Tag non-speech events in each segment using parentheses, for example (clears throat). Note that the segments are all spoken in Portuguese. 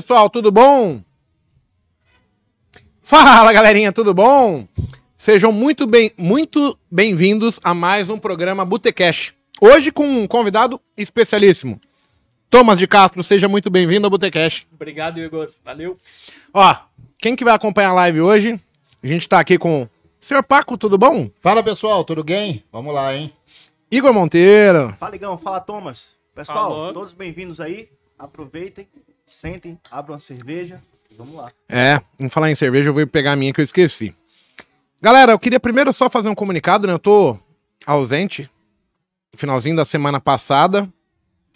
pessoal, tudo bom? Fala, galerinha, tudo bom? Sejam muito bem, muito bem-vindos a mais um programa Botecash. Hoje com um convidado especialíssimo. Thomas de Castro, seja muito bem-vindo ao Botecash. Obrigado, Igor. Valeu. Ó, quem que vai acompanhar a live hoje? A gente tá aqui com o Sr. Paco, tudo bom? Fala, pessoal, tudo bem? Vamos lá, hein? Igor Monteiro. Fala, Igão. Fala, Thomas. Pessoal, Falou. todos bem-vindos aí. Aproveitem sentem, abram a cerveja e vamos lá. É, não falar em cerveja, eu vou pegar a minha que eu esqueci. Galera, eu queria primeiro só fazer um comunicado, né? Eu tô ausente, finalzinho da semana passada,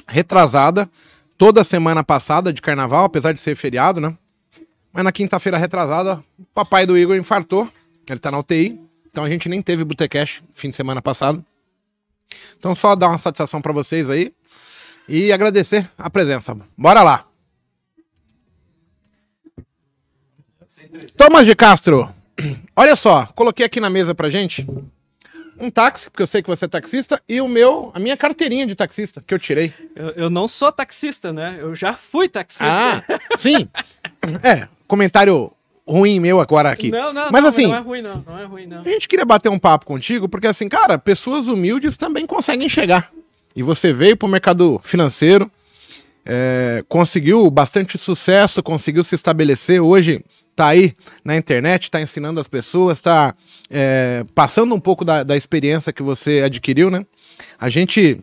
retrasada, toda semana passada de carnaval, apesar de ser feriado, né? Mas na quinta-feira retrasada, o papai do Igor infartou, ele tá na UTI, então a gente nem teve Botecash fim de semana passado. Então só dar uma satisfação para vocês aí e agradecer a presença. Bora lá! Thomas de Castro, olha só, coloquei aqui na mesa pra gente um táxi, porque eu sei que você é taxista, e o meu, a minha carteirinha de taxista, que eu tirei. Eu, eu não sou taxista, né? Eu já fui taxista. Ah, (laughs) sim. É, comentário ruim meu agora aqui. Não, não, Mas, não, assim, não é ruim, não. Não é ruim, não. A gente queria bater um papo contigo, porque assim, cara, pessoas humildes também conseguem chegar. E você veio pro mercado financeiro, é, conseguiu bastante sucesso, conseguiu se estabelecer hoje tá aí na internet, tá ensinando as pessoas, tá é, passando um pouco da, da experiência que você adquiriu, né? A gente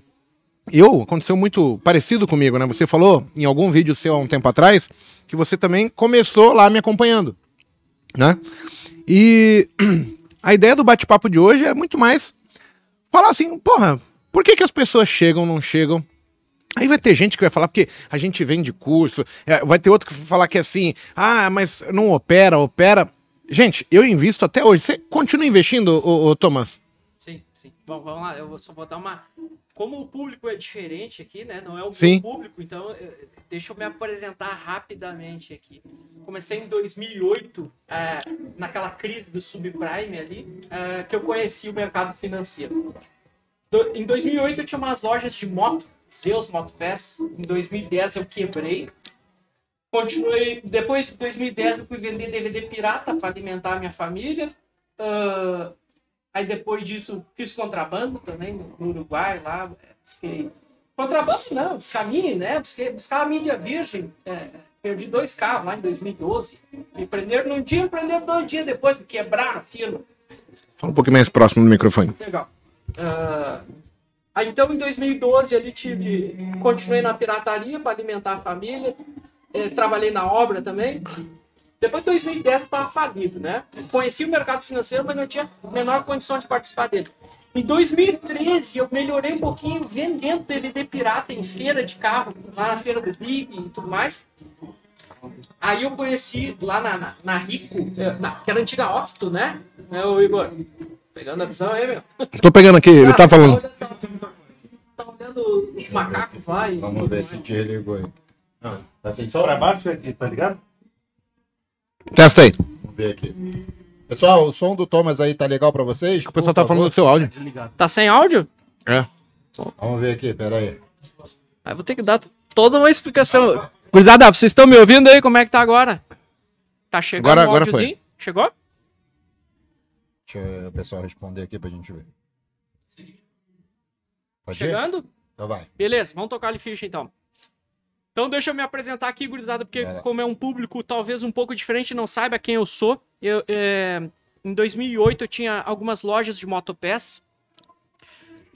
eu aconteceu muito parecido comigo, né? Você falou em algum vídeo seu há um tempo atrás que você também começou lá me acompanhando, né? E (clears throat) a ideia do bate-papo de hoje é muito mais falar assim, porra, por que, que as pessoas chegam, não chegam? Aí vai ter gente que vai falar, porque a gente vende curso, é, vai ter outro que vai falar que é assim, ah, mas não opera, opera. Gente, eu invisto até hoje. Você continua investindo, ô, ô Thomas? Sim, sim. Bom, vamos lá, eu só vou dar uma. Como o público é diferente aqui, né? Não é o sim. público, então deixa eu me apresentar rapidamente aqui. Comecei em 2008, é, naquela crise do subprime ali, é, que eu conheci o mercado financeiro. Do... em 2008 eu tinha umas lojas de moto Zeus Motopass. Em 2010 eu quebrei. Continuei. Depois de 2010 eu fui vender DVD pirata para alimentar a minha família. Uh, aí depois disso fiz contrabando também no Uruguai lá. É, busquei. Contrabando não, né, descaminho, né? Busquei, buscava a mídia virgem. É, perdi dois carros lá em 2012. Me prenderam num dia, me prenderam dois dias depois, me quebraram firma. Fala um pouquinho mais próximo do microfone. Legal. Uh, Aí, então, em 2012, ali tive, continuei na pirataria para alimentar a família. É, trabalhei na obra também. Depois de 2010 eu estava falido, né? Conheci o mercado financeiro, mas não tinha a menor condição de participar dele. Em 2013 eu melhorei um pouquinho vendendo DVD pirata em feira de carro, lá na feira do Big e tudo mais. Aí eu conheci lá na, na, na Rico, é, na, que era antiga Octo, né? É o Igor. Pegando a visão aí, meu? Tô pegando aqui, ele tá falando. Tá olhando os macacos lá e. Vamos ver se te ligou aí. Ah, tá só pra baixo aqui, tá ligado? Testa aí. Vamos ver aqui. Pessoal, o som do Thomas aí tá legal pra vocês? O pessoal tá falando do seu áudio. Tá sem áudio? É. Vamos ver aqui, pera aí. Aí vou ter que dar toda uma explicação. Gurizada, vocês estão me ouvindo aí? Como é que tá agora? Tá chegando agora, agora foi. Chegou? Deixa o pessoal responder aqui pra gente ver. Pode Chegando? Ir? Então vai. Beleza, vamos tocar a ficha então. Então deixa eu me apresentar aqui, gurizada, porque como é um público talvez um pouco diferente, não saiba quem eu sou. Eu, é... Em 2008 eu tinha algumas lojas de motopés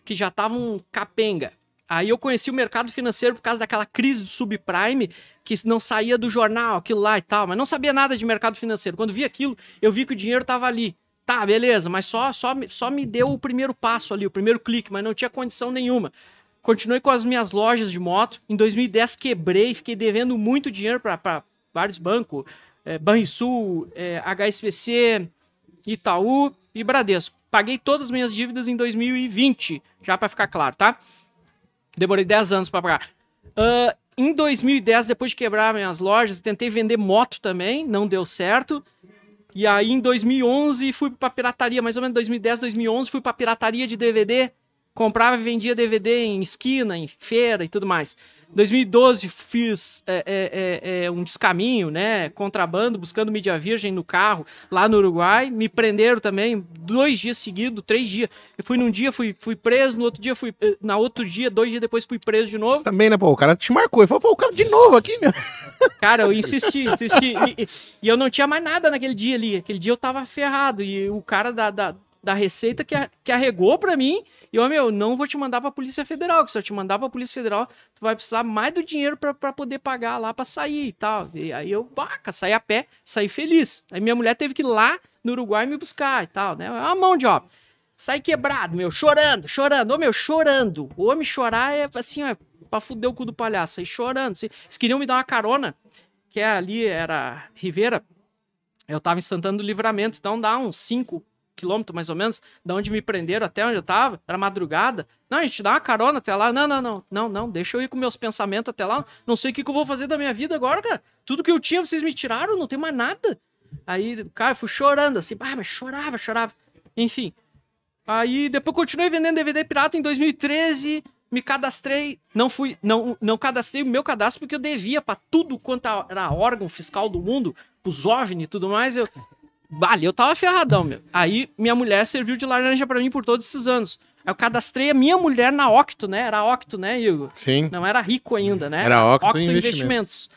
que já estavam capenga. Aí eu conheci o mercado financeiro por causa daquela crise do subprime, que não saía do jornal, aquilo lá e tal, mas não sabia nada de mercado financeiro. Quando vi aquilo, eu vi que o dinheiro estava ali. Tá, beleza, mas só, só, só me deu o primeiro passo ali, o primeiro clique, mas não tinha condição nenhuma. Continuei com as minhas lojas de moto. Em 2010 quebrei, fiquei devendo muito dinheiro para vários bancos, é, Banrisul, é, HSBC, Itaú e Bradesco. Paguei todas as minhas dívidas em 2020, já para ficar claro, tá? Demorei 10 anos para pagar. Uh, em 2010, depois de quebrar minhas lojas, tentei vender moto também, não deu certo. E aí em 2011 fui pra pirataria, mais ou menos 2010, 2011, fui pra pirataria de DVD comprava e vendia DVD em esquina, em feira e tudo mais. 2012 fiz é, é, é, é, um descaminho, né? Contrabando, buscando mídia virgem no carro lá no Uruguai. Me prenderam também dois dias seguidos, três dias. Eu fui num dia, fui, fui preso, no outro dia fui. Eh, na outro dia, dois dias depois, fui preso de novo. Também, né, pô? O cara te marcou. Ele falou, pô, o cara de novo aqui, meu. (laughs) Cara, eu insisti, insisti. e, e, eu não tinha mais nada naquele dia ali. Aquele dia eu tava ferrado. E o cara da, da da Receita que, a, que arregou para mim. E eu, meu, não vou te mandar pra Polícia Federal, que se eu te mandar pra Polícia Federal, tu vai precisar mais do dinheiro para poder pagar lá para sair e tal. E aí eu, baca, saí a pé, saí feliz. Aí minha mulher teve que ir lá no Uruguai me buscar e tal, né? É uma mão de obra. Saí quebrado, meu, chorando, chorando, ô meu, chorando. O homem chorar é assim, ó, pra fuder o cu do palhaço, aí chorando. Assim. Eles queriam me dar uma carona, que é ali era Rivera. Eu tava em Santana do Livramento, então dá uns 5, quilômetro mais ou menos, da onde me prenderam até onde eu tava, era madrugada. Não, a gente dá uma carona até lá. Não, não, não, não, não, deixa eu ir com meus pensamentos até lá. Não sei o que, que eu vou fazer da minha vida agora, cara. Tudo que eu tinha, vocês me tiraram, não tem mais nada. Aí, cara, eu fui chorando assim, ah, mas chorava, chorava. Enfim. Aí depois continuei vendendo DVD pirata em 2013 me cadastrei, não fui, não, não cadastrei o meu cadastro porque eu devia para tudo quanto era órgão fiscal do mundo, os OVNI e tudo mais, eu Vale, eu tava ferradão, meu. Aí minha mulher serviu de laranja para mim por todos esses anos. Aí eu cadastrei a minha mulher na Octo, né? Era Octo, né, Igor? Sim. Não era rico ainda, né? Era Octo, Octo Investimentos. Investimentos.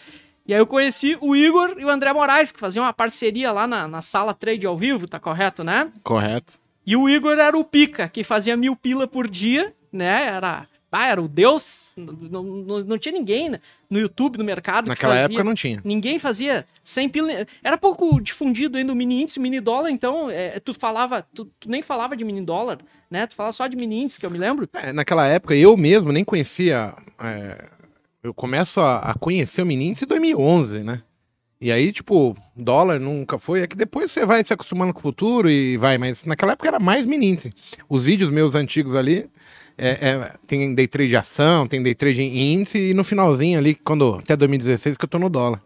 E aí eu conheci o Igor e o André Moraes, que faziam uma parceria lá na, na sala trade ao vivo, tá correto, né? Correto. E o Igor era o pica, que fazia mil pila por dia, né? Era ah, era o Deus. Não, não, não tinha ninguém né? no YouTube, no mercado. Naquela fazia, época não tinha. Ninguém fazia 100 pila. Era pouco difundido ainda o mini índice, o mini dólar, então é, tu falava, tu, tu, nem falava de mini dólar, né? Tu falava só de mini índice, que eu me lembro. É, naquela época eu mesmo nem conhecia. É, eu começo a, a conhecer o mini índice em 2011, né? E aí, tipo, dólar nunca foi. É que depois você vai se acostumando com o futuro e vai, mas naquela época era mais índice. Os vídeos meus antigos ali é, é, tem day trade de ação, tem day trade em índice, e no finalzinho ali, quando até 2016, que eu tô no dólar.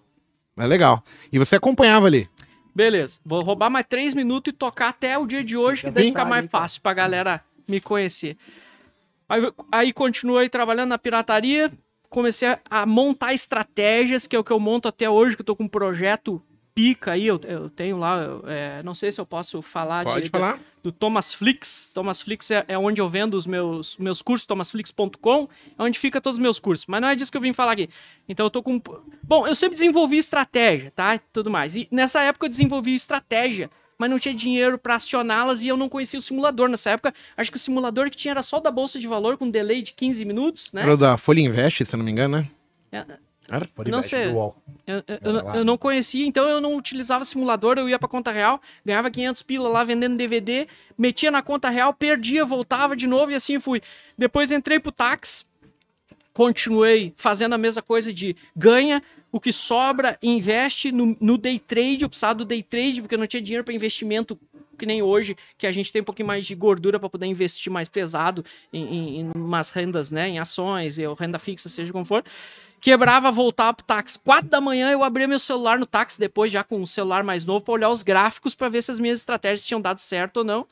É legal. E você acompanhava ali. Beleza, vou roubar mais três minutos e tocar até o dia de hoje, que daí ficar mais então. fácil pra galera me conhecer. Aí, aí continuei trabalhando na pirataria, comecei a montar estratégias, que é o que eu monto até hoje, que eu tô com um projeto pica aí, eu, eu tenho lá, eu, é, não sei se eu posso falar, Pode falar. do Thomas Flix. Thomas Flix é, é, onde eu vendo os meus, meus cursos, thomasflix.com, é onde fica todos os meus cursos. Mas não é disso que eu vim falar aqui. Então eu tô com. Bom, eu sempre desenvolvi estratégia, tá? Tudo mais. E nessa época eu desenvolvi estratégia mas não tinha dinheiro para acioná-las e eu não conhecia o simulador nessa época. Acho que o simulador que tinha era só da bolsa de valor com delay de 15 minutos, né? Era da Folha Invest, se eu não me engano, né? É, não sei. Eu, eu, eu, não conhecia, então eu não utilizava simulador, eu ia pra conta real, ganhava 500 pila lá vendendo DVD, metia na conta real, perdia, voltava de novo e assim fui. Depois entrei pro táxi, continuei fazendo a mesma coisa de ganha, o que sobra investe no, no day trade, eu precisava do day trade porque eu não tinha dinheiro para investimento que nem hoje, que a gente tem um pouquinho mais de gordura para poder investir mais pesado em, em, em, umas rendas, né? Em ações, ou renda fixa, seja como for. Quebrava, voltava pro táxi. Quatro da manhã eu abria meu celular no táxi, depois já com um celular mais novo, para olhar os gráficos para ver se as minhas estratégias tinham dado certo ou não.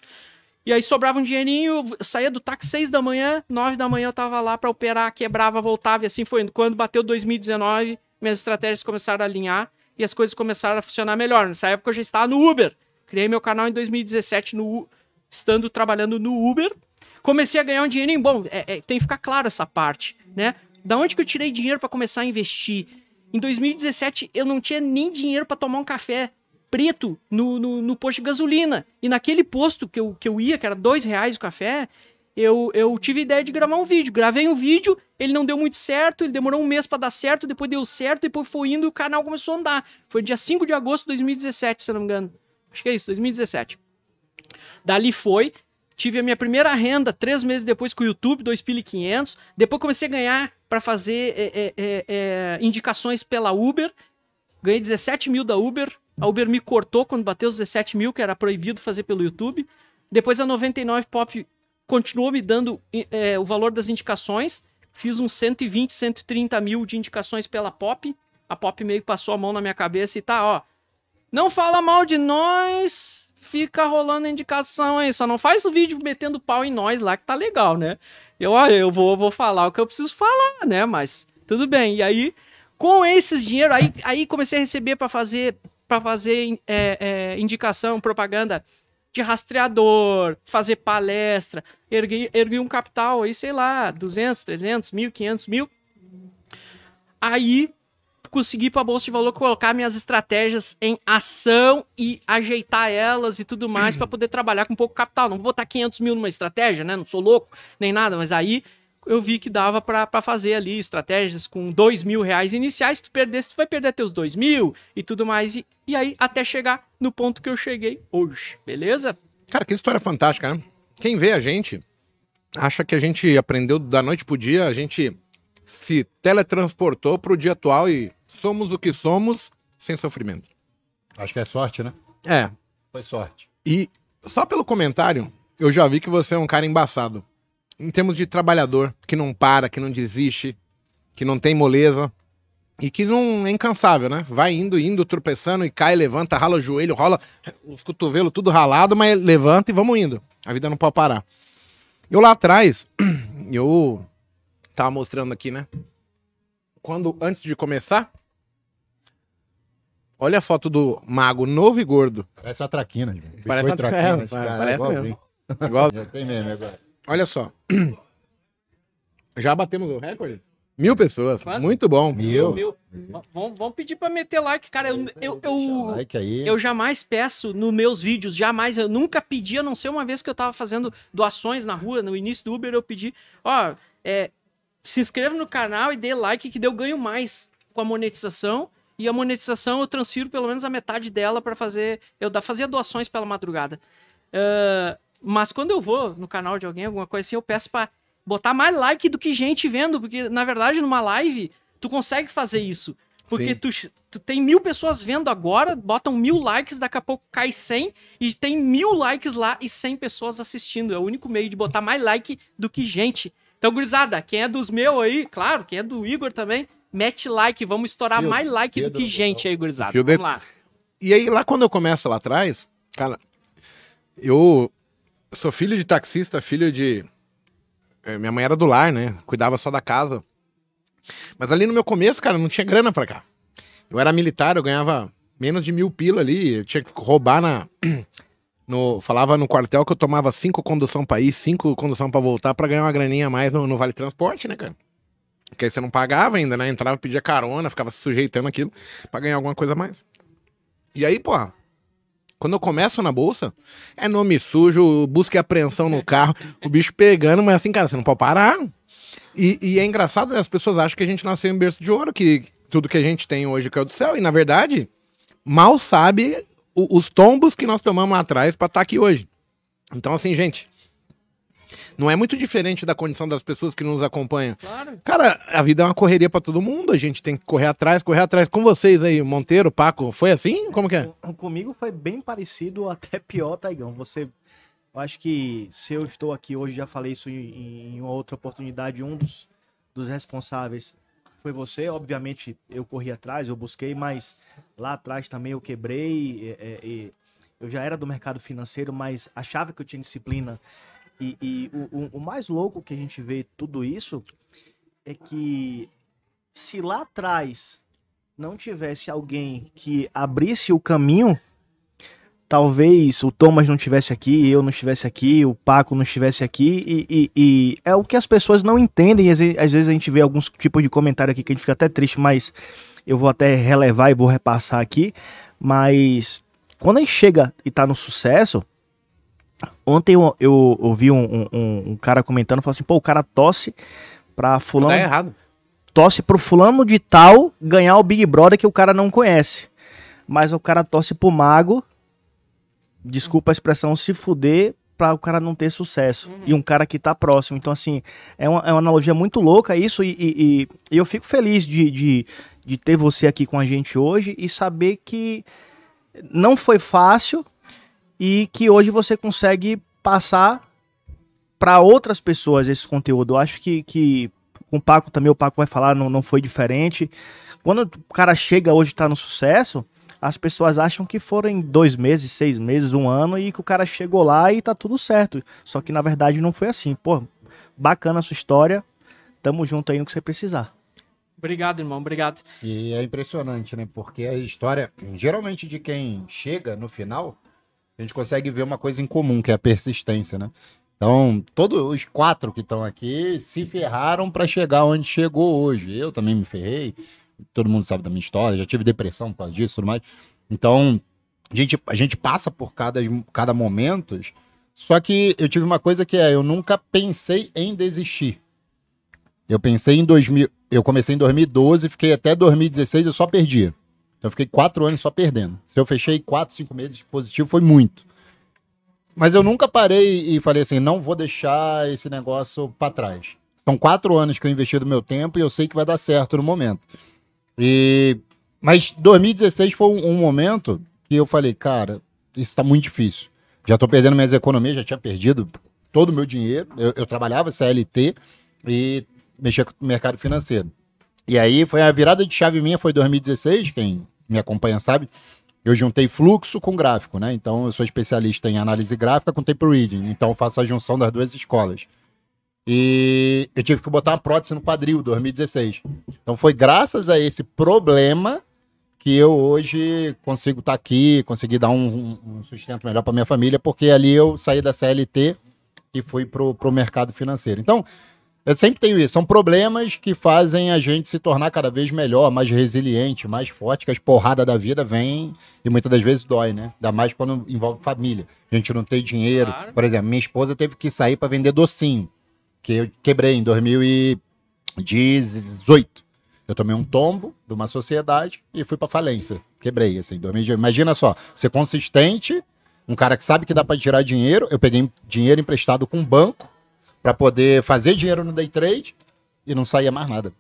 E aí sobrava um dinheirinho, saía do táxi 6 da manhã, 9 da manhã eu tava lá para operar, quebrava, voltava e assim foi indo. Quando bateu 2019, minhas estratégias começaram a alinhar e as coisas começaram a funcionar melhor. Nessa época eu já estava no Uber. Criei meu canal em 2017, no, estando trabalhando no Uber. Comecei a ganhar um dinheiro em bom. É, é, tem que ficar claro essa parte, né? Da onde que eu tirei dinheiro para começar a investir? Em 2017, eu não tinha nem dinheiro para tomar um café preto no, no, no, posto de gasolina. E naquele posto que eu, que eu ia, que era dois reais o café, eu, eu tive a ideia de gravar um vídeo. Gravei um vídeo, ele não deu muito certo, ele demorou um mês para dar certo, depois deu certo, depois foi indo e o canal começou a andar. Foi dia 5 de agosto de 2017, se não me engano. Acho que é isso, 2017. Dali foi, tive a minha primeira renda três meses depois com o YouTube, 2.500. Depois comecei a ganhar para fazer é, é, é, indicações pela Uber. Ganhei 17 mil da Uber. A Uber me cortou quando bateu os 17 mil, que era proibido fazer pelo YouTube. Depois a 99 Pop continuou me dando eh, o valor das indicações. Fiz uns 120, 130 mil de indicações pela Pop. A Pop meio que passou a mão na minha cabeça e tá, ó, não fala mal de nós, fica rolando indicação aí. Só não faz o vídeo metendo pau em nós lá que tá legal, né? Eu, ah, eu vou, vou falar o que eu preciso falar, né? Mas tudo bem. E aí, com esses dinheiro, aí, aí comecei a receber para fazer para fazer é, é, indicação, propaganda de rastreador, fazer palestra, ergui, um capital aí, sei lá, 200, 300, 1.500, mil. Aí consegui para a bolsa de valor colocar minhas estratégias em ação e ajeitar elas e tudo mais para poder trabalhar com pouco capital. Não vou botar 500 mil numa estratégia, né? Não sou louco nem nada, mas aí eu vi que dava para fazer ali estratégias com dois mil reais iniciais. Se tu perdesse, tu vai perder teus dois mil e tudo mais. E, e aí até chegar no ponto que eu cheguei hoje, beleza? Cara, que história fantástica, né? Quem vê a gente acha que a gente aprendeu da noite pro dia, a gente se teletransportou pro dia atual e somos o que somos sem sofrimento. Acho que é sorte, né? É. Foi sorte. E só pelo comentário, eu já vi que você é um cara embaçado. Em termos de trabalhador, que não para, que não desiste, que não tem moleza e que não é incansável, né? Vai indo, indo, tropeçando e cai, levanta, rala o joelho, rola os cotovelos tudo ralado, mas levanta e vamos indo. A vida não pode parar. Eu lá atrás, (clears throat) eu tava mostrando aqui, né? Quando antes de começar, Olha a foto do mago novo e gordo. Parece uma traquina. Gente. Parece uma traquina. É, cara, é parece é mesmo. Igual... tem mesmo agora. Olha só. (clears throat) Já batemos o recorde? Mil pessoas. Muito bom. Mil. Mil. Mil. Vamos, pedir para meter like, cara. Eu, eu, eu, like eu, jamais peço nos meus vídeos, jamais. Eu nunca pedi, a não ser uma vez que eu tava fazendo doações na rua, no início do Uber, eu pedi, ó, é, se inscreva no canal e dê like que deu ganho mais com a monetização e a monetização eu transfiro pelo menos a metade dela para fazer. Eu fazia doações pela madrugada. Uh, mas quando eu vou no canal de alguém, alguma coisa assim, eu peço para botar mais like do que gente vendo, porque na verdade numa live tu consegue fazer isso. Porque tu, tu, tem mil pessoas vendo agora, botam mil likes, daqui a pouco cai 100 e tem mil likes lá e 100 pessoas assistindo. É o único meio de botar mais like do que gente. Então, gurizada, quem é dos meus aí, claro, quem é do Igor também, Mete like, vamos estourar Fio, mais like do que gente aí, gurizada. vamos de... lá. E aí, lá quando eu começo lá atrás, cara, eu sou filho de taxista, filho de. É, minha mãe era do lar, né? Cuidava só da casa. Mas ali no meu começo, cara, não tinha grana pra cá. Eu era militar, eu ganhava menos de mil pila ali. Eu tinha que roubar na. (clears throat) No, falava no quartel que eu tomava cinco condução pra ir, cinco condução pra voltar pra ganhar uma graninha a mais no, no Vale Transporte, né, cara? Porque aí você não pagava ainda, né? Entrava, pedia carona, ficava se sujeitando aquilo para ganhar alguma coisa a mais. E aí, porra, quando eu começo na bolsa, é nome sujo, busca e apreensão no carro, o bicho pegando, mas assim, cara, você não pode parar. E, e é engraçado, né? As pessoas acham que a gente nasceu em berço de ouro, que tudo que a gente tem hoje caiu é do céu. E na verdade, mal sabe o, os tombos que nós tomamos lá atrás para estar tá aqui hoje. Então, assim, gente, não é muito diferente da condição das pessoas que nos acompanham. Claro. Cara, a vida é uma correria para todo mundo, a gente tem que correr atrás, correr atrás. Com vocês aí, Monteiro, Paco, foi assim? Como que é? Comigo foi bem parecido, (laughs) até pior, Taigão. Você. Eu acho que se eu estou aqui hoje, já falei isso em, outra oportunidade, um dos, dos responsáveis foi você. Obviamente, eu corri atrás, eu busquei, mas lá atrás também eu quebrei. E, é, e, é, e eu já era do mercado financeiro, mas achava que eu tinha disciplina e, e o, o, mais louco que a gente vê tudo isso é que se lá atrás não tivesse alguém que abrisse o caminho, talvez o Thomas não estivesse aqui, eu não estivesse aqui, o Paco não estivesse aqui, e, e, e, é o que as pessoas não entendem. Às vezes, às vezes a gente vê alguns tipos de comentário aqui que a gente fica até triste, mas eu vou até relevar e vou repassar aqui. Mas quando a gente chega e tá no sucesso, Ontem eu, eu ouvi um, um, um, cara comentando, falou assim, pô, o cara tosse pra fulano... Tá errado. Tosse pro fulano de tal ganhar o Big Brother que o cara não conhece. Mas o cara tosse pro mago, desculpa a expressão, se fuder para o cara não ter sucesso. Uhum. E um cara que tá próximo. Então, assim, é uma, é uma analogia muito louca isso. E, e, e eu fico feliz de, de, de ter você aqui com a gente hoje e saber que não foi fácil e que hoje você consegue passar para outras pessoas esse conteúdo. Eu acho que, que com o Paco também, o Paco vai falar, não, não foi diferente. Quando o cara chega hoje e tá no sucesso, as pessoas acham que foram dois meses, seis meses, um ano e que o cara chegou lá e tá tudo certo. Só que na verdade não foi assim. Pô, bacana a sua história. Tamo junto aí no que você precisar. Obrigado, irmão. Obrigado. E é impressionante, né? Porque a história, geralmente, de quem chega no final a gente consegue ver uma coisa em comum, que é a persistência, né? Então, todos os quatro que estão aqui se ferraram para chegar onde chegou hoje. Eu também me ferrei, todo mundo sabe da minha história, já tive depressão por causa disso tudo mais. Então, a gente, a gente passa por cada, cada momento, só que eu tive uma coisa que é, eu nunca pensei em desistir. Eu pensei em 2000, eu comecei em 2012, fiquei até 2016, eu só perdia. Então eu fiquei quatro anos só perdendo. Se eu fechei quatro, cinco meses positivo, foi muito. Mas eu nunca parei e falei assim, não vou deixar esse negócio para trás. São quatro anos que eu investi do meu tempo e eu sei que vai dar certo no momento. E... Mas 2016 foi um, um momento que eu falei, cara, isso está muito difícil. Já estou perdendo minhas economias, já tinha perdido todo o meu dinheiro. Eu, eu trabalhava CLT e mexia com o mercado financeiro. E aí foi a virada de chave minha, foi 2016, quem me acompanha sabe, eu juntei fluxo com gráfico, né? Então eu sou especialista em análise gráfica com tape reading, então eu faço a junção das duas escolas. E eu tive que botar uma prótese no quadril, 2016. Então foi graças a esse problema que eu hoje consigo estar tá aqui, conseguir dar um, um, sustento melhor para minha família, porque ali eu saí da CLT e fui para pro mercado financeiro. Então, eu sempre tenho isso. São problemas que fazem a gente se tornar cada vez melhor, mais resiliente, mais forte, que as porradas da vida vêm e muitas das vezes dói, né? Ainda mais quando envolve família. A gente não tem dinheiro. Claro. Por exemplo, minha esposa teve que sair para vender docinho, que eu quebrei em 2018. Eu tomei um tombo de uma sociedade e fui para falência. Quebrei, assim, 2018. Imagina só, ser consistente, um cara que sabe que dá para tirar dinheiro. Eu peguei dinheiro emprestado com um banco para poder fazer dinheiro no day trade e não saía mais nada.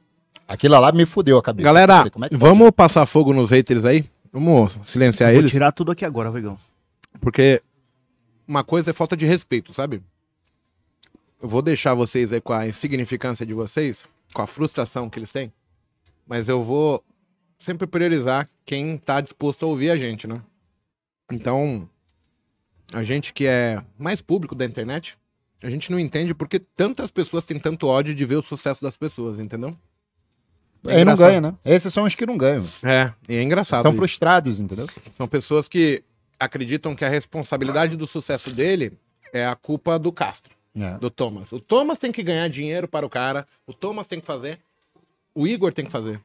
Aquilo lá me fudeu a cabeça. Galera, falei, é vamos pode? passar fogo nos haters aí? Vamos silenciar eles? Vou tirar tudo aqui agora, vigão Porque uma coisa é falta de respeito, sabe? Eu vou deixar vocês aí com a insignificância de vocês, com a frustração que eles têm, mas eu vou sempre priorizar quem tá disposto a ouvir a gente, né? Então, a gente que é mais público da internet, a gente não entende porque tantas pessoas têm tanto ódio de ver o sucesso das pessoas, entendeu? É Aí não ganha, né? Esses são os que não ganham. É, e é engraçado. São isso. frustrados, entendeu? São pessoas que acreditam que a responsabilidade do sucesso dele é a culpa do Castro, é. do Thomas. O Thomas tem que ganhar dinheiro para o cara, o Thomas tem que fazer, o Igor tem que fazer.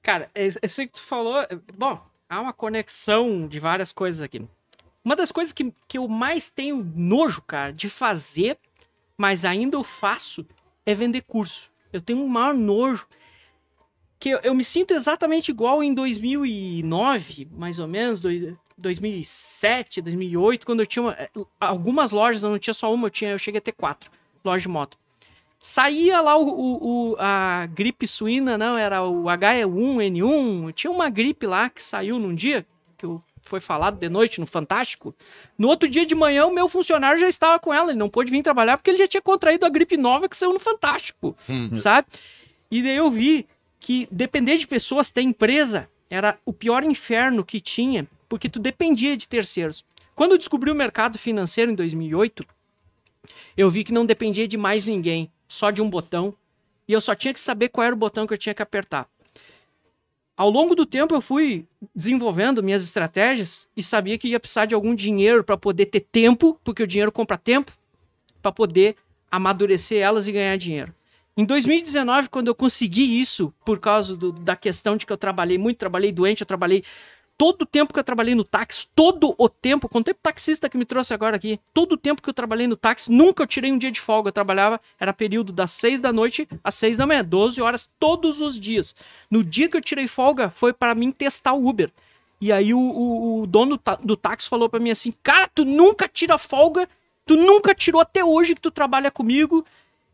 Cara, esse que tu falou, bom, há uma conexão de várias coisas aqui. Uma das coisas que, que eu mais tenho nojo, cara, de fazer, mas ainda eu faço, é vender curso. Eu tenho um maior nojo. Que eu, eu me sinto exatamente igual em 2009, mais ou menos, dois, 2007, 2008, quando eu tinha uma, é, algumas lojas, eu não tinha só uma, eu, tinha, eu cheguei a ter quatro lojas de moto. Saía lá o, o, o, a gripe suína, não, era o HE1, N1, tinha uma gripe lá que saiu num dia, que eu foi falado de noite no Fantástico. No outro dia de manhã, o meu funcionário já estava com ela. Ele não pôde vir trabalhar porque ele já tinha contraído a gripe nova que saiu no Fantástico, hum. sabe? E daí eu vi que depender de pessoas, ter empresa, era o pior inferno que tinha, porque tu dependia de terceiros. Quando eu descobri o mercado financeiro em 2008, eu vi que não dependia de mais ninguém, só de um botão. E eu só tinha que saber qual era o botão que eu tinha que apertar. Ao longo do tempo eu fui desenvolvendo minhas estratégias e sabia que ia precisar de algum dinheiro para poder ter tempo, porque o dinheiro compra tempo, para poder amadurecer elas e ganhar dinheiro. Em 2019, quando eu consegui isso, por causa do, da questão de que eu trabalhei muito, trabalhei doente, eu trabalhei todo o tempo que eu trabalhei no táxi, todo o tempo, quanto tempo taxista que me trouxe agora aqui, todo o tempo que eu trabalhei no táxi, nunca eu tirei um dia de folga. Eu trabalhava, era período das 6 da noite às 6 da manhã, 12 horas todos os dias. No dia que eu tirei folga, foi para mim testar o Uber. E aí o, o, o dono do táxi falou para mim assim: Cara, tu nunca tira folga, tu nunca tirou até hoje que tu trabalha comigo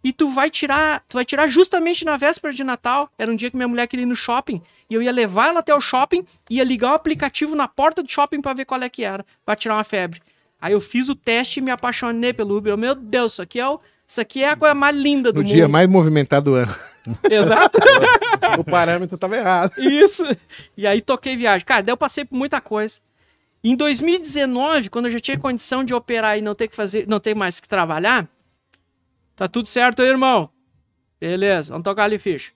e tu vai tirar, tu vai tirar justamente na véspera de Natal. Era um dia que minha mulher queria ir no shopping e eu ia levar ela até o shopping, ia ligar o aplicativo na porta do shopping para ver qual é que era, para tirar uma febre. Aí eu fiz o teste e me apaixonei pelo Uber. Meu Deus, isso aqui é o isso aqui é a coisa mais linda do no mundo. O dia mais movimentado do ano. (laughs) Exato. o parâmetro tava errado. Isso. E aí toquei viagem. Cara, daí eu passei por muita coisa. Em 2019, quando eu já tinha condição de operar e não ter que fazer, não ter mais que trabalhar, Tá tudo certo aí, irmão? Beleza, vamos tocar ali ficha.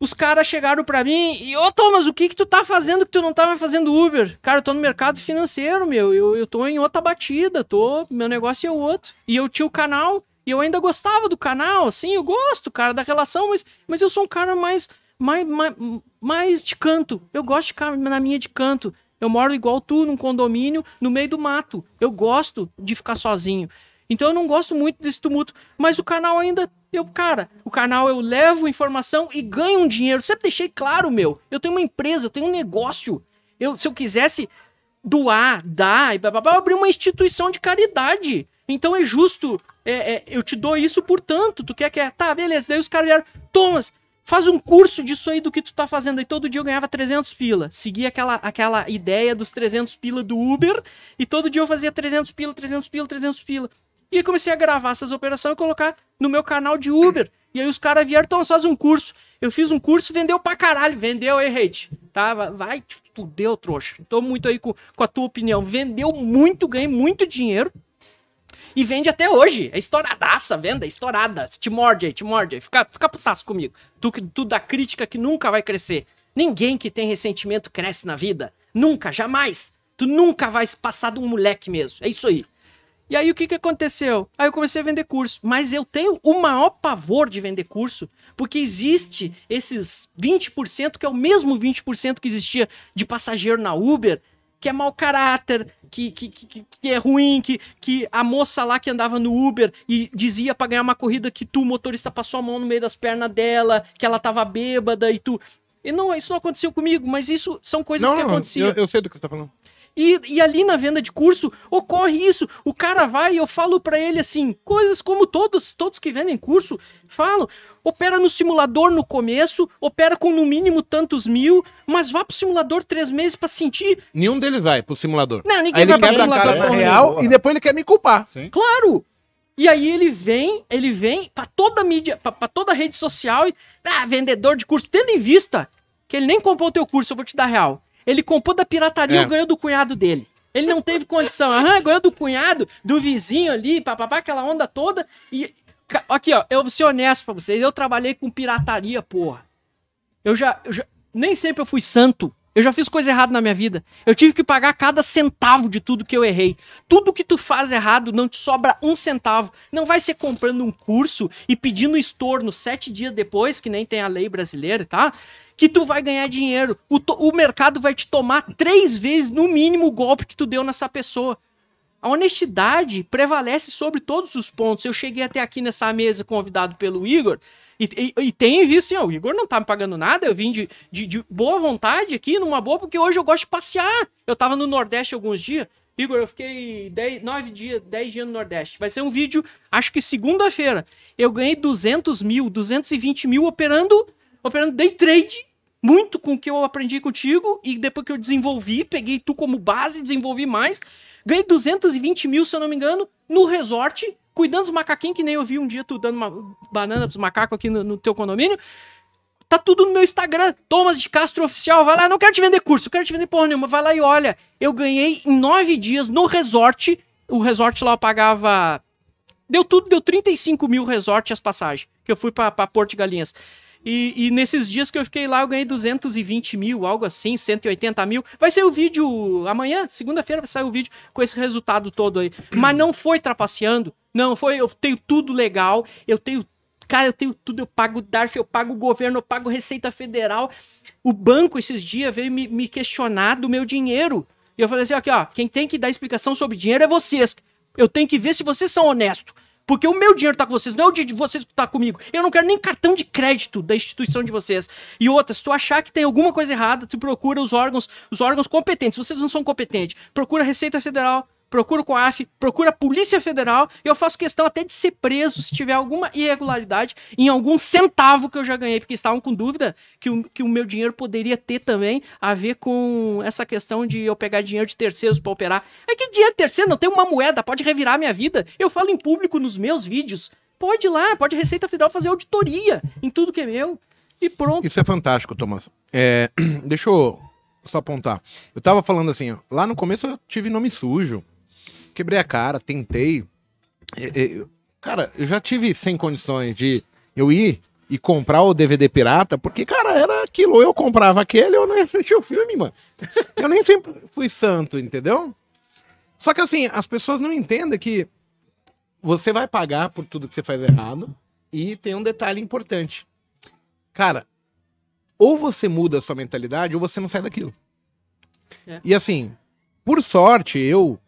Os caras chegaram para mim e, ô oh, Thomas, o que que tu tá fazendo que tu não tava tá fazendo Uber? Cara, eu tô no mercado financeiro, meu, eu, eu tô em outra batida, tô, meu negócio é outro. E eu tinha o canal e eu ainda gostava do canal, assim, eu gosto, cara, da relação, mas, mas eu sou um cara mais, mais, mais, mais de canto. Eu gosto de ficar na minha de canto. Eu moro igual tu, num condomínio, no meio do mato. Eu gosto de ficar sozinho. Então eu não gosto muito desse tumulto. Mas o canal ainda. Eu, cara, o canal eu levo informação e ganho um dinheiro. Sempre deixei claro, meu. Eu tenho uma empresa, eu tenho um negócio. Eu, se eu quisesse doar, dar e eu abri uma instituição de caridade. Então é justo. É, é, eu te dou isso por tanto. Tu quer que é. Tá, beleza. Daí os caras vieram. Thomas, faz um curso disso aí do que tu tá fazendo. E todo dia eu ganhava 300 pila. Seguia aquela, aquela ideia dos 300 pila do Uber. E todo dia eu fazia 300 pila, 300 pila, 300 pila. E comecei a gravar essas operações e colocar no meu canal de Uber. E aí os caras vieram, então faz um curso. Eu fiz um curso, vendeu pra caralho. Vendeu, hein, Tá? Vai, tu deu, trouxa. Tô muito aí com, com a tua opinião. Vendeu muito, ganhei muito dinheiro. E vende até hoje. É estouradaça, venda, é estourada. Te morde aí, te morde aí. Fica, fica putaço comigo. Tu, tu da crítica que nunca vai crescer. Ninguém que tem ressentimento cresce na vida. Nunca, jamais. Tu nunca vai passar de um moleque mesmo. É isso aí. E aí o que, que aconteceu? Aí eu comecei a vender curso. Mas eu tenho o maior pavor de vender curso, porque existe esses 20%, que é o mesmo 20% que existia de passageiro na Uber, que é mau caráter, que, que, que, que, é ruim, que, que a moça lá que andava no Uber e dizia pra ganhar uma corrida que tu, motorista, passou a mão no meio das pernas dela, que ela tava bêbada e tu. E não, isso não aconteceu comigo, mas isso são coisas não, que aconteciam. Eu, eu sei do que você tá falando. E, e ali na venda de curso ocorre isso. O cara vai e eu falo para ele assim, coisas como todos, todos que vendem curso falam. Opera no simulador no começo, opera com no mínimo tantos mil, mas vá pro simulador três meses para sentir. Nenhum deles vai pro simulador. Não, ninguém Aí vai ele pro quebra a cara na é real e depois ele quer me culpar. Sim. Claro! E aí ele vem, ele vem para toda mídia, para toda rede social e ah, vendedor de curso, tendo em vista que ele nem comprou o teu curso, eu vou te dar real. Ele comprou da pirataria é. e ganhou do cunhado dele. Ele não teve condição. Aham, ganhou do cunhado, do vizinho ali, papapá, aquela onda toda. E. Aqui, ó, eu vou ser honesto pra vocês. Eu trabalhei com pirataria, porra. Eu já. Eu já nem sempre eu fui santo. Eu já fiz coisa errada na minha vida. Eu tive que pagar cada centavo de tudo que eu errei. Tudo que tu faz errado não te sobra um centavo. Não vai ser comprando um curso e pedindo estorno sete dias depois, que nem tem a lei brasileira, tá? que tu vai ganhar dinheiro. O, o mercado vai te tomar três vezes, no mínimo, o golpe que tu deu nessa pessoa. A honestidade prevalece sobre todos os pontos. Eu cheguei até aqui nessa mesa convidado pelo Igor e, e, e tem visto assim, ó, o Igor não tá me pagando nada, eu vim de, de, de, boa vontade aqui, numa boa, porque hoje eu gosto de passear. Eu tava no Nordeste alguns dias. Igor, eu fiquei nove dias, dez dias no Nordeste. Vai ser um vídeo, acho que segunda-feira. Eu ganhei 200 mil, 220 mil operando, operando day trade muito com o que eu aprendi contigo e depois que eu desenvolvi, peguei tu como base, desenvolvi mais. Ganhei 220 mil, se eu não me engano, no resort, cuidando dos macaquinhos, que nem eu vi um dia tu dando uma banana pros macacos aqui no, no teu condomínio. Tá tudo no meu Instagram, Thomas de Castro Oficial. Vai lá, não quero te vender curso, quero te vender porra nenhuma. Vai lá e olha. Eu ganhei em nove dias no resort. O resort lá eu pagava. Deu tudo, deu 35 mil resort e as passagens. Que eu fui para pra Porto de Galinhas. E, e, nesses dias que eu fiquei lá, eu ganhei 220 mil, algo assim, 180 mil. Vai ser o vídeo amanhã, segunda-feira, vai sair o vídeo com esse resultado todo aí. (clears throat) Mas não foi trapaceando. Não, foi. Eu tenho tudo legal, eu tenho Cara, eu tenho tudo, eu pago o DARF, eu pago o governo, eu pago Receita Federal. O banco esses dias veio me, me questionar do meu dinheiro. E eu falei assim: aqui, ó, quem tem que dar explicação sobre dinheiro é vocês. Eu tenho que ver se vocês são honestos. Porque o meu dinheiro tá com vocês, não é o de vocês que tá comigo. Eu não quero nem cartão de crédito da instituição de vocês. E outra, se tu achar que tem alguma coisa errada, tu procura os órgãos, os órgãos competentes. Vocês não são competentes. Procura a Receita Federal, procura o COAF, procura a Polícia Federal. Eu faço questão até de ser preso se tiver alguma irregularidade em algum centavo que eu já ganhei, porque estavam com dúvida que o, que o meu dinheiro poderia ter também a ver com essa questão de eu pegar dinheiro de terceiros para operar. É que dinheiro terceiro não tem uma moeda, pode revirar minha vida. Eu falo em público nos meus vídeos. Pode ir lá, pode Receita Federal fazer auditoria em tudo que é meu. E pronto. Isso é fantástico, Thomas. É, (clears throat) deixa eu só apontar. Eu tava falando assim, ó, lá no começo eu tive nome sujo quebrei a cara, tentei. cara, eu já tive sem condições de eu ir e comprar o DVD pirata, porque, cara, era aquilo. Ou eu comprava aquele, eu não assistia o filme, mano. Eu nem sempre fui santo, entendeu? Só que, assim, as pessoas não entendem que você vai pagar por tudo que você faz errado. E tem um detalhe importante. Cara, ou você muda a sua mentalidade, ou você não sai daquilo. É. E, assim, por sorte, eu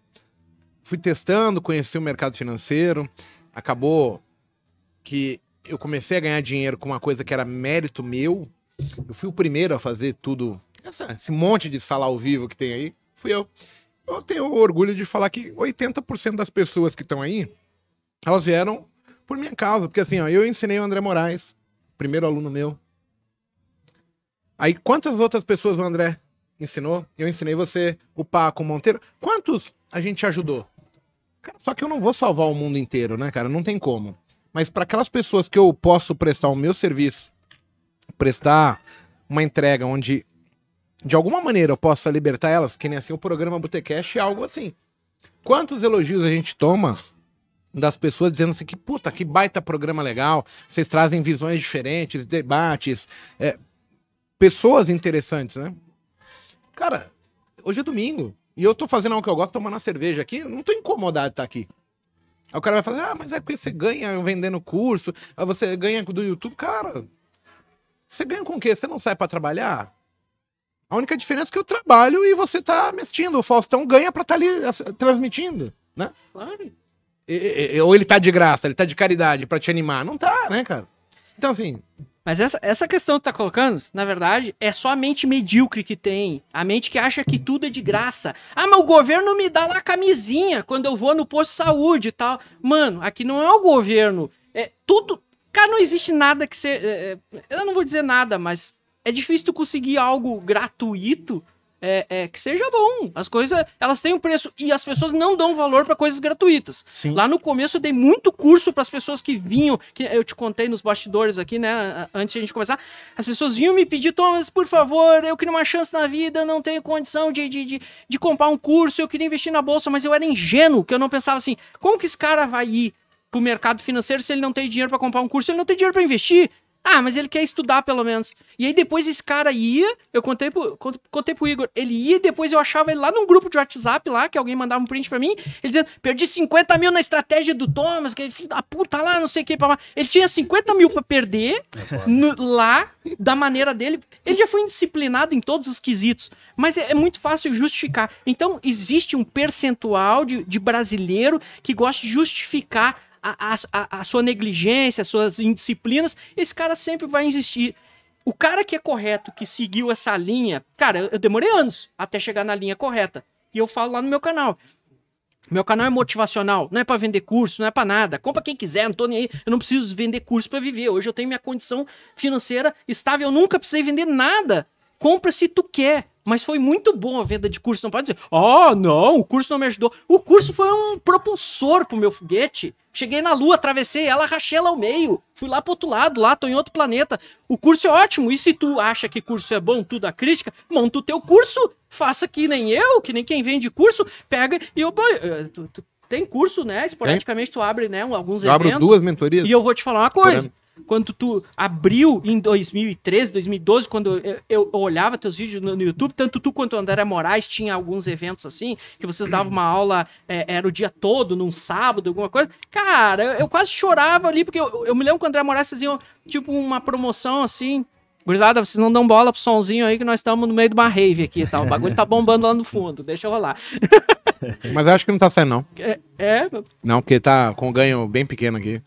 fui testando, conheci o mercado financeiro, acabou que eu comecei a ganhar dinheiro com uma coisa que era mérito meu. Eu fui o primeiro a fazer tudo, essa, esse monte de sala ao vivo que tem aí, fui eu. Eu tenho orgulho de falar que 80% das pessoas que estão aí, elas vieram por minha causa, porque assim, ó, eu ensinei o André Moraes, primeiro aluno meu. Aí quantas outras pessoas o André ensinou? Eu ensinei você, o Paco, o Monteiro. Quantos a gente ajudou? Só que eu não vou salvar o mundo inteiro, né, cara? Não tem como. Mas para aquelas pessoas que eu posso prestar o meu serviço, prestar uma entrega onde de alguma maneira eu possa libertar elas, que nem assim o programa Botecash é algo assim. Quantos elogios a gente toma das pessoas dizendo assim que puta, que baita programa legal, vocês trazem visões diferentes, debates, é, pessoas interessantes, né? Cara, hoje é domingo. E eu tô fazendo algo que eu gosto, tomando uma cerveja aqui, não tô incomodado de estar tá aqui. Aí o cara vai falar, ah, mas é porque você ganha vendendo curso, você ganha do YouTube. Cara, você ganha com o quê? Você não sai para trabalhar? A única diferença é que eu trabalho e você tá me assistindo. O Faustão ganha pra estar tá ali transmitindo, né? Claro. E, e, ou ele tá de graça, ele tá de caridade para te animar. Não tá, né, cara? Então, assim, mas essa, essa questão que tu tá colocando, na verdade, é só a mente medíocre que tem. A mente que acha que tudo é de graça. Ah, mas o governo me dá lá a camisinha quando eu vou no posto de saúde e tal. Mano, aqui não é o governo. É tudo. Cara, não existe nada que ser. É, é eu não vou dizer nada, mas é difícil tu conseguir algo gratuito é, é, que seja bom. As coisas, elas têm um preço e as pessoas não dão valor para coisas gratuitas. Sim. Lá no começo eu dei muito curso para as pessoas que vinham, que eu te contei nos bastidores aqui, né, antes de a gente começar. As pessoas vinham me pedir, Thomas, por favor, eu queria uma chance na vida, não tenho condição de, de, de, de comprar um curso, eu queria investir na bolsa, mas eu era ingênuo, que eu não pensava assim, como que esse cara vai ir pro mercado financeiro se ele não tem dinheiro para comprar um curso, ele não tem dinheiro para investir. Ah, mas ele quer estudar pelo menos. E aí depois esse cara ia, eu contei pro, contei pro Igor, ele ia e depois eu achava ele lá num grupo de WhatsApp lá, que alguém mandava um print pra mim, ele dizendo, perdi 50 mil na estratégia do Thomas, que filho da puta lá, não sei o que, Ele tinha 50 mil pra perder no, lá, da maneira dele. Ele já foi indisciplinado em todos os quesitos, mas é, é muito fácil justificar. Então existe um percentual de, de brasileiro que gosta de justificar a, a, a sua negligência, as suas indisciplinas, esse cara sempre vai existir. O cara que é correto, que seguiu essa linha, cara, eu demorei anos até chegar na linha correta. E eu falo lá no meu canal. Meu canal é motivacional, não é para vender curso, não é para nada. Compra quem quiser, não tô nem aí. Eu não preciso vender curso para viver. Hoje eu tenho minha condição financeira estável, eu nunca precisei vender nada. Compra se tu quer. Mas foi muito bom a venda de curso. Não pode dizer, oh, não, o curso não me ajudou. O curso foi um propulsor pro meu foguete. Cheguei na Lua, atravessei ela, rachei ela ao meio. Fui lá pro outro lado, lá, tô em outro planeta. O curso é ótimo. E se tu acha que curso é bom, tudo a crítica, monta o teu curso. Faça que nem eu, que nem quem vende curso, pega e eu. Eh, tu, tu, tem curso, né? Esporadicamente tu abre, né? Alguns eu eventos. Abro duas mentorias. E eu vou te falar uma coisa quando tu abriu em 2013, 2012, quando eu, eu, olhava teus vídeos no, no, YouTube, tanto tu quanto o André Moraes tinha alguns eventos assim, que vocês davam uma aula, é, era o dia todo, num sábado, alguma coisa. Cara, eu, eu quase chorava ali, porque eu, me lembro que o André Moraes fazia tipo, uma promoção assim. Gurizada, vocês não dão bola pro somzinho aí que nós estamos no meio de uma rave aqui e tal. O bagulho tá bombando lá no fundo, deixa eu rolar. Mas eu acho que não tá saindo, não. É? é... Não, porque tá com ganho bem pequeno aqui.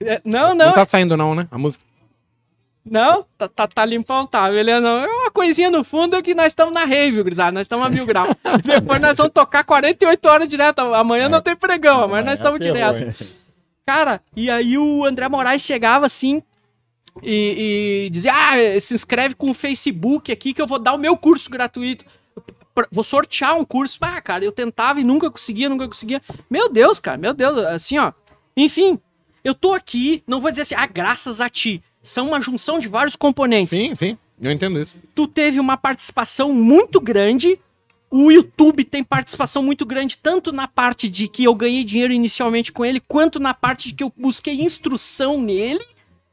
É, não, não. Não tá é- saindo, não, né? A música. Não, tá, tá, tá limpão, tá, beleza? Não. É uma coisinha no fundo que nós estamos na rave, gurizada. Nós estamos a mil graus. (laughs) Depois nós vamos tocar 48 horas direto. Amanhã é, não tem pregão, amanhã é, nós estamos direto. Cara, e aí o André Moraes chegava assim e, e dizia: Ah, se inscreve com o Facebook aqui que eu vou dar o meu curso gratuito. vou sortear um curso. Ah, cara, eu tentava e nunca conseguia, nunca conseguia. Meu Deus, cara, meu Deus, assim, ó. Enfim, eu tô aqui, não vou dizer assim, ah, graças a ti. São uma junção de vários componentes. Sim, sim, eu entendo isso. Tu teve uma participação muito grande. O YouTube tem participação muito grande, tanto na parte de que eu ganhei dinheiro inicialmente com ele, quanto na parte de que eu busquei instrução nele,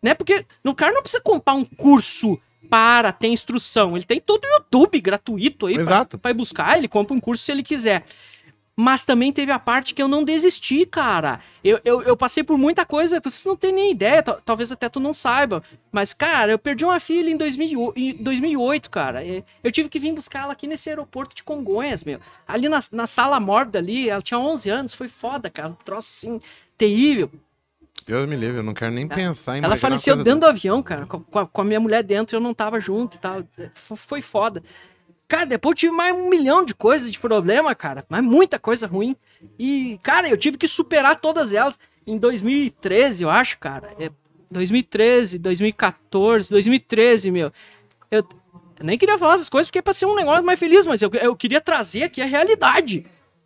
né? Porque no cara não precisa comprar um curso para ter instrução. Ele tem todo o YouTube gratuito aí para ir buscar. Ele compra um curso se ele quiser. Mas também teve a parte que eu não desisti, cara. Eu, eu, eu passei por muita coisa, vocês não têm nem ideia, talvez até tu não saiba. Mas, cara, eu perdi uma filha em, 2000, em 2008, cara. Eu tive que vir buscar ela aqui nesse aeroporto de Congonhas, meu. Ali na, na sala mórbida ali, ela tinha 11 anos, foi foda, cara. Um troço assim, terrível. Deus me livre, eu não quero nem ela, é. pensar em Ela faleceu dentro do avião, cara, com a, com a, minha mulher dentro, eu não tava junto e tal. Foi foda. Cara, depois eu tive mais um milhão de coisas de problema, cara. Mas muita coisa ruim. E, cara, eu tive que superar todas elas. Em 2013, eu acho, cara. É 2013, 2014, 2013, meu. Eu, eu nem queria falar essas coisas porque é pra ser um negócio mais feliz, mas eu, eu queria trazer aqui a realidade,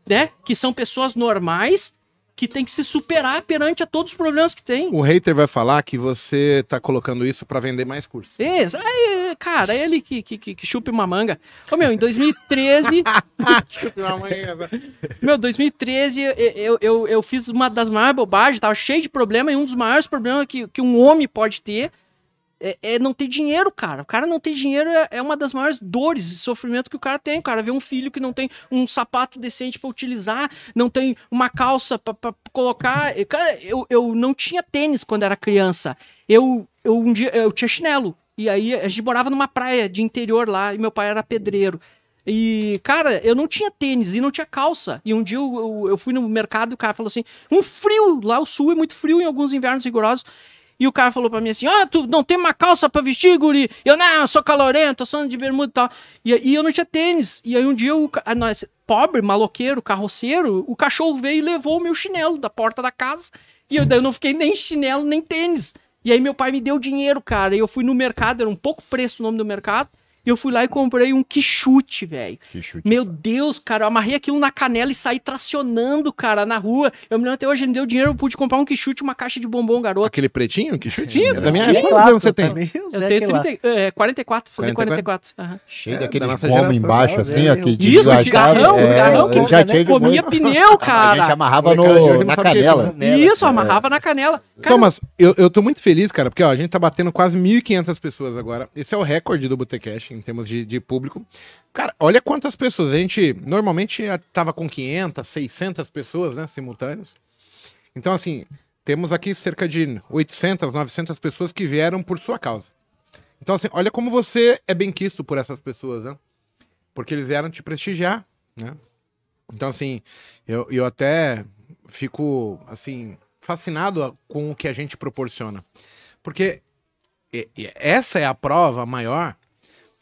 né? Que são pessoas normais que tem que se superar perante a todos os problemas que tem. O hater vai falar que você tá colocando isso para vender mais curso. Isso. Aí, cara, ele que, que, que, que chupa uma manga. Ô, meu, em 2013... (laughs) uma manga. Né? meu, 2013 eu, eu, eu fiz uma das maiores bobagens, tava cheio de problema, e um dos maiores problemas que, que um homem pode ter é, é, não ter dinheiro, cara. O cara não ter dinheiro é, é, uma das maiores dores e sofrimento que o cara tem. O cara vê um filho que não tem um sapato decente para utilizar, não tem uma calça para colocar. Cara, eu, eu não tinha tênis quando era criança. Eu, eu um dia eu tinha chinelo. E aí a gente morava numa praia de interior lá e meu pai era pedreiro. E, cara, eu não tinha tênis e não tinha calça. E um dia eu, eu, eu fui no mercado e o cara falou assim: um frio, lá o sul é muito frio em alguns invernos rigorosos. E o cara falou pra mim assim: Ah, oh, tu não tem uma calça pra vestir, guri? Eu, não, eu sou calorento, eu sou de bermuda e tal. E, e eu não tinha tênis. E aí um dia, o, ah, nós, pobre, maloqueiro, carroceiro, o cachorro veio e levou o meu chinelo da porta da casa. E eu, daí eu não fiquei nem chinelo, nem tênis. E aí meu pai me deu dinheiro, cara. E eu fui no mercado, era um pouco preço o nome do mercado. E eu fui lá e comprei um quichute, velho. É meu cara. Deus, cara, eu amarrei aquilo na canela e saí tracionando, cara, na rua. Eu me lembro até hoje, ele deu dinheiro, eu pude comprar um quichute, uma caixa de bombom garoto. Aquele pretinho, quichute? Sim, da minha época, quantos você tem? eu é tenho 30, é, 44, fazer 44. 44. Cheio é, daquele da bomba embaixo, né, assim, aqui de Isso, garrão, é, garrão que já né, comia muito... pneu, cara. A gente amarrava no, na é canela. Isso, amarrava na canela. Thomas, então, eu, eu tô muito feliz, cara, porque a gente tá batendo quase 1.500 pessoas agora. Esse é o recorde do botecash em termos de, de público. Cara, olha quantas pessoas. A gente normalmente estava é, com 500, 600 pessoas né, simultâneas. Então, assim, temos aqui cerca de 800, 900 pessoas que vieram por sua causa. Então, assim, olha como você é bem quisto por essas pessoas, né? Porque eles vieram te prestigiar, né? Então, assim, eu, eu até fico, assim, fascinado com o que a gente proporciona. Porque essa é a prova maior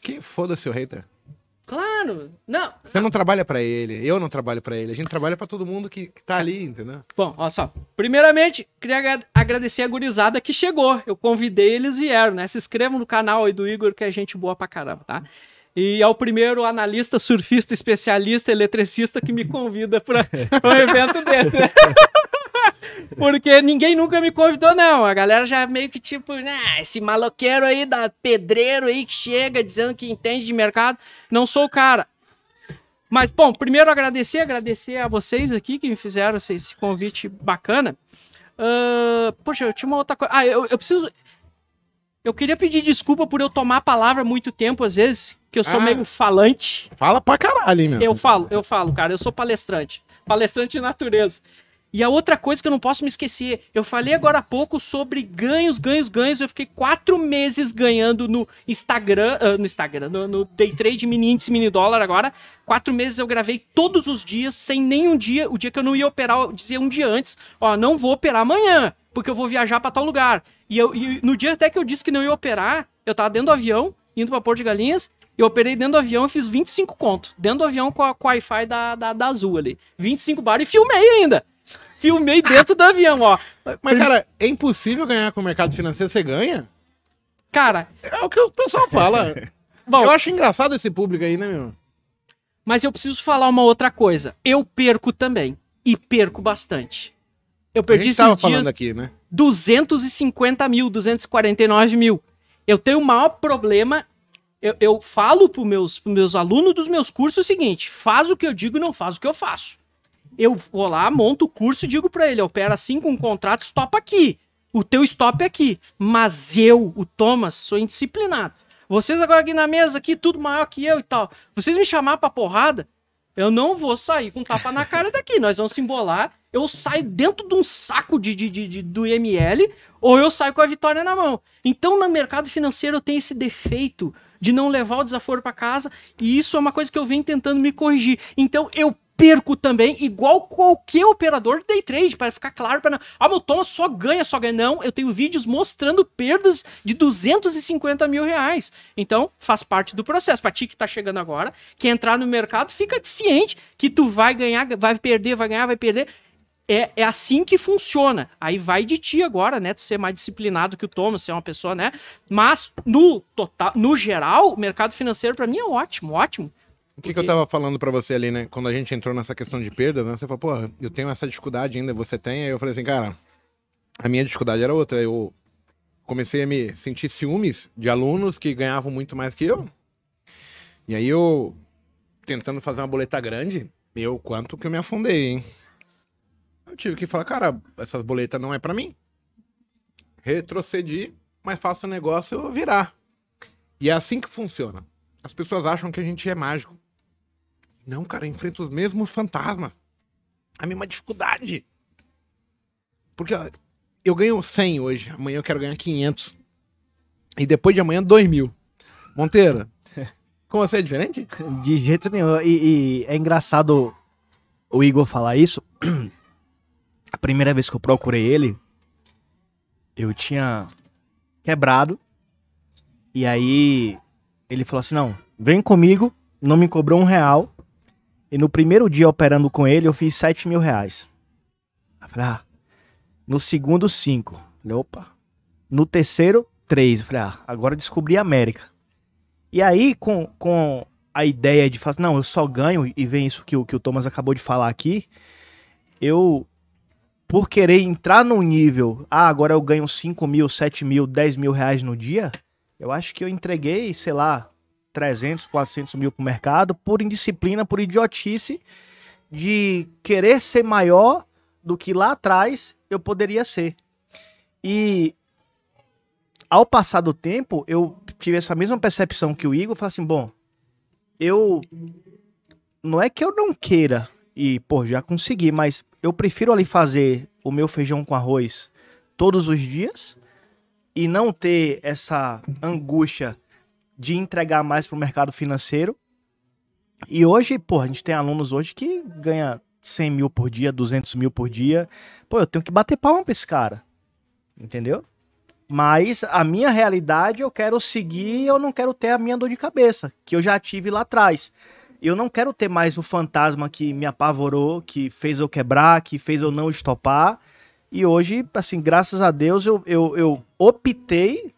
que foda-se o hater. Claro. Não. Você não trabalha para ele, eu não trabalho para ele. A gente trabalha para todo mundo que, que tá ali, entendeu? Bom, olha só. Primeiramente, queria agradecer a gurizada que chegou. Eu convidei, eles vieram, né? Se inscrevam no canal aí do Igor, que é gente boa pra caramba, tá? E é o primeiro analista, surfista, especialista, eletricista que me convida para um evento desse, né? (laughs) (laughs) Porque ninguém nunca me convidou, não. A galera já meio que tipo, né? esse maloqueiro aí, da pedreiro aí que chega dizendo que entende de mercado. Não sou o cara. Mas, bom, primeiro agradecer, agradecer a vocês aqui que me fizeram esse, esse convite bacana. Uh, poxa, eu tinha uma outra coisa. Ah, eu, eu preciso. Eu queria pedir desculpa por eu tomar a palavra muito tempo, às vezes, que eu sou ah, meio falante. Fala pra caralho, hein, meu. Eu falo, eu falo, cara. Eu sou palestrante. Palestrante de natureza. E a outra coisa que eu não posso me esquecer, eu falei agora há pouco sobre ganhos, ganhos, ganhos. Eu fiquei quatro meses ganhando no Instagram, uh, no Instagram, no, no, day trade mini índice mini dólar agora. Quatro meses eu gravei todos os dias, sem nenhum dia. O dia que eu não ia operar, eu dizia um dia antes, ó, não vou operar amanhã, porque eu vou viajar para tal lugar. E, eu, e no dia até que eu disse que não ia operar, eu tava dentro do avião, indo para Porto de Galinhas, eu operei dentro do avião e fiz 25 conto. Dentro do avião com a, com a Wi-Fi da, da, da Azul ali. 25 bar e filmei ainda filmei dentro do avião, ó. Mas, cara, é impossível ganhar com o mercado financeiro, você ganha? Cara. É o que o pessoal fala. (laughs) Bom, eu acho engraçado esse público aí, né, meu? Mas eu preciso falar uma outra coisa. Eu perco também. E perco bastante. Eu perdi esses dias falando aqui, né? 250 mil, 249 mil. Eu tenho o maior problema. Eu, eu falo para meus, pros meus alunos dos meus cursos o seguinte: faz o que eu digo, e não faz o que eu faço. Eu vou lá, monto o curso e digo para ele: opera assim com um contrato, stop aqui. O teu stop é aqui. Mas eu, o Thomas, sou indisciplinado. Vocês agora aqui na mesa, aqui, tudo maior que eu e tal. Vocês me chamar pra porrada, eu não vou sair com tapa na cara daqui. Nós vamos se embolar. Eu saio dentro de um saco de, de, de, de, do IML ou eu saio com a vitória na mão. Então, no mercado financeiro, eu tenho esse defeito de não levar o desaforo para casa e isso é uma coisa que eu venho tentando me corrigir. Então, eu perco também, igual qualquer operador de day trade, para ficar claro, para Ah, meu Thomas só ganha, só ganha. Não, eu tenho vídeos mostrando perdas de 250 mil reais. Então, faz parte do processo. Para ti que tá chegando agora, que entrar no mercado, fica ciente que tu vai ganhar, vai perder, vai ganhar, vai perder. É, é assim que funciona. Aí vai de ti agora, né? Tu ser mais disciplinado que o Thomas, ser uma pessoa, né? Mas, no total, no geral, o mercado financeiro, para mim, é ótimo, ótimo o que, que eu tava falando para você ali, né? Quando a gente entrou nessa questão de perda, né? Você falou, porra, eu tenho essa dificuldade ainda, você tem? Aí eu falei assim, cara, a minha dificuldade era outra. Eu comecei a me sentir ciúmes de alunos que ganhavam muito mais que eu. E aí eu, tentando fazer uma boleta grande, meu quanto que eu me afundei, hein? Eu tive que falar, cara, essas boletas não é para mim. Retrocedi, mas faço o negócio virar. E é assim que funciona. As pessoas acham que a gente é mágico. Não, cara, enfrento os mesmos fantasmas. A mesma dificuldade. Porque eu ganho 100 hoje, amanhã eu quero ganhar 500. E depois de amanhã, 2 mil. Monteiro, (laughs) com você é diferente? De jeito nenhum. E, e é engraçado o Igor falar isso. A primeira vez que eu procurei ele, eu tinha quebrado. E aí ele falou assim: não, vem comigo, não me cobrou um real. E no primeiro dia operando com ele, eu fiz 7 mil reais. Eu falei, ah. No segundo, 5. Falei, opa. No terceiro, 3. Falei, ah, agora descobri a América. E aí, com, com a ideia de fazer, não, eu só ganho, e vem isso que, que o Thomas acabou de falar aqui, eu, por querer entrar num nível, ah, agora eu ganho 5 mil, 7 mil, 10 mil reais no dia, eu acho que eu entreguei, sei lá, 300, 400 mil para o mercado por indisciplina, por idiotice de querer ser maior do que lá atrás eu poderia ser. E ao passar do tempo, eu tive essa mesma percepção que o Igor, falei assim, bom, eu não é que eu não queira e pô, já consegui, mas eu prefiro ali fazer o meu feijão com arroz todos os dias e não ter essa angústia de entregar mais para o mercado financeiro. E hoje, pô, a gente tem alunos hoje que ganha 100 mil por dia, 200 mil por dia. Pô, eu tenho que bater palma para esse cara. Entendeu? Mas a minha realidade eu quero seguir, eu não quero ter a minha dor de cabeça, que eu já tive lá atrás. Eu não quero ter mais o fantasma que me apavorou, que fez eu quebrar, que fez eu não estopar. E hoje, assim, graças a Deus, eu, eu, eu optei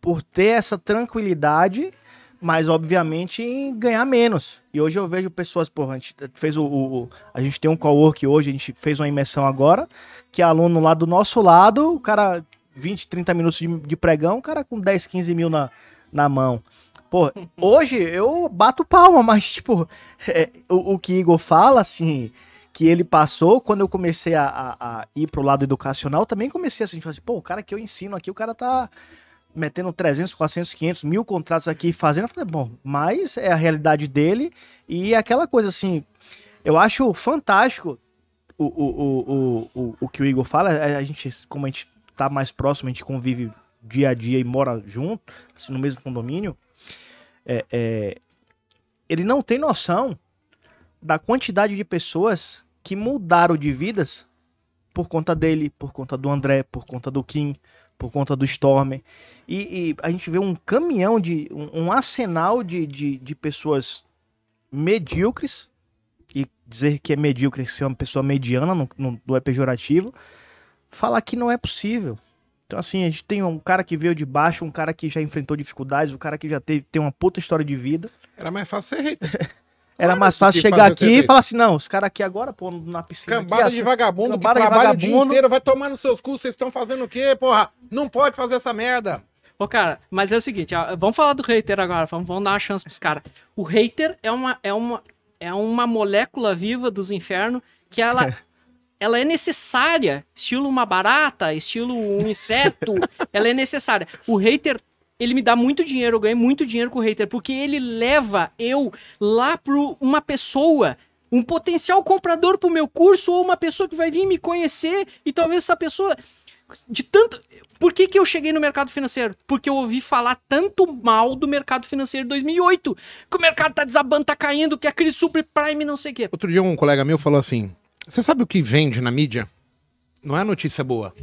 por ter essa tranquilidade, mas obviamente em ganhar menos. E hoje eu vejo pessoas, porra, a gente fez o, o a gente tem um co-work hoje, a gente fez uma imersão agora, que é aluno lá do nosso lado, o cara 20, 30 minutos de, de pregão, o cara com 10, 15 mil na, na mão. Pô, (laughs) hoje eu bato palma, mas, tipo, é, o, o, que Igor fala, assim, que ele passou, quando eu comecei a, a, a ir pro lado educacional, também comecei a assim, assim, pô, o cara que eu ensino aqui, o cara tá metendo 300, 400, 500 mil contratos aqui fazendo. Eu falei, bom, mas é a realidade dele e aquela coisa assim. Eu acho fantástico o, o, o, o, o que o Igor fala. É, a gente, como a gente tá mais próximo, a gente convive dia a dia e mora junto, assim, no mesmo condomínio. É, é, ele não tem noção da quantidade de pessoas que mudaram de vidas por conta dele, por conta do André, por conta do Kim, por conta do Storm. E, e, a gente vê um caminhão de. um, um arsenal de, de, de, pessoas medíocres. E dizer que é medíocre é ser uma pessoa mediana não, não, não é pejorativo. Falar que não é possível. Então, assim, a gente tem um cara que veio de baixo, um cara que já enfrentou dificuldades, um cara que já teve, tem uma puta história de vida. Era mais fácil ser hater. (laughs) Era mais fácil chegar aqui e falar assim: não, os caras aqui agora, pô, na piscina. Cambada aqui, de assim, vagabundo que trabalha vagabundo. o dia inteiro, vai tomar nos seus cursos, vocês estão fazendo o quê, porra? Não pode fazer essa merda. Ô, cara, mas é o seguinte, vamos falar do hater agora, vamos, vamos dar uma chance pros caras. O hater é uma, é, uma, é uma molécula viva dos infernos que ela. (laughs) ela é necessária, estilo uma barata, estilo um inseto, (laughs) ela é necessária. O hater ele me dá muito dinheiro, eu ganho muito dinheiro com o hater, porque ele leva eu lá para uma pessoa um potencial comprador para o meu curso ou uma pessoa que vai vir me conhecer e talvez essa pessoa de tanto por que, que eu cheguei no mercado financeiro? Porque eu ouvi falar tanto mal do mercado financeiro em 2008, que o mercado tá desabando, tá caindo, que é aquele subprime não sei o quê. Outro dia um colega meu falou assim, você sabe o que vende na mídia? Não é notícia boa.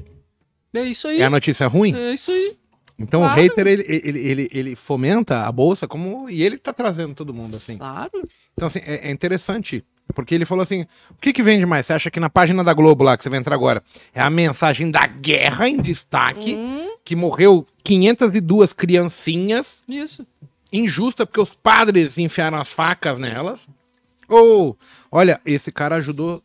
É isso aí. É a notícia ruim? É isso aí. Então claro. o hater, ele, ele, ele, ele, fomenta a bolsa como. E ele tá trazendo todo mundo, assim. Claro. Então, assim, é, é interessante. Porque ele falou assim: o que, que vende mais? Você acha que na página da Globo lá que você vai entrar agora é a mensagem da guerra em destaque, hum. que morreu 502 criancinhas. Isso. Injusta porque os padres enfiaram as facas nelas. Ou, olha, esse cara ajudou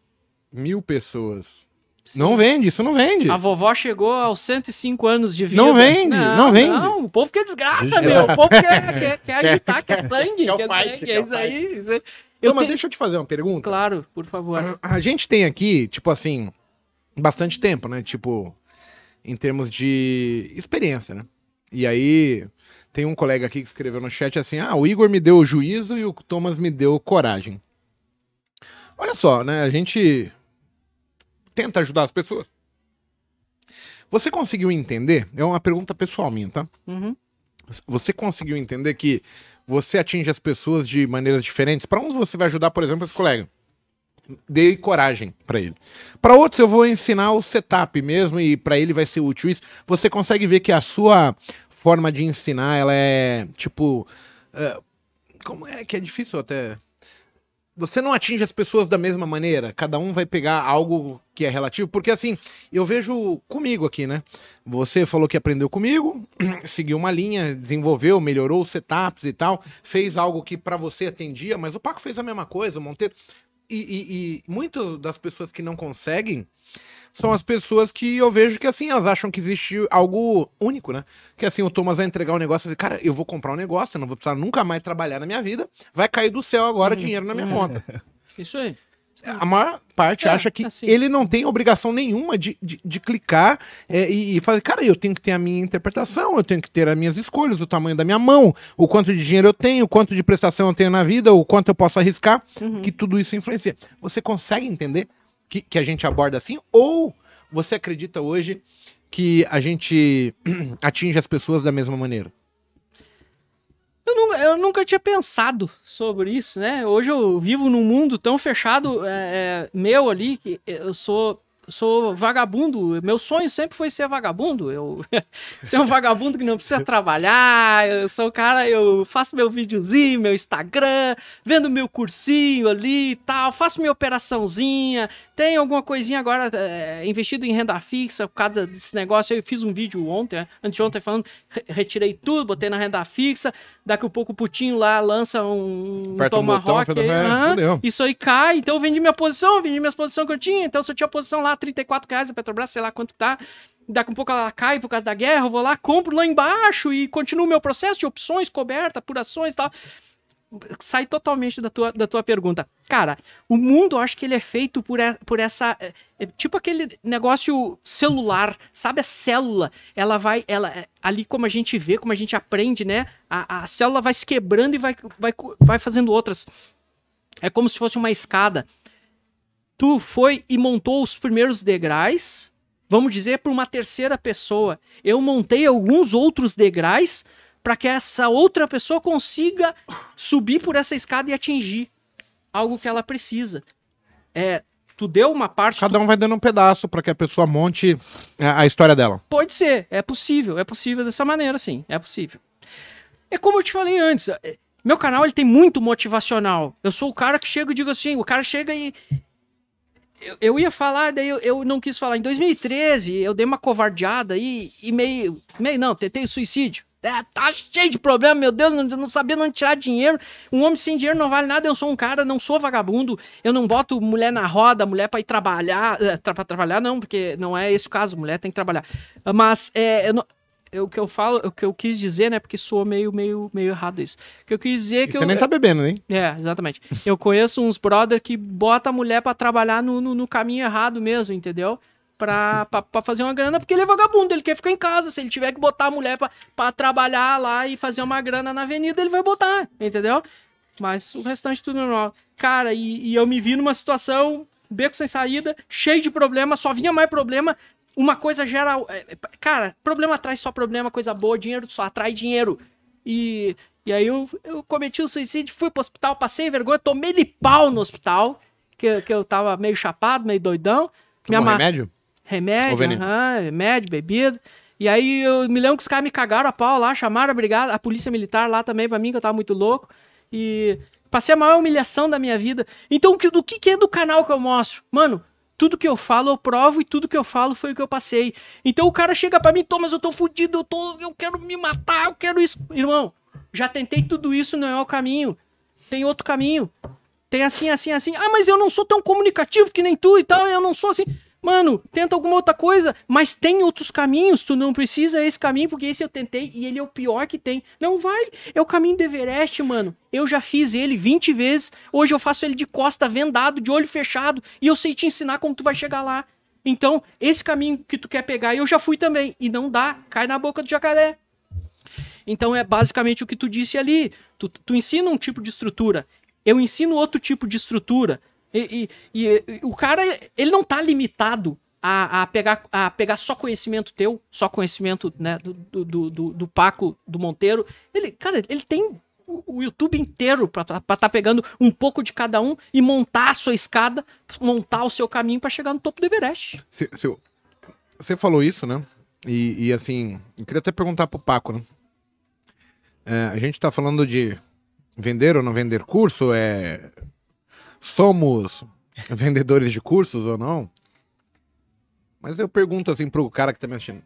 mil pessoas. Sim. Não vende, isso não vende. A vovó chegou aos 105 anos de vida. Não vende, não, não vende. Não, o povo quer desgraça, meu. O povo quer, (laughs) quer, quer agitar, quer sangue. Quer, quer fight, sangue, é isso aí. Eu não, mas tenho... deixa eu te fazer uma pergunta. Claro, por favor. A, a, gente tem aqui, tipo assim, bastante tempo, né? Tipo, em termos de experiência, né? E aí, tem um colega aqui que escreveu no chat assim: ah, o Igor me deu o juízo e o Thomas me deu coragem. Olha só, né? A gente tenta ajudar as pessoas. Você conseguiu entender? É uma pergunta pessoal minha, tá? Uhum. Você conseguiu entender que você atinge as pessoas de maneiras diferentes? Para uns você vai ajudar, por exemplo, esse colega. Dei coragem para ele. Para outros eu vou ensinar o setup mesmo e para ele vai ser útil isso. Você consegue ver que a sua forma de ensinar ela é tipo, uh, como é que é difícil até você não atinge as pessoas da mesma maneira. Cada um vai pegar algo que é relativo. Porque assim, eu vejo comigo aqui, né? Você falou que aprendeu comigo, (clears throat) seguiu uma linha, desenvolveu, melhorou os setups e tal, fez algo que para você atendia, mas o Paco fez a mesma coisa, o Monteiro e, e, e muito das pessoas que não conseguem são as pessoas que eu vejo que assim, elas acham que existe algo único, né? Que assim, o Thomas vai entregar um negócio assim, cara, eu vou comprar um negócio, eu não vou precisar nunca mais trabalhar na minha vida, vai cair do céu agora hum. dinheiro na minha hum. conta. Isso aí a maior parte é, acha que assim. ele não tem obrigação nenhuma de, de, de clicar é, e, e cara, eu tenho que ter a minha interpretação, eu tenho que ter as minhas escolhas, o tamanho da minha mão, o quanto de dinheiro eu tenho, o quanto de prestação eu tenho na vida, o quanto eu posso arriscar, uhum. que tudo isso influencia. Você consegue entender que, que a gente aborda assim? Ou você acredita hoje que a gente (clears throat) atinge as pessoas da mesma maneira? Eu, não, eu, nunca tinha pensado sobre isso, né? Hoje eu vivo num mundo tão fechado é, é meu ali que eu sou sou vagabundo. Meu sonho sempre foi ser vagabundo. Eu (laughs) ser um vagabundo que não precisa trabalhar. Eu sou o cara, eu faço meu videozinho, meu Instagram, vendo meu cursinho ali e tal, faço minha operaçãozinha. Tem alguma coisinha agora é, investido em renda fixa por causa desse negócio. Eu fiz um vídeo ontem, né? anteontem, falando, retirei tudo, botei na renda fixa. Daqui a pouco o Putinho lá lança um, um Tomahawk. Um botão, aí, isso aí cai. Então eu vendi minha posição, vendi minhas posições que eu tinha. Então se eu tinha posição lá lá, 34 reais a Petrobras, sei lá quanto tá. Daqui a um pouco ela cai por causa da guerra, eu vou lá, compro lá embaixo e continuo meu processo de opções, coberta, por ações e tal. Sai totalmente da tua, da tua pergunta. Cara, o mundo, eu acho que ele é feito por, por essa. É, é, tipo aquele negócio celular, sabe? A célula, ela vai. ela é, Ali, como a gente vê, como a gente aprende, né? A, a célula vai se quebrando e vai, vai, vai fazendo outras. É como se fosse uma escada tu foi e montou os primeiros degraus, vamos dizer, para uma terceira pessoa. Eu montei alguns outros degraus para que essa outra pessoa consiga subir por essa escada e atingir algo que ela precisa. É, tu deu uma parte. Cada tu... um vai dando um pedaço para que a pessoa monte é, a história dela. Pode ser, é possível, é possível dessa maneira, sim, é possível. É como eu te falei antes, é, meu canal ele tem muito motivacional. Eu sou o cara que chega e digo assim, o cara chega e, eu, eu, ia falar, daí eu, eu, não quis falar. Em 2013, eu dei uma covardeada e, e meio. Meio não, tentei suicídio. É, tá cheio de problema, meu Deus, não, não sabia não tirar dinheiro. Um homem sem dinheiro não vale nada. Eu sou um cara, não sou vagabundo. Eu não boto mulher na roda, mulher para ir trabalhar. Eh, tra pra trabalhar, não, porque não é esse o caso, mulher tem que trabalhar. Mas é, eu não, é o que eu falo, o que eu quis dizer, né? Porque soou meio, meio, meio errado isso. O que eu quis dizer é que. Você eu, nem é tá bebendo, hein? É, exatamente. eu conheço uns brother que bota a mulher para trabalhar no, no, no, caminho errado mesmo, entendeu? Pra, pra, pra, fazer uma grana, porque ele é vagabundo, ele quer ficar em casa. Se ele tiver que botar a mulher pra, pra trabalhar lá e fazer uma grana na avenida, ele vai botar, entendeu? Mas o restante é tudo normal. Cara, e, e eu me vi numa situação, beco sem saída, cheio de problema, só vinha mais problema uma coisa gera. É, é, cara, problema traz só problema, coisa boa, dinheiro só atrai dinheiro. E, e aí eu, eu cometi o um suicídio, fui pro hospital, passei vergonha, tomei-lhe pau no hospital, que, que eu tava meio chapado, meio doidão. Tomou remédio? Remédio, aham, remédio, bebida. E aí eu me lembro que os caras me cagaram a pau lá, chamaram a brigada, a polícia militar lá também pra mim, que eu tava muito louco. E passei a maior humilhação da minha vida. Então, do que, que é do canal que eu mostro? Mano, tudo que eu falo eu provo e tudo que eu falo foi o que eu passei. Então o cara chega para mim, Thomas, eu tô fudido, eu, tô, eu quero me matar, eu quero isso. Irmão, já tentei tudo isso, não é o caminho. Tem outro caminho. Tem assim, assim, assim. Ah, mas eu não sou tão comunicativo que nem tu e tal, eu não sou assim. Mano, tenta alguma outra coisa, mas tem outros caminhos, tu não precisa esse caminho, porque esse eu tentei e ele é o pior que tem. Não vai, é o caminho do Everest, mano. Eu já fiz ele 20 vezes, hoje eu faço ele de costa vendado, de olho fechado, e eu sei te ensinar como tu vai chegar lá. Então, esse caminho que tu quer pegar, eu já fui também, e não dá, cai na boca do jacaré. Então, é basicamente o que tu disse ali. Tu, tu ensina um tipo de estrutura, eu ensino outro tipo de estrutura. E, e, e, o cara, ele não tá limitado a, a, pegar, a pegar só conhecimento teu, só conhecimento né, do, do, do, do Paco, do Monteiro. Ele, cara, ele tem o YouTube inteiro pra, estar tá, tá pegando um pouco de cada um e montar a sua escada, montar o seu caminho para chegar no topo do Everest. Se, se você falou isso, né? E, e, assim, eu queria até perguntar pro Paco, né? É, a gente tá falando de vender ou não vender curso, é somos vendedores de cursos ou não. Mas eu pergunto assim pro cara que tá me assistindo: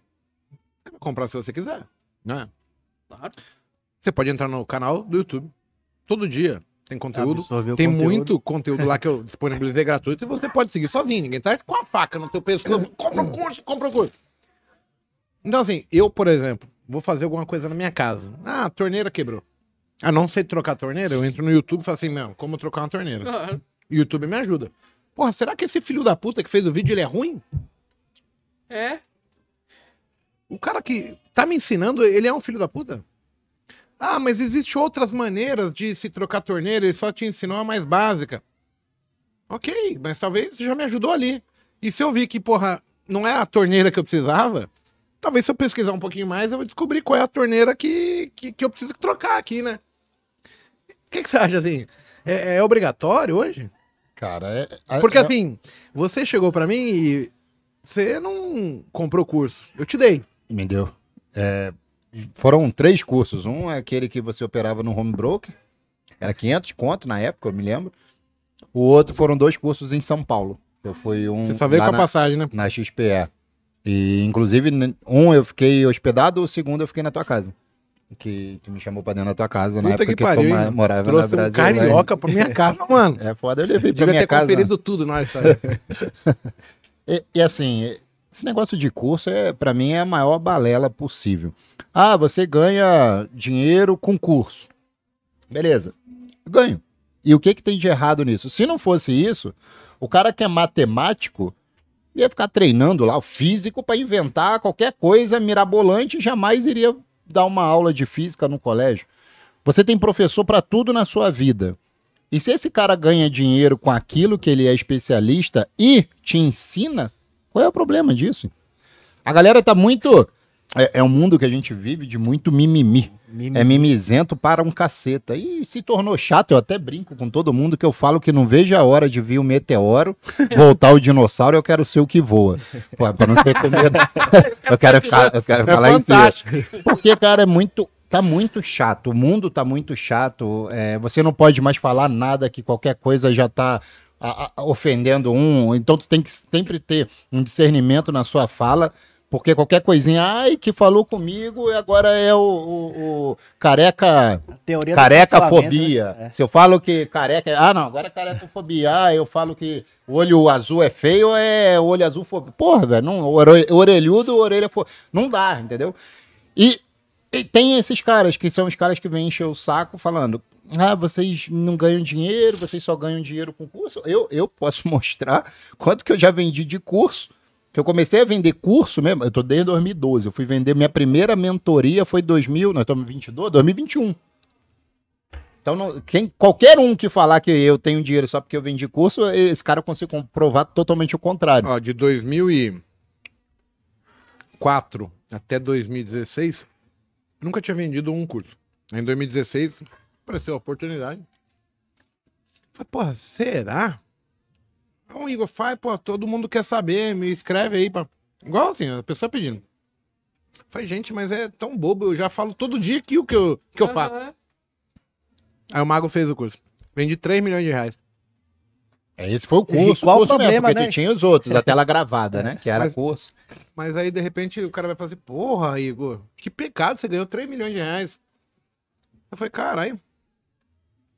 você vai comprar se você quiser, né? Claro. Você pode entrar no canal do YouTube todo dia. Tem conteúdo, tem conteúdo. muito conteúdo lá que eu disponibilizei gratuito e você pode seguir sozinho. Ninguém tá com a faca no teu pescoço. Compra o um curso, compra o um curso. Então, assim, eu, por exemplo, vou fazer alguma coisa na minha casa. Ah, a torneira quebrou. A não ser trocar a torneira, eu entro no YouTube e falo assim, não, como trocar uma torneira? Uhum. YouTube me ajuda. Porra, será que esse filho da puta que fez o vídeo, ele é ruim? É. O cara que tá me ensinando, ele é um filho da puta? Ah, mas existe outras maneiras de se trocar torneira, ele só te ensinou a mais básica. Ok, mas talvez já me ajudou ali. E se eu vi que, porra, não é a torneira que eu precisava, talvez se eu pesquisar um pouquinho mais, eu vou descobrir qual é a torneira que, que, que eu preciso trocar aqui, né? O que, que você acha assim? É, é obrigatório hoje? Cara, é. é Porque é- assim, você chegou para mim e você não comprou curso. Eu te dei. Me deu. É, foram três cursos. Um é aquele que você operava no home broker. Era 500 conto na época, eu me lembro. O outro foram dois cursos em São Paulo. Eu fui um. Você só veio com a na, passagem, né? Na XPE. E, inclusive, um eu fiquei hospedado, o segundo eu fiquei na tua casa que, me chamou pra dentro da tua casa, Puta né? Porque que eu morava na Brasil. Um né? carioca né? pra minha casa, (laughs) mano. É foda, eu levei pra minha ter conferido tudo nós, sabe? (laughs) e, e assim, esse negócio de curso é, para mim, é a maior balela possível. Ah, você ganha dinheiro com curso. Beleza. Ganho. E o que que tem de errado nisso? Se não fosse isso, o cara que é matemático ia ficar treinando lá o físico para inventar qualquer coisa mirabolante, jamais iria dar uma aula de física no colégio. Você tem professor para tudo na sua vida. E se esse cara ganha dinheiro com aquilo que ele é especialista e te ensina, qual é o problema disso? A galera tá muito é, é, um mundo que a gente vive de muito mimimi. mimimi. É mimizento para um caceta. E se tornou chato, eu até brinco com todo mundo que eu falo que não vejo a hora de vir o meteoro, (laughs) voltar o dinossauro, eu quero ser o que voa. Pô, pra não ter com medo. (laughs) eu quero, é ficar, eu quero é falar fantástico. isso. Porque, cara, é muito. Tá muito chato. O mundo tá muito chato. É, você não pode mais falar nada que qualquer coisa já tá a, a, ofendendo um. Então tu tem que sempre ter um discernimento na sua fala porque qualquer coisinha, ai, que falou comigo e agora é o, o, o careca. Carecafobia. Né? É. Se eu falo que careca. É, ah, não, agora é carecafobia. Ah, eu falo que olho azul é feio, é olho azul fobia. Porra, velho, não, orelhudo, orelha fobia. Não dá, entendeu? E, e tem esses caras que são os caras que vêm encher o saco falando: ah, vocês não ganham dinheiro, vocês só ganham dinheiro com curso. Eu, eu posso (laughs) mostrar quanto que eu já vendi de curso que eu comecei a vender curso mesmo, eu tô desde 2012, eu fui vender, minha primeira mentoria foi 2000, nós estamos em 22, 2021. Então, não, quem, qualquer um que falar que eu tenho dinheiro só porque eu vendi curso, esse cara consegue comprovar totalmente o contrário. Ó, de 2004 até 2016, nunca tinha vendido um curso. Em 2016, apareceu a oportunidade. Falei, porra, será? Ô, Igor, faz, pô, todo mundo quer saber, me escreve aí. Pra... Igual assim, a pessoa pedindo. Falei, gente, mas é tão bobo, eu já falo todo dia aqui o que eu, que eu faço. Uhum. Aí o Mago fez o curso. Vendi 3 milhões de reais. É, Esse foi o curso, qual o curso problema, mesmo, porque né? tu tinha os outros, a tela gravada, (laughs) é. né? Que era Mas- curso. Mas aí, de repente, o cara vai fazer, assim, porra, Igor, que pecado, você ganhou 3 milhões de reais. Eu falei, caralho.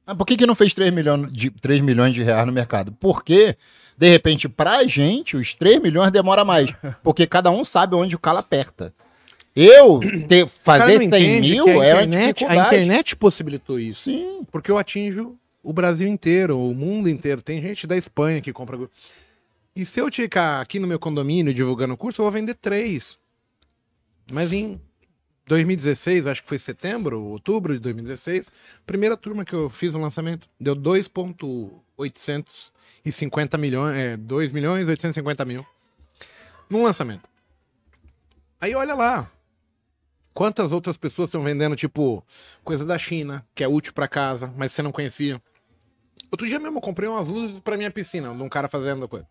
Ah, por que, que não fez 3 milhões, de, 3 milhões de reais no mercado? Porque de repente, pra gente, os 3 milhões demora mais. (laughs) Porque cada um sabe onde o cala aperta. Eu ter, fazer 100 mil é a internet, a internet possibilitou isso. Sim. Porque eu atinjo o Brasil inteiro, o mundo inteiro. Tem gente da Espanha que compra. E se eu ficar aqui no meu condomínio divulgando o curso, eu vou vender três. Mas em 2016, acho que foi setembro, outubro de 2016, primeira turma que eu fiz o lançamento, deu 2.800 e 50 milhões, é, 2 milhões e 850 mil num lançamento. Aí olha lá. Quantas outras pessoas estão vendendo, tipo, coisa da China, que é útil para casa, mas você não conhecia. Outro dia mesmo eu comprei umas luzes pra minha piscina, de um cara fazendo coisa.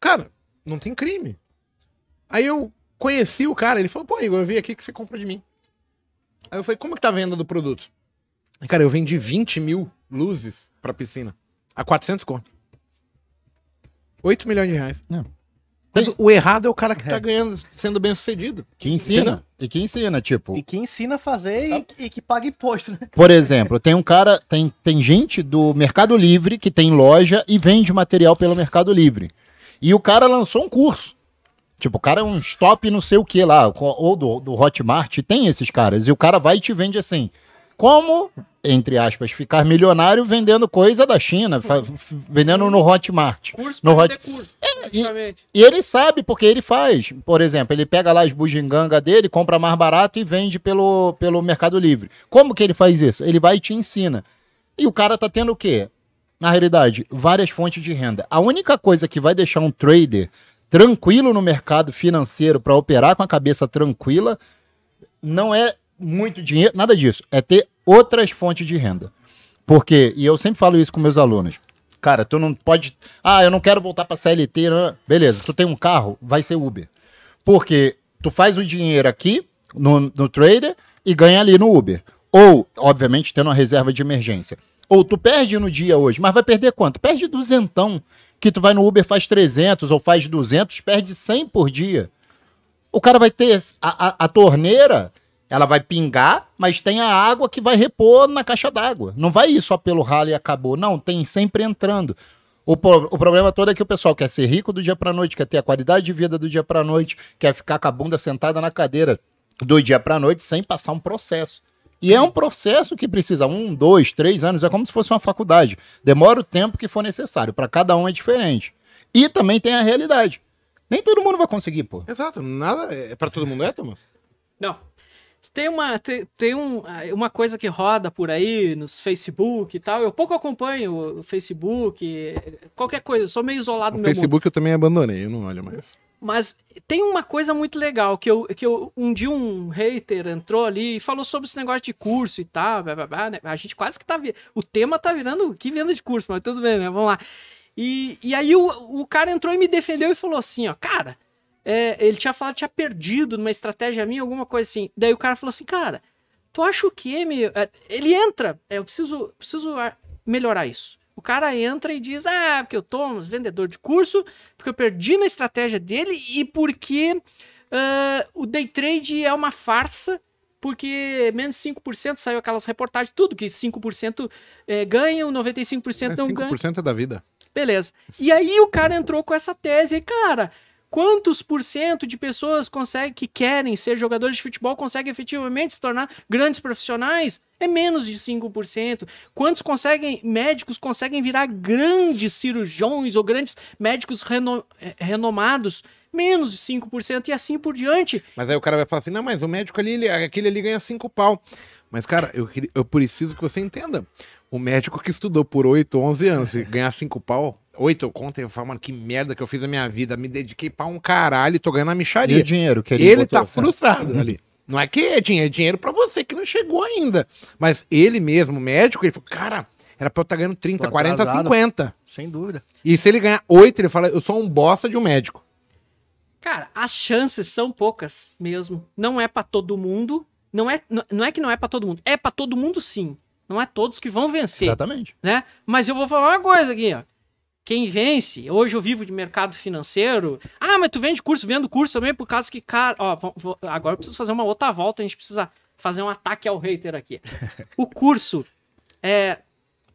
Cara, não tem crime. Aí eu conheci o cara, ele falou, pô, Igor, eu vi aqui que você compra de mim. Aí eu falei, como que tá a venda do produto? Cara, eu vendi 20 mil luzes pra piscina. A 400 conto. 8 milhões de reais. Não. É. Mas o errado é o cara que tá é. ganhando, sendo bem sucedido. Que ensina. Entendeu? E que ensina, tipo. E que ensina a fazer e, tá. e que paga imposto, né? Por exemplo, tem um cara, tem, tem gente do Mercado Livre que tem loja e vende material pelo Mercado Livre. E o cara lançou um curso. Tipo, o cara é um stop não sei o que lá, ou do, do Hotmart, tem esses caras. E o cara vai e te vende assim. Como entre aspas, ficar milionário vendendo coisa da China, vendendo no Hotmart. Curso no Hot... curso, é, e, e, ele sabe porque ele faz. Por exemplo, ele pega lá as bugigangas dele, compra mais barato e vende pelo, pelo Mercado Livre. Como que ele faz isso? Ele vai e te ensina. E o cara tá tendo o quê? Na realidade, várias fontes de renda. A única coisa que vai deixar um trader tranquilo no mercado financeiro para operar com a cabeça tranquila não é muito dinheiro, nada disso. É ter outras fontes de renda. Porque, e eu sempre falo isso com meus alunos, cara, tu não pode. Ah, eu não quero voltar pra CLT. Não. Né? Beleza, tu tem um carro, vai ser Uber. Porque tu faz o dinheiro aqui no, no trader e ganha ali no Uber. Ou, obviamente, tendo uma reserva de emergência. Ou tu perde no dia hoje, mas vai perder quanto? Perde duzentão, que tu vai no Uber, faz 300 ou faz 200, perde 100 por dia. O cara vai ter a, a, a torneira ela vai pingar, mas tem a água que vai repor na caixa d'água. Não vai ir só pelo ralo e acabou. Não, tem sempre entrando. O, o, problema todo é que o pessoal quer ser rico do dia para noite, quer ter a qualidade de vida do dia para noite, quer ficar com a bunda sentada na cadeira do dia para noite sem passar um processo. E é um processo que precisa um, dois, três anos. É como se fosse uma faculdade. Demora o tempo que for necessário. Para cada um é diferente. E também tem a realidade. Nem todo mundo vai conseguir, pô. Exato. Nada é, é para todo mundo, é, Thomas? Não. Tem uma, tem, tem um, ah, uma coisa que roda por aí nos Facebook e tal. Eu pouco acompanho o Facebook, qualquer coisa, eu sou meio isolado no meu Facebook mundo. eu também abandonei, eu não olho mais. Mas tem uma coisa muito legal que eu, que eu um dia um hater entrou ali e falou sobre esse negócio de curso e tal, blá, blá, blá, né? A gente quase que tá o tema tá virando que venda de curso, mas tudo bem, né? Vamos lá. E, e aí o, o cara entrou e me defendeu e falou assim, ó, cara, é, ele tinha falado, tinha perdido numa estratégia minha, alguma coisa assim. Daí o cara falou assim, cara, tu acha o quê, meu? É, ele entra, é, eu preciso, preciso melhorar isso. O cara entra e diz, ah, porque eu tô um vendedor de curso, porque eu perdi na estratégia dele e porque uh, o day trade é uma farsa, porque menos 5% saiu aquelas reportagens, tudo que 5% é, ganham, 95% é, não 5% ganham. 5% é da vida. Beleza. E aí o cara entrou com essa tese, cara, quantos por cento de pessoas consegue, que querem ser jogadores de futebol conseguem efetivamente se tornar grandes profissionais? É menos de 5%. Quantos conseguem, médicos conseguem virar grandes cirurgiões ou grandes médicos reno, eh, renomados? Menos de 5% e assim por diante. Mas aí o cara vai falar assim: não, mas o médico ali, ele, aquele ali ganha 5 pau. Mas, cara, eu, eu preciso que você entenda. O médico que estudou por 8, 11 anos e ganhar 5 pau, Oito, eu falo mano, que merda que eu fiz na minha vida. Me dediquei pra um caralho e tô ganhando a micharia. E o dinheiro que ele Ele botou, tá é. frustrado uhum. ali. Não é que é dinheiro, é dinheiro pra você que não chegou ainda. Mas ele mesmo, médico, ele falou, cara, era pra eu estar tá ganhando 30, 40, 50. Sem dúvida. E se ele ganhar oito, ele fala, eu sou um bosta de um médico. Cara, as chances são poucas mesmo. Não é para todo mundo. Não é, não é que não é para todo mundo. É para todo mundo sim. Não é todos que vão vencer. Exatamente. Né? Mas eu vou falar uma coisa aqui, ó. Quem vence, hoje eu vivo de mercado financeiro. Ah, mas tu vende curso, vendo curso também por causa que, cara. Ó, vou, agora eu preciso fazer uma outra volta, a gente precisa fazer um ataque ao hater aqui. (laughs) O curso é.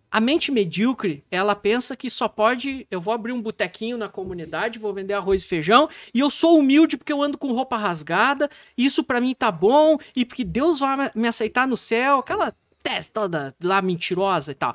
A mente medíocre, ela pensa que só pode. Eu vou abrir um botequinho na comunidade, vou vender arroz e feijão, e eu sou humilde porque eu ando com roupa rasgada, isso para mim tá bom, e porque Deus vai me aceitar no céu, aquela tese toda lá mentirosa e tal.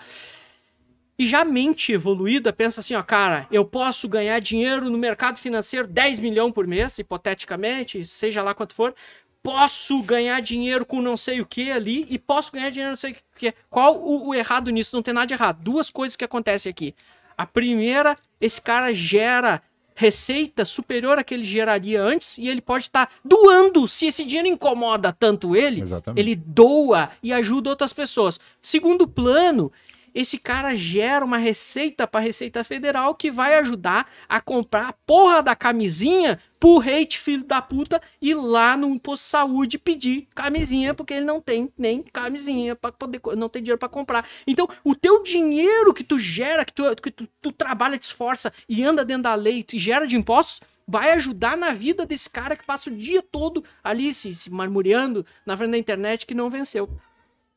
E já a mente evoluída pensa assim, ó, cara, eu posso ganhar dinheiro no mercado financeiro 10 milhões por mês, hipoteticamente, seja lá quanto for. Posso ganhar dinheiro com não sei o que ali e posso ganhar dinheiro não sei o que. Qual o, o errado nisso? Não tem nada de errado. Duas coisas que acontecem aqui. A primeira, esse cara gera receita superior à que ele geraria antes e ele pode estar tá doando. Se esse dinheiro incomoda tanto ele, Exatamente. ele doa e ajuda outras pessoas. Segundo plano, esse cara gera uma receita para a Receita Federal que vai ajudar a comprar a porra da camisinha pro hate filho da puta e lá no posto de saúde pedir camisinha porque ele não tem nem camisinha para poder não tem dinheiro para comprar. Então, o teu dinheiro que tu gera, que tu que tu, tu trabalha, te esforça e anda dentro da lei e gera de impostos, vai ajudar na vida desse cara que passa o dia todo ali se, se na frente da internet que não venceu.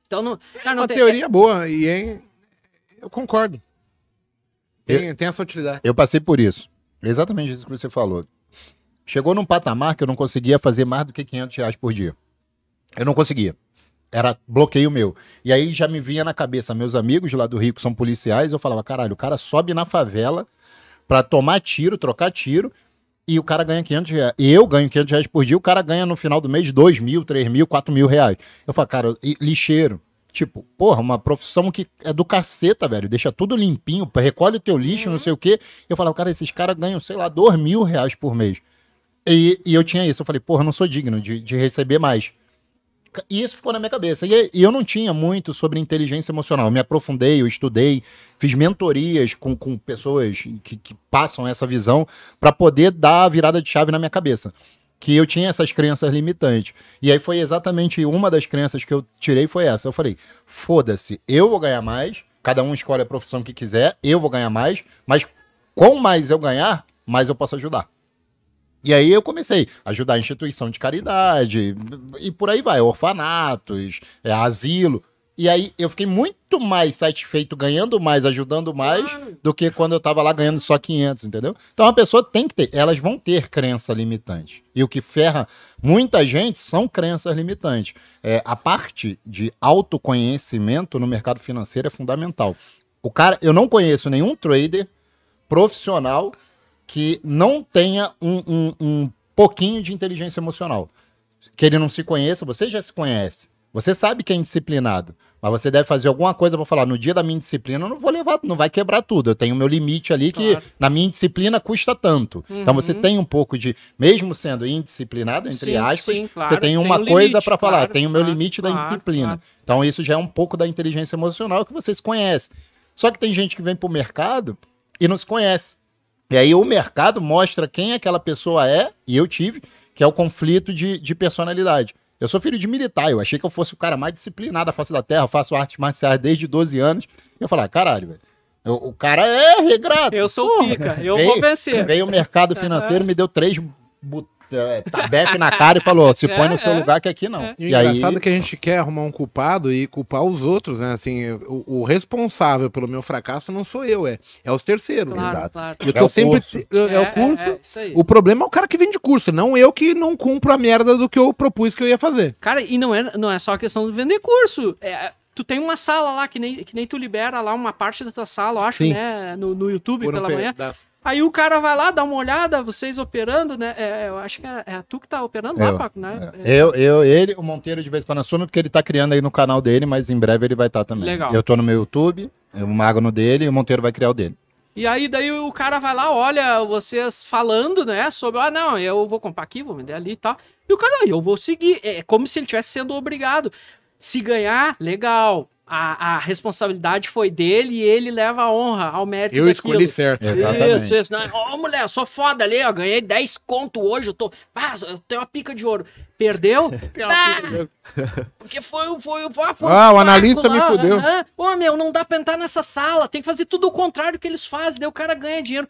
Então, não, cara, não é uma tem... teoria boa e hein? Eu concordo. Tem, eu, tem essa utilidade. Eu passei por isso. Exatamente isso que você falou. Chegou num patamar que eu não conseguia fazer mais do que 500 reais por dia. Eu não conseguia. Era bloqueio meu. E aí já me vinha na cabeça, meus amigos lá do Rio que são policiais, eu falava, caralho, o cara sobe na favela pra tomar tiro, trocar tiro, e o cara ganha 500 reais. E eu ganho 500 reais por dia, o cara ganha no final do mês 2 mil, 3 mil, 4 mil reais. Eu falo, cara, lixeiro. Tipo, porra, uma profissão que é do caceta, velho. Deixa tudo limpinho, recolhe o teu lixo, uhum. não sei o quê. Eu falava, cara, esses caras ganham, sei lá, dois mil reais por mês. E, e eu tinha isso. Eu falei, porra, não sou digno de, de receber mais. E isso ficou na minha cabeça. E, e eu não tinha muito sobre inteligência emocional. Eu me aprofundei, eu estudei, fiz mentorias com, com pessoas que, que passam essa visão para poder dar a virada de chave na minha cabeça que eu tinha essas crenças limitantes. E aí foi exatamente uma das crenças que eu tirei foi essa. Eu falei: foda-se, eu vou ganhar mais, cada um escolhe a profissão que quiser, eu vou ganhar mais, mas quanto mais eu ganhar, mais eu posso ajudar. E aí eu comecei a ajudar a instituição de caridade, e por aí vai, orfanatos, é, asilo. E aí eu fiquei muito mais satisfeito, ganhando mais, ajudando mais, claro. do que quando eu tava lá ganhando só 500, entendeu? Então a pessoa tem que ter, elas vão ter crença limitante. E o que ferra muita gente são crenças limitantes. É, a parte de autoconhecimento no mercado financeiro é fundamental. O cara, eu não conheço nenhum trader profissional que não tenha um, um, um pouquinho de inteligência emocional. Que ele não se conheça, você já se conhece você sabe que é indisciplinado, mas você deve fazer alguma coisa para falar, no dia da minha disciplina eu não vou levar, não vai quebrar tudo. Eu tenho meu limite ali claro. que na minha disciplina custa tanto. Uhum. Então você uhum. tem um pouco de, mesmo sendo indisciplinado entre sim, aspas, sim, claro, você tem uma tem um coisa para falar, claro, tem o meu limite da indisciplina. Então isso já é um pouco da inteligência emocional que vocês conhecem. Só que tem gente que vem pro mercado e não se conhece. E aí o mercado mostra quem aquela pessoa é, e eu tive, que é o conflito de, de personalidade. Eu sou filho de militar, eu achei que eu fosse o cara mais disciplinado da face da terra, eu faço artes marciais desde 12 anos. E eu falei, ah, caralho, velho. O, o cara é regrado. Eu sou Porra, pica, eu veio, vou vencer. Veio o mercado (laughs) financeiro, me deu três é, tabefe tá na cara e falou: se põe no seu é, é. lugar que aqui não. E, e engraçado aí... que a gente quer arrumar um culpado e culpar os outros, né? Assim, o, o responsável pelo meu fracasso não sou eu, é, é os terceiros. Claro, Exato. Claro. Eu tô é sempre. O é, o curso. É, é o problema é o cara que vende curso, não eu que não cumpro a merda do que eu propus que eu ia fazer. Cara, e não é, não é só a questão de vender curso. É Tu tem uma sala lá, que nem, que nem tu libera lá uma parte da tua sala, eu acho, Sim. né? No, no YouTube pela manhã. Pedaço. Aí o cara vai lá, dá uma olhada, vocês operando, né? É, é eu acho que é, é, tu que tá operando eu, lá, Paco, né? É. Eu, eu, ele, o Monteiro de vez para quando assume, porque ele tá criando aí no canal dele, mas em breve ele vai estar tá também. Legal. Eu tô no meu YouTube, é o magno dele e o Monteiro vai criar o dele. E aí daí o cara vai lá, olha vocês falando, né, sobre, ah, não, eu vou comprar aqui, vou vender ali e tal. E o cara, ah, eu vou seguir. É como se ele estivesse sendo obrigado. Se ganhar, legal. A, a, responsabilidade foi dele e ele leva a honra ao mérito Eu daquilo. escolhi certo. Exatamente. Isso, isso. Ô, oh, mulher, sou foda ali, ó. Ganhei 10 conto hoje, eu tô... Ah, eu tenho uma pica de ouro. Perdeu? (laughs) Ah, (laughs) porque foi, foi, foi, foi Ah, um o analista lá, me fudeu. Homem, ah, meu, não dá pra entrar nessa sala. Tem que fazer tudo o contrário que eles fazem. Daí o cara ganha dinheiro.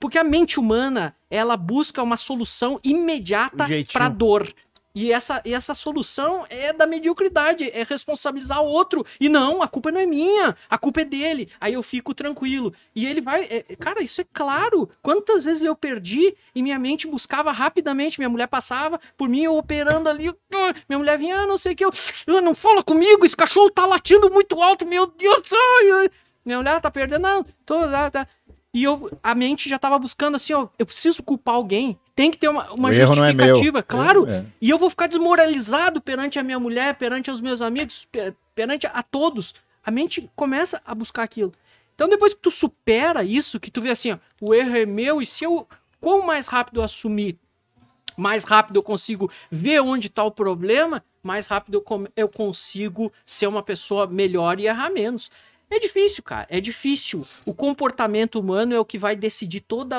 Porque a mente humana, ela busca uma solução imediata pra dor. E essa, e essa solução é da mediocridade, é responsabilizar o outro. E não, a culpa não é minha, a culpa é dele. Aí eu fico tranquilo. E ele vai. É, é cara, isso é claro. Quantas vezes eu perdi e minha mente buscava rapidamente, minha mulher passava por mim, eu operando ali. Uh, minha mulher vinha, ah, não sei o que. Eu, não fala comigo, esse cachorro tá latindo muito alto, meu Deus. Ai, ai. Minha mulher ah, tá perdendo, não, tô tá, tá. E eu, a mente já tava buscando assim, ó, eu preciso culpar alguém tem que ter uma, uma é justificativa, é claro. É. E eu vou ficar desmoralizado perante a minha mulher, perante os meus amigos, perante a todos. A mente começa a buscar aquilo. Então, depois que tu supera isso, que tu vê assim, ó, o erro é meu, e se eu, quão mais rápido eu assumir, mais rápido eu consigo ver onde está o problema, mais rápido eu, eu consigo ser uma pessoa melhor e errar menos. É difícil, cara. É difícil. O comportamento humano é o que vai decidir toda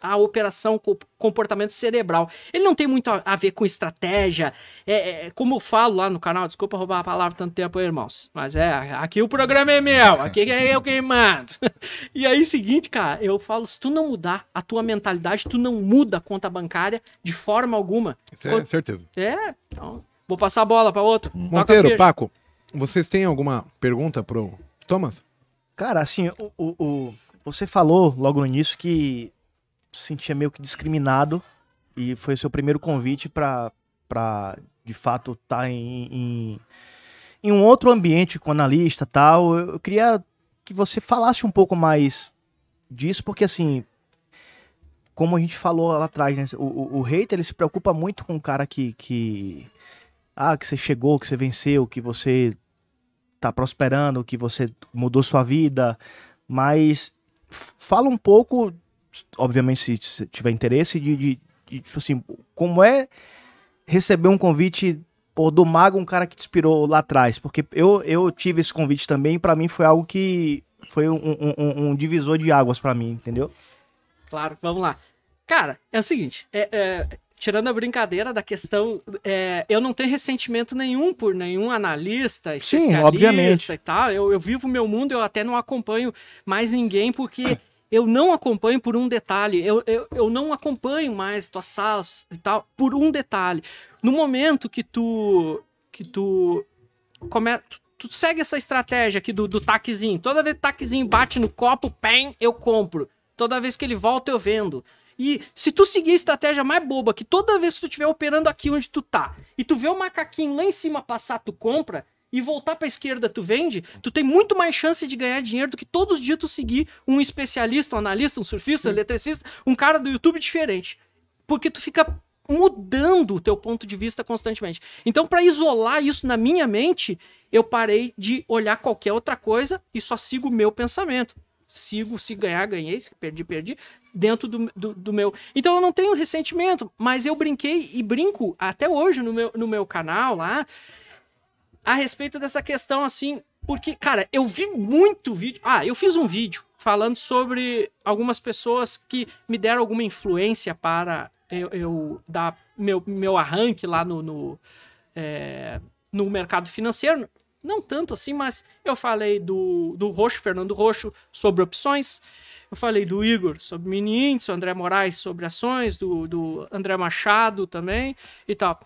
a operação comportamento cerebral. Ele não tem muito a, ver com estratégia. É, é, é, como eu falo lá no canal, desculpa roubar a palavra tanto tempo irmãos. Mas é, aqui o programa é meu, aqui é eu quem mando. (laughs) e aí, seguinte, cara, eu falo: se tu não mudar a tua mentalidade, tu não muda a conta bancária de forma alguma. é certeza. É, então. Vou passar a bola para outro. Monteiro, Paco, vocês têm alguma pergunta pro Thomas? Cara, assim, o, o, o, você falou logo no início que se sentia meio que discriminado e foi seu primeiro convite para de fato estar tá em, em, em, um outro ambiente com analista tal. Eu, eu queria que você falasse um pouco mais disso, porque assim, como a gente falou lá atrás, né? o, o, o hater ele se preocupa muito com o cara que, que ah, que você chegou, que você venceu, que você tá prosperando, que você mudou sua vida, mas fala um pouco obviamente, se, tiver interesse, de, de, de, tipo assim, como é receber um convite por do Mago, um cara que te inspirou lá atrás? Porque eu, eu tive esse convite também, para mim foi algo que foi um, um, um divisor de águas para mim, entendeu? Claro, vamos lá. Cara, é o seguinte, é, é tirando a brincadeira da questão, é, eu não tenho ressentimento nenhum por nenhum analista, especialista Sim, obviamente. e tal. Eu, eu vivo meu mundo, eu até não acompanho mais ninguém, porque (coughs) eu não acompanho por um detalhe, eu, eu, eu não acompanho mais tuas salas e tal, por um detalhe. No momento que tu. que tu. Come, tu, tu segue essa estratégia aqui do, do taquezinho. Toda vez que o taquezinho bate no copo, pem, eu compro. Toda vez que ele volta, eu vendo. E se tu seguir a estratégia mais boba, que toda vez que tu estiver operando aqui onde tu tá, e tu vê o macaquinho lá em cima passar, tu compra, e voltar para a esquerda tu vende, tu tem muito mais chance de ganhar dinheiro do que todos os dias tu seguir um especialista, um analista, um surfista, um eletricista, um cara do YouTube diferente. Porque tu fica mudando o teu ponto de vista constantemente. Então, para isolar isso na minha mente, eu parei de olhar qualquer outra coisa e só sigo o meu pensamento. Sigo, se ganhar, ganhei, se perdi, perdi, dentro do, do, do, meu. Então eu não tenho ressentimento, mas eu brinquei e brinco até hoje no meu, no meu canal lá a respeito dessa questão, assim, porque, cara, eu vi muito vídeo. Ah, eu fiz um vídeo falando sobre algumas pessoas que me deram alguma influência para eu, eu dar meu, meu arranque lá no, no, é, no mercado financeiro. Não tanto assim, mas eu falei do, do Roxo, Fernando Roxo, sobre opções. Eu falei do Igor sobre mini índice, André Moraes sobre ações, do, do André Machado também e tal.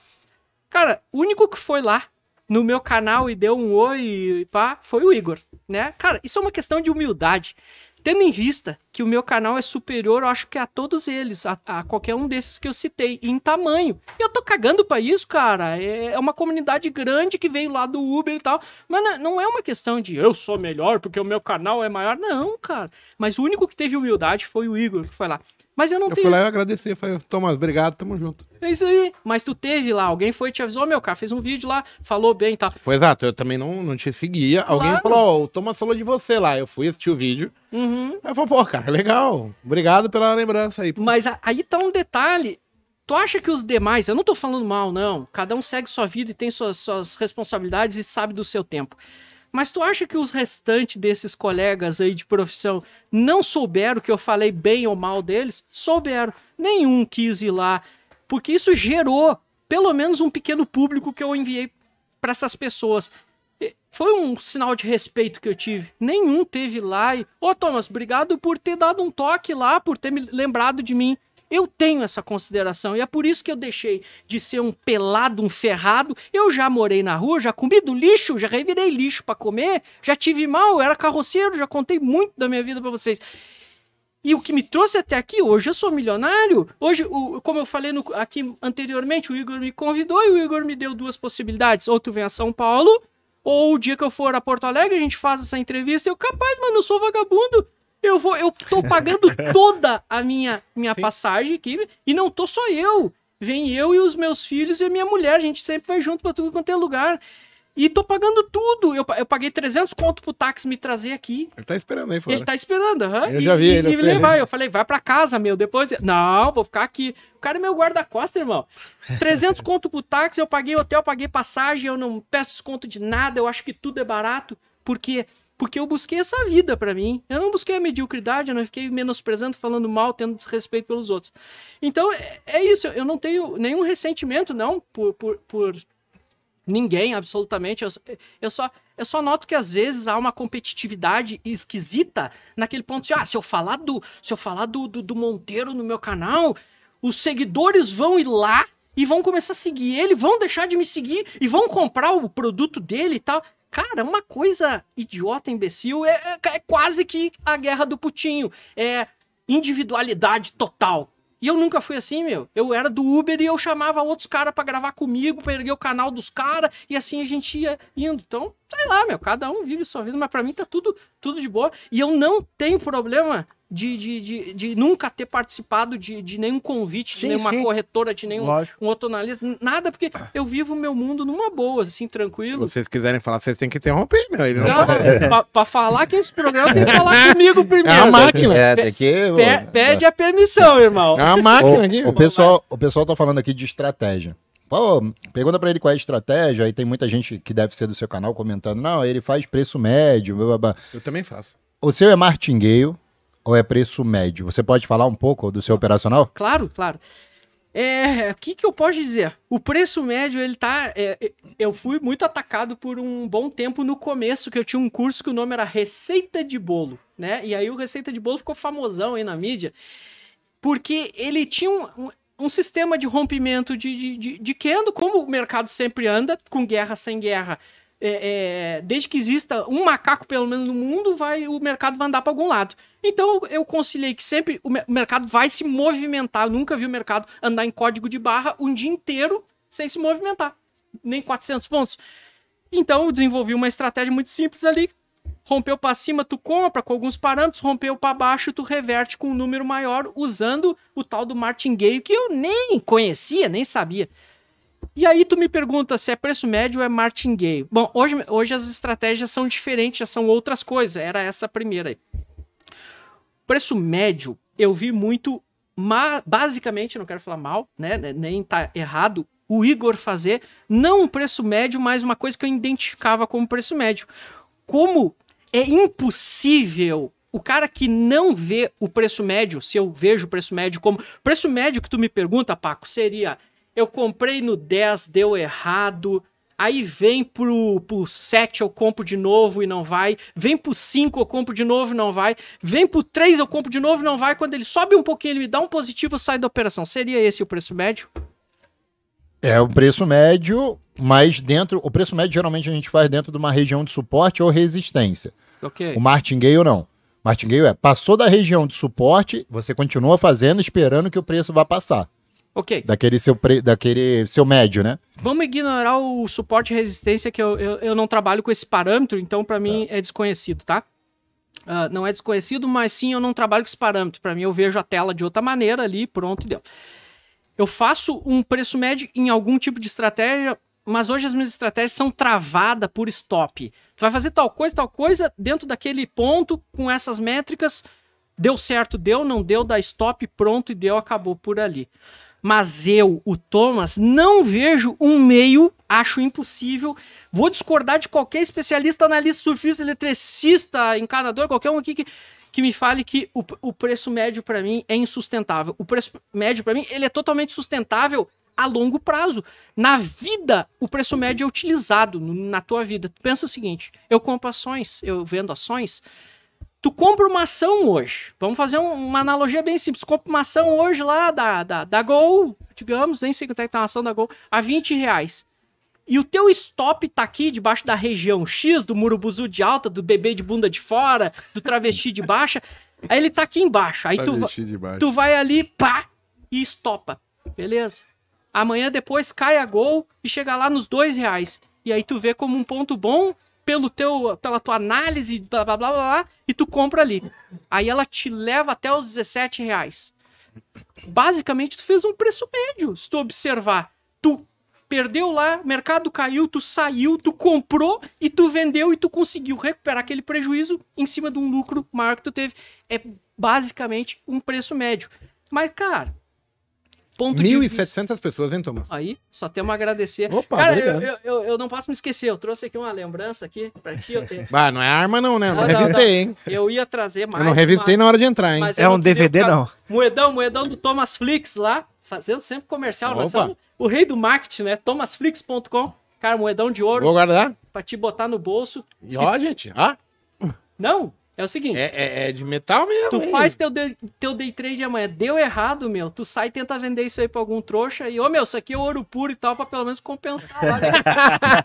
Cara, o único que foi lá no meu canal e deu um oi e pá, foi o Igor, né? Cara, isso é uma questão de humildade. Tendo em vista que o meu canal é superior, eu acho que a todos eles, a, a qualquer um desses que eu citei, em tamanho. E eu tô cagando pra isso, cara. É, é uma comunidade grande que veio lá do Uber e tal. Mas não é uma questão de eu sou melhor porque o meu canal é maior. Não, cara. Mas o único que teve humildade foi o Igor, que foi lá. Mas eu não eu tenho. Eu fui lá e agradeci. Falei, Tomás, obrigado, tamo junto. É isso aí. Mas tu teve lá, alguém foi te avisou, meu cara, fez um vídeo lá, falou bem e tá. tal. Foi exato, eu também não, não te seguia. Claro. Alguém falou, ó, oh, o Thomas falou de você lá. Eu fui assistir o vídeo. Uhum. Aí eu falei, pô, cara é, legal. Obrigado pela lembrança aí. Mas a, aí tá um detalhe. Tu acha que os demais, eu não tô falando mal, não. Cada um segue sua vida e tem suas, suas responsabilidades e sabe do seu tempo. Mas tu acha que os restantes desses colegas aí de profissão não souberam que eu falei bem ou mal deles? Souberam. Nenhum quis ir lá. Porque isso gerou pelo menos um pequeno público que eu enviei para essas pessoas foi um sinal de respeito que eu tive. Nenhum teve lá e, ô Thomas, obrigado por ter dado um toque lá, por ter me lembrado de mim. Eu tenho essa consideração e é por isso que eu deixei de ser um pelado, um ferrado. Eu já morei na rua, já comi do lixo, já revirei lixo para comer, já tive mal, era carroceiro, já contei muito da minha vida para vocês. E o que me trouxe até aqui, hoje eu sou milionário. Hoje, o, como eu falei no, aqui anteriormente, o Igor me convidou e o Igor me deu duas possibilidades. Ou tu vem a São Paulo ou o dia que eu for a Porto Alegre, a gente faz essa entrevista. Eu, capaz, mano, eu sou vagabundo. Eu vou, eu tô pagando (laughs) toda a minha, minha Sim. passagem aqui. E não tô só eu. Vem eu e os meus filhos e a minha mulher. A gente sempre vai junto para tudo quanto é lugar. E tô pagando tudo. Eu, eu paguei 300 conto pro táxi me trazer aqui. Ele tá esperando aí fora. Ele tá esperando, aham. Uhum. Eu e, já vi ele. E, levar. Eu falei, vai pra casa, meu. Depois. Não, vou ficar aqui. O cara é meu guarda-costas, irmão. 300 (laughs) conto pro táxi, eu paguei hotel, paguei passagem, eu não peço desconto de nada, eu acho que tudo é barato. Por quê? Porque eu busquei essa vida para mim. Eu não busquei a mediocridade, eu não fiquei menosprezando, falando mal, tendo desrespeito pelos outros. Então, é, é isso. Eu não tenho nenhum ressentimento, não, por, por, por Ninguém, absolutamente. Eu, eu, só, eu só noto que às vezes há uma competitividade esquisita naquele ponto de, ah, se eu falar do, se eu falar do, do, do Monteiro no meu canal, os seguidores vão ir lá e vão começar a seguir ele, vão deixar de me seguir e vão comprar o produto dele e tal. Cara, uma coisa idiota, imbecil, é, é, é quase que a guerra do Putinho. É individualidade total. E eu nunca fui assim, meu. Eu era do Uber e eu chamava outros caras para gravar comigo, pra erguer o canal dos caras, e assim a gente ia indo. Então, sei lá, meu, cada um vive sua vida, mas para mim tá tudo, tudo de boa. E eu não tenho problema de, de, de, de nunca ter participado de, de nenhum convite, sim, de nenhuma sim. corretora, de nenhum um outro analista, nada, porque eu vivo o meu mundo numa boa, assim, tranquilo. Se vocês quiserem falar, vocês têm que interromper, meu. Ele não não, pra, pra falar que esse programa tem que falar comigo primeiro. É a máquina. É, tem que... pede a permissão, irmão. É a máquina o, aqui. O pessoal, o pessoal tá falando aqui de estratégia. Pô, pergunta pra ele qual é a estratégia. Aí tem muita gente que deve ser do seu canal comentando: não, ele faz preço médio. Blá, blá, blá. Eu também faço. O seu é martingueio ou é preço médio? Você pode falar um pouco do seu operacional? Claro, claro. É, o que, que eu posso dizer? O preço médio, ele tá. É, é eu fui muito atacado por um bom tempo no começo, que eu tinha um curso que o nome era Receita de Bolo, né? E aí o Receita de Bolo ficou famosão aí na mídia, porque ele tinha um, um um sistema de rompimento de, de, de, de Kendo, como o mercado sempre anda, com guerra sem guerra. É, é, desde que exista um macaco, pelo menos, no mundo, vai o mercado vai andar para algum lado. Então eu conciliei que sempre o mercado vai se movimentar. Eu nunca vi o mercado andar em código de barra um dia inteiro sem se movimentar. Nem 400 pontos. Então eu desenvolvi uma estratégia muito simples ali, Rompeu para cima, tu compra com alguns parâmetros, rompeu para baixo, tu reverte com um número maior usando o tal do martingale que eu nem conhecia, nem sabia. E aí tu me pergunta se é preço médio ou é martingale. Bom, hoje, hoje as estratégias são diferentes, já são outras coisas. Era essa primeira aí. Preço médio, eu vi muito, basicamente, não quero falar mal, né, né? Nem tá errado o Igor fazer, não um preço médio, mas uma coisa que eu identificava como preço médio. Como é impossível o cara que não vê o preço médio, se eu vejo o preço médio como. Preço médio que tu me pergunta, Paco, seria: eu comprei no 10, deu errado. Aí vem pro, pro 7, eu compro de novo e não vai. Vem pro 5, eu compro de novo e não vai. Vem pro 3, eu compro de novo e não vai. Quando ele sobe um pouquinho, ele me dá um positivo, sai da operação. Seria esse o preço médio? É o preço médio, mas dentro. O preço médio geralmente a gente faz dentro de uma região de suporte ou resistência. Okay. O martingale não. Martingale é, passou da região de suporte, você continua fazendo, esperando que o preço vá passar. Ok. Daquele seu, pre... Daquele seu médio, né? Vamos ignorar o suporte e resistência, que eu, eu, eu não trabalho com esse parâmetro, então para mim tá. é desconhecido, tá? Uh, não é desconhecido, mas sim eu não trabalho com esse parâmetro. Para mim, eu vejo a tela de outra maneira ali, pronto e deu. Eu faço um preço médio em algum tipo de estratégia mas hoje as minhas estratégias são travadas por stop. Tu vai fazer tal coisa, tal coisa, dentro daquele ponto, com essas métricas, deu certo, deu, não deu, dá stop, pronto, e deu, acabou por ali. Mas eu, o Thomas, não vejo um meio, acho impossível. Vou discordar de qualquer especialista, analista, surfista, eletricista, encanador, qualquer um aqui que, que me fale que o, o preço médio para mim é insustentável. O preço médio para mim, ele é totalmente sustentável a longo prazo. Na vida, o preço médio é utilizado na tua vida. Tu pensa o seguinte: eu compro ações, eu vendo ações. Tu compra uma ação hoje. Vamos fazer um, uma analogia bem simples. Compra uma ação hoje lá da, da, da Gol, digamos, nem sei quanto é que tá uma ação da Gol, a 20 reais e o teu stop tá aqui debaixo da região X, do murubuzu de alta, do bebê de bunda de fora, do travesti de baixa, aí ele tá aqui embaixo. Aí tu, tu vai ali, pá, e estopa. Beleza? Amanhã depois cai a gol e chega lá nos dois reais. E aí tu vê como um ponto bom pelo teu, pela tua análise, blá blá blá blá, e tu compra ali. Aí ela te leva até os 17 reais. Basicamente, tu fez um preço médio, se tu observar. Tu perdeu lá, mercado caiu, tu saiu, tu comprou e tu vendeu e tu conseguiu recuperar aquele prejuízo em cima de um lucro maior que tu teve. É basicamente um preço médio. Mas, cara, Ponto 1.700 pessoas, hein, Thomas? Aí, só temos a agradecer. Opa, Cara, eu, eu, eu, eu, não posso me esquecer, eu trouxe aqui uma lembrança aqui pra ti. Eu (laughs) tenho... bah, não é arma não, né? Eu não, não revistei, não. hein? Eu ia trazer mais. Eu não revistei mas... na hora de entrar, hein? É um DVD ficar... não. Moedão, moedão do Thomas Flix lá, fazendo sempre comercial. o rei do marketing, né? thomasflix.com. Cara, moedão de ouro. Vou guardar. Pra te botar no bolso. E ó, gente, ó. Não, é o seguinte. É, é, é de metal mesmo. Tu hein? faz teu, teu day trade amanhã. Deu errado, meu. Tu sai e tenta vender isso aí pra algum trouxa. E, ô, oh, meu, isso aqui é ouro puro e tal, pra pelo menos compensar.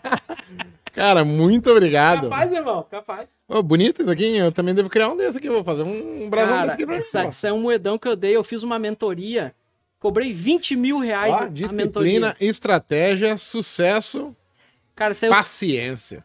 (laughs) Cara, muito obrigado. Capaz, irmão, capaz. Oh, bonito isso aqui, eu também devo criar um desse aqui, vou fazer um, um brasão desse aqui pra essa, mim. Isso é um moedão que eu dei, eu fiz uma mentoria, cobrei 20 mil reais Ó, na, disciplina, mentoria. Disciplina, estratégia, sucesso, Cara, paciência.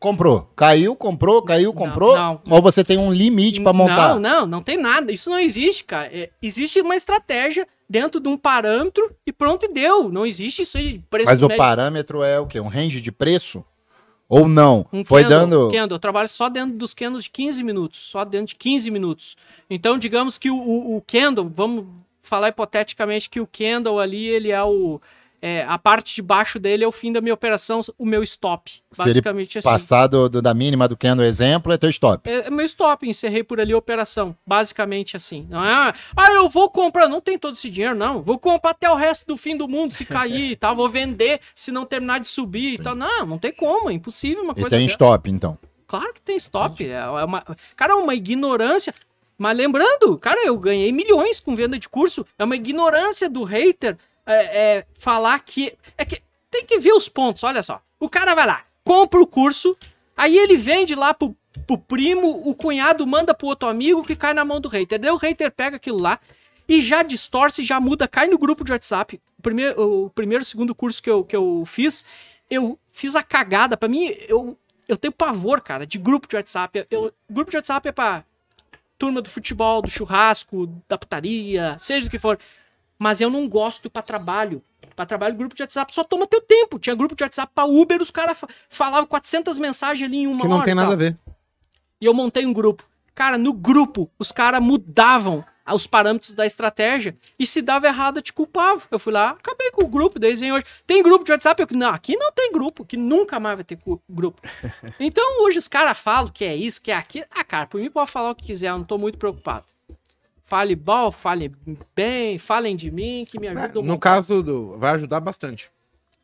comprou, caiu, comprou, caiu, comprou? Não, não. Ou você tem um limite para montar? Não, não, não tem nada. Isso não existe, cara. É, existe uma estratégia dentro de um parâmetro e pronto, e deu. Não existe isso aí. Preço Mas médio. o parâmetro é o quê? Um range de preço? Ou não? Um Foi candle, dando. Candle. Eu trabalho só dentro dos candles de 15 minutos. Só dentro de 15 minutos. Então, digamos que o, o, o candle, vamos falar hipoteticamente que o candle ali, ele é o é, a parte de baixo dele é o fim da minha operação, o meu stop. Basicamente assim. Passar do, da mínima do é no exemplo é teu stop. É, é, meu stop, encerrei por ali a operação. Basicamente assim. Não é, ah, ah, eu vou comprar, não tem todo esse dinheiro, não. Vou comprar até o resto do fim do mundo se cair e tal. Vou vender se não terminar de subir e tal. Não, não tem como, é impossível uma coisa. E tem stop, então. Claro que tem stop. É, é uma... Cara, é uma ignorância. Mas lembrando, cara, eu ganhei milhões com venda de curso. É uma ignorância do hater é, é, falar que. É que tem que ver os pontos, olha só. O cara vai lá, compra o curso, aí ele vende lá pro, pro primo, o cunhado manda pro outro amigo que cai na mão do hater. Daí o hater pega aquilo lá e já distorce, já muda, cai no grupo de WhatsApp. O primeiro, o primeiro segundo curso que eu, que eu fiz, eu fiz a cagada. Para mim, eu, eu tenho pavor, cara, de grupo de WhatsApp. Eu, grupo de WhatsApp é pra turma do futebol, do churrasco, da putaria, seja o que for. Mas eu não gosto para trabalho. Para trabalho, grupo de WhatsApp só toma teu tempo. Tinha grupo de WhatsApp para Uber, os caras falavam 400 mensagens ali em uma que hora. Que não tem tá? nada a ver. E eu montei um grupo. Cara, no grupo, os caras mudavam os parâmetros da estratégia e se dava errado, eu te culpava. Eu fui lá, acabei com o grupo, desde hoje. Tem grupo de WhatsApp? Eu, não, aqui não tem grupo, que nunca mais vai ter grupo. (laughs) então hoje os caras falam que é isso, que é aquilo. Ah, cara, por mim pode falar o que quiser, eu não tô muito preocupado. Fale bom, fale bem, falem de mim, que me né, ajudam. No caso do. Vai ajudar bastante.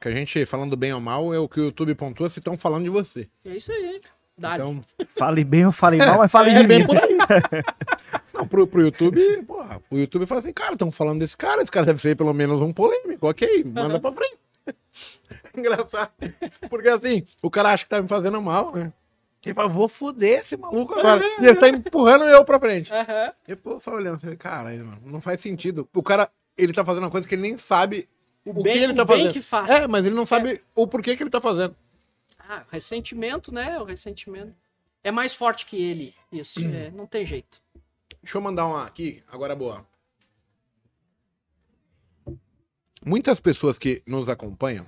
Que a gente, falando bem ou mal, é o que o YouTube pontua se estão falando de você. É isso aí. Dale. Então, fale bem ou fale mal, mas fale é, de é mim. Por aí. (laughs) Não, pro, pro YouTube, porra, o YouTube fala assim, cara, estão falando desse cara, esse cara deve ser pelo menos um polêmico, ok, manda pra frente. (laughs) Engraçado. Porque assim, o cara acha que tá me fazendo mal, né? Ele falou, vou foder esse maluco agora. ele tá empurrando eu pra frente. Uhum. Ele ficou só olhando, assim, cara, não faz sentido. O cara, ele tá fazendo uma coisa que ele nem sabe o, o bem, que ele tá fazendo. É, mas ele não é. sabe é. o porquê que ele tá fazendo. Ah, ressentimento, né? O ressentimento. É mais forte que ele, isso. Hum. É, não tem jeito. Deixa eu mandar uma aqui, agora boa. Muitas pessoas que nos acompanham,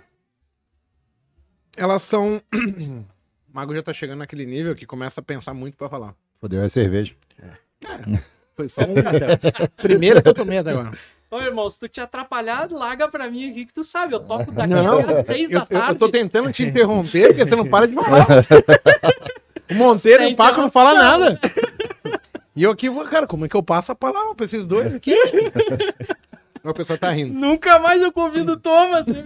elas são (clears throat) Mago já tá chegando naquele nível que começa a pensar muito para falar. Fodeu, é cerveja. É. é. foi só um dela. Primeira que eu tomei até agora. Ô, irmão, se tu te atrapalhar, larga pra mim aqui que tu sabe. Eu toco daqui não, às seis eu, da tarde. Eu, eu tô tentando te interromper porque tu não para de falar. (laughs) O Monteiro e o Paco não falam nada. E eu aqui vou, cara, como é que eu passo a palavra pra esses dois aqui? O pessoal tá rindo. Nunca mais eu convido o Thomas. Né?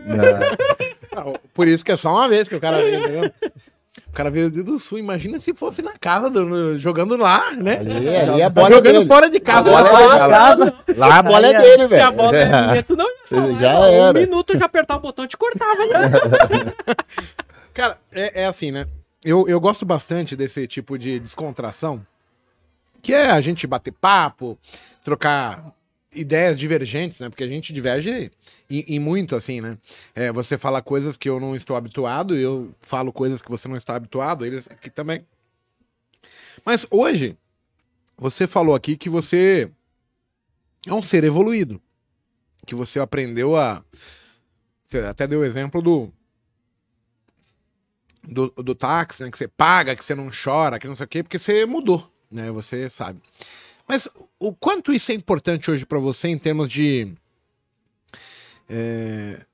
Não. Por isso que é só uma vez que o cara vem, entendeu? O cara veio do Sul, imagina se fosse na casa, do, jogando lá, né? Ali, é, ali é a bola Jogando dele. fora de casa. A bola né? é lá, casa. lá a bola é dele, velho. Se a bola é dele, tu não ia (laughs) Já né? um era. Um minuto já apertar o botão te cortava, né? (laughs) cara, é, é, assim, né? Eu, eu gosto bastante desse tipo de descontração, que é a gente bater papo, trocar ideias divergentes, né? Porque a gente diverge e, e muito, assim, né? É, você fala coisas que eu não estou habituado, eu falo coisas que você não está habituado, eles aqui também. Mas hoje, você falou aqui que você é um ser evoluído. Que você aprendeu a. Você até deu o exemplo do. Do, do táxi, né? Que você paga, que você não chora, que não sei o quê, porque você mudou, né? Você sabe. Mas o quanto isso é importante hoje para você em termos de. É,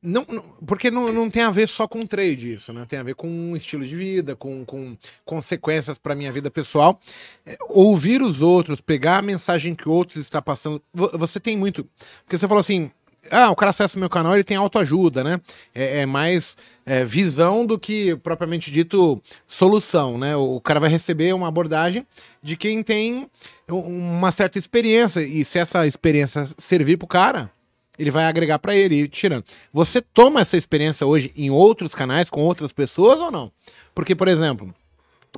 não, não, porque não, não tem a ver só com trade isso, né? Tem a ver com um estilo de vida, com, com consequências para minha vida pessoal. É, ouvir os outros, pegar a mensagem que outros estão passando. Você tem muito. Porque você falou assim, ah, o cara acessa o meu canal, ele tem autoajuda, né? É, é mais é, visão do que propriamente dito solução, né? O cara vai receber uma abordagem de quem tem uma certa experiência e se essa experiência servir pro cara, ele vai agregar para ele, tirando. Você toma essa experiência hoje em outros canais com outras pessoas ou não? Porque, por exemplo,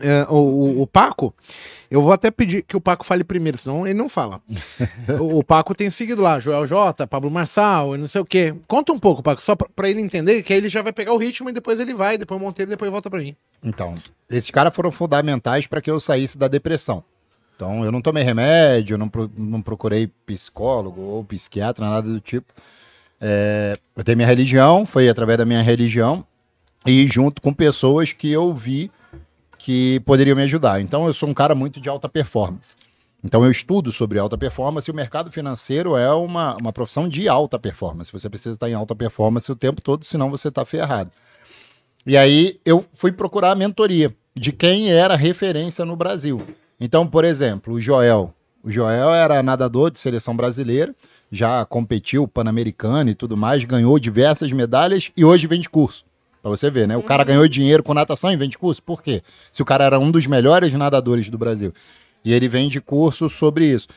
é, o, o, Paco, eu vou até pedir que o Paco fale primeiro, senão ele não fala. (laughs) o, o, Paco tem seguido lá, Joel J, Pablo Marçal, não sei o quê. Conta um pouco, Paco, só para ele entender, que aí ele já vai pegar o ritmo e depois ele vai, depois Monteiro, depois volta para mim. Então, esses caras foram fundamentais para que eu saísse da depressão. Então, eu não tomei remédio, não, pro, não procurei psicólogo ou psiquiatra, nada do tipo. É, eu tenho minha religião, foi através da minha religião e junto com pessoas que eu vi que poderiam me ajudar. Então, eu sou um cara muito de alta performance. Então, eu estudo sobre alta performance e o mercado financeiro é uma, uma profissão de alta performance. Você precisa estar em alta performance o tempo todo, senão você está ferrado. E aí, eu fui procurar a mentoria de quem era referência no Brasil. Então, por exemplo, o Joel. O Joel era nadador de seleção brasileira, já competiu pan-americano e tudo mais, ganhou diversas medalhas e hoje vende curso. Pra você ver, né? O cara uhum. ganhou dinheiro com natação e vende curso. Por quê? Se o cara era um dos melhores nadadores do Brasil. E ele vende curso sobre isso.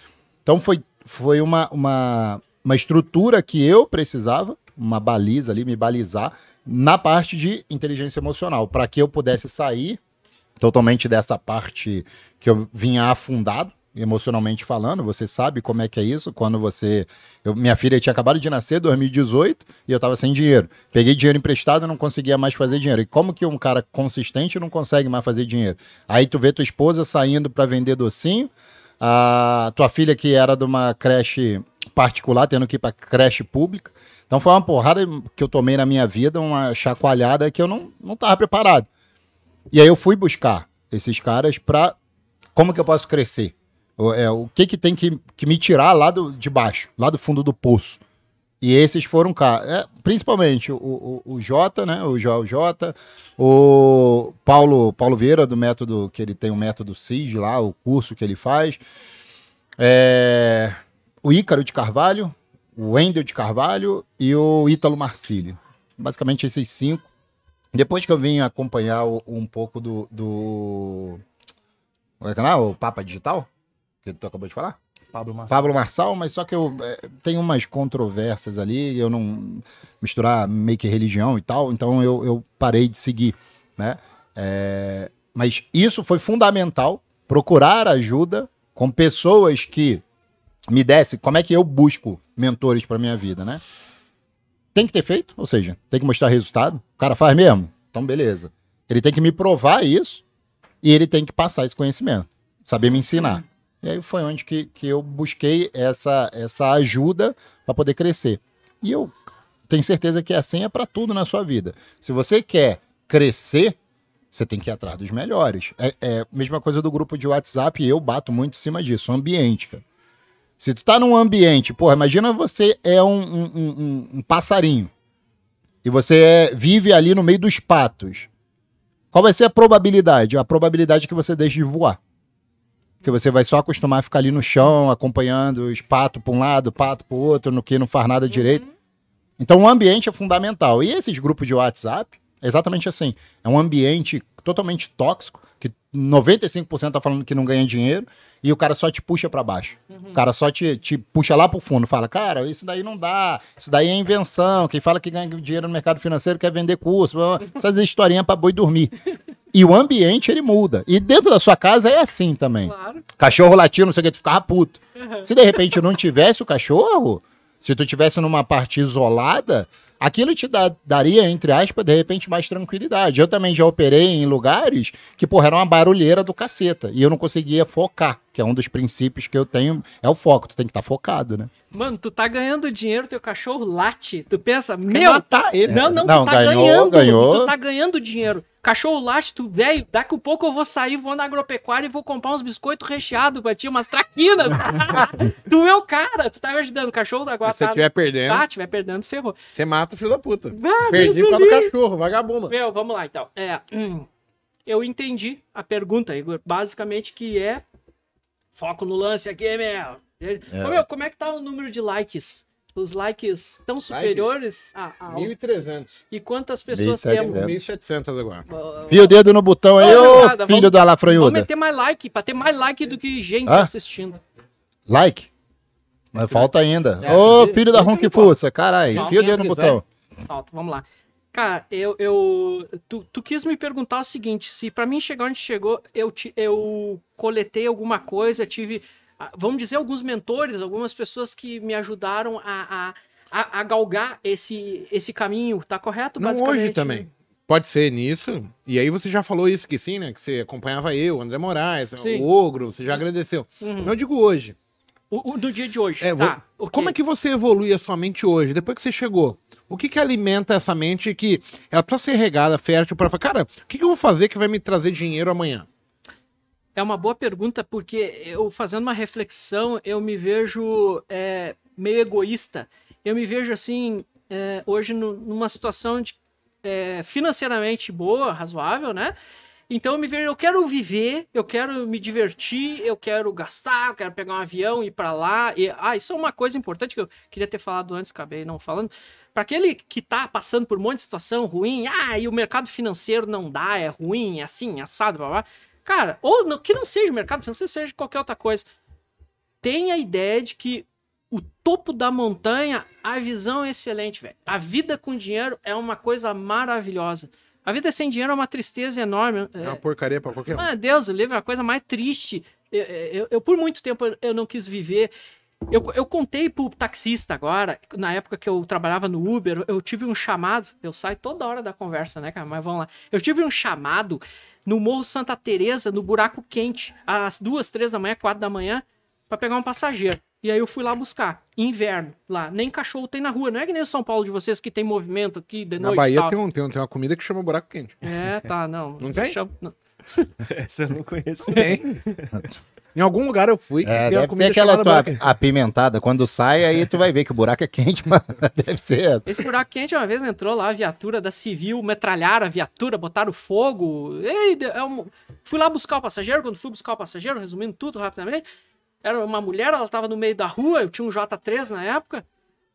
Então foi, foi uma, uma, uma estrutura que eu precisava, uma baliza ali, me balizar, na parte de inteligência emocional, para que eu pudesse sair totalmente dessa parte que eu vinha afundado, emocionalmente falando, você sabe como é que é isso, quando você... Eu, minha filha tinha acabado de nascer, 2018, e eu estava sem dinheiro. Peguei dinheiro emprestado, não conseguia mais fazer dinheiro. E como que um cara consistente não consegue mais fazer dinheiro? Aí tu vê tua esposa saindo para vender docinho, a tua filha que era de uma creche particular, tendo que ir para creche pública. Então foi uma porrada que eu tomei na minha vida, uma chacoalhada que eu não, não tava preparado. E aí eu fui buscar esses caras para como que eu posso crescer? É, o que, que tem que, que me tirar lá do, de baixo, lá do fundo do poço? E esses foram cá. É, principalmente o, o, o, Jota, né? O Joel Jota, o Paulo, Paulo Vieira, do método, que ele tem o método CIS lá, o curso que ele faz. É, o Ícaro de Carvalho, o Wendel de Carvalho e o Ítalo Marcílio. Basicamente esses cinco. Depois que eu vim acompanhar um pouco do. do... Como é é O Papa Digital? que tu acabou de falar? Pablo Marçal. Pablo Marçal, mas só que eu é, tenho umas controvérsias ali, eu não misturar meio que religião e tal, então eu, eu parei de seguir, né? É, mas isso foi fundamental, procurar ajuda com pessoas que me dessem, como é que eu busco mentores para minha vida, né? Tem que ter feito, ou seja, tem que mostrar resultado. O cara faz mesmo, então beleza. Ele tem que me provar isso e ele tem que passar esse conhecimento, saber me ensinar. E aí foi onde que, que eu busquei essa, essa ajuda para poder crescer. E eu tenho certeza que senha assim é para tudo na sua vida. Se você quer crescer, você tem que ir atrás dos melhores. É, é mesma coisa do grupo de WhatsApp, e eu bato muito em cima disso, ambiente, cara. Se tu tá num ambiente, porra, imagina você é um, um, um, um passarinho e você é, vive ali no meio dos patos. Qual vai ser a probabilidade? A probabilidade é que você deixe de voar que você vai só acostumar a ficar ali no chão, acompanhando os pato para um lado, pato para o outro, no que não faz nada uhum. direito. Então o ambiente é fundamental. E esses grupos de WhatsApp, é exatamente assim. É um ambiente totalmente tóxico 95% tá falando que não ganha dinheiro e o cara só te puxa para baixo. Uhum. O cara só te, te puxa lá pro fundo, fala, cara, isso daí não dá, isso daí é invenção. Quem fala que ganha dinheiro no mercado financeiro quer vender curso, essas historinhas para boi dormir. E o ambiente ele muda. E dentro da sua casa é assim também. Claro. Cachorro latindo, não sei o que, tu ficava puto. Uhum. Se de repente não tivesse o cachorro, se tu tivesse numa parte isolada, aquilo te daria, entre aspas, de repente, mais tranquilidade. Eu também já operei em lugares que, porra, era uma barulheira do caceta e eu não conseguia focar que é um dos princípios que eu tenho, é o foco, tu tem que estar tá focado, né? Mano, tu tá ganhando dinheiro, teu cachorro late. Tu pensa, meu, matar ele. não, não, não tu tá ganhou, ganhando, ganhou. tu tá ganhando dinheiro. Cachorro late, tu, velho, daqui a pouco eu vou sair, vou na agropecuária e vou comprar uns biscoitos recheados pra ti, umas traquinas. (laughs) tu é o cara, tu tá me ajudando. O cachorro da tá guarda. Se tiver perdendo. Ah, tiver perdendo, ferrou. Você mata o filho da puta. Perdi por causa do cachorro, vagabundo. Meu, vamos lá então. É, hum, eu entendi a pergunta, Igor, basicamente que é Foco no lance aqui, meu. É. Ô, meu, como é que tá o número de likes? Os likes estão superiores likes? a, a 1.300. E quantas pessoas temos? 1.700 agora. Fia o dedo no botão aí, ô filho vamos, da Lafranhuda. Vamos meter mais like, pra ter mais like do que gente ah? assistindo. Like? Mas falta ainda. É, ô, é, oh, filho da Ronquifuça, caralho. Fia o dedo no botão. Falta, vamos lá. Cara, eu. eu tu, tu quis me perguntar o seguinte: se para mim chegar onde chegou, eu, te, eu coletei alguma coisa, tive, ah, vamos dizer, alguns mentores, algumas pessoas que me ajudaram a, a, a, a galgar esse, esse caminho, tá correto? Não hoje também. Né? Pode ser nisso. E aí você já falou isso que sim, né? Que você acompanhava eu, André Moraes, né? sim. o Ogro, você já agradeceu. Uhum. Eu digo hoje. O, o, do dia de hoje. É, tá, vou... okay. Como é que você evolui a sua mente hoje, depois que você chegou? O que, que alimenta essa mente que ela precisa ser regada, fértil, para falar, cara, o que, que eu vou fazer que vai me trazer dinheiro amanhã? É uma boa pergunta, porque eu fazendo uma reflexão, eu me vejo é, meio egoísta. Eu me vejo assim, é, hoje, no, numa situação de, é, financeiramente boa, razoável, né? Então eu me vejo, eu quero viver, eu quero me divertir, eu quero gastar, eu quero pegar um avião e ir para lá. E, ah, isso é uma coisa importante que eu queria ter falado antes, acabei não falando. Para aquele que tá passando por um monte de situação ruim, ah, e o mercado financeiro não dá, é ruim, é assim, é assado, blá, blá. Cara, ou que não seja o mercado financeiro, seja qualquer outra coisa. Tenha a ideia de que o topo da montanha, a visão é excelente, velho. A vida com dinheiro é uma coisa maravilhosa. A vida sem dinheiro é uma tristeza enorme. É, é uma porcaria para qualquer um. Ah, Deus, o livro é a coisa mais triste. Eu, é, eu, eu, por muito tempo, eu não quis viver. Eu, eu contei pro taxista agora, na época que eu trabalhava no Uber, eu tive um chamado. Eu saio toda hora da conversa, né, cara? Mas vamos lá. Eu tive um chamado no Morro Santa Teresa, no buraco quente, às duas, três da manhã, quatro da manhã, para pegar um passageiro. E aí eu fui lá buscar. Inverno, lá. Nem cachorro tem na rua. Não é que nem São Paulo de vocês que tem movimento aqui de na noite. Na Bahia tem, um, tem, tem uma comida que chama buraco quente. É, tá, não. Não tem? Chama, não. (laughs) Essa eu não conheço. Tem. Em algum lugar eu fui. É, tem deve ter aquela tua apimentada. Quando sai, aí tu vai ver que o buraco é quente, (laughs) mas deve ser. Esse buraco quente, uma vez entrou lá a viatura da civil, metralharam a viatura, botaram fogo. Ei, é Fui lá buscar o passageiro. Quando fui buscar o passageiro, resumindo tudo rapidamente, era uma mulher, ela tava no meio da rua, eu tinha um J3 na época,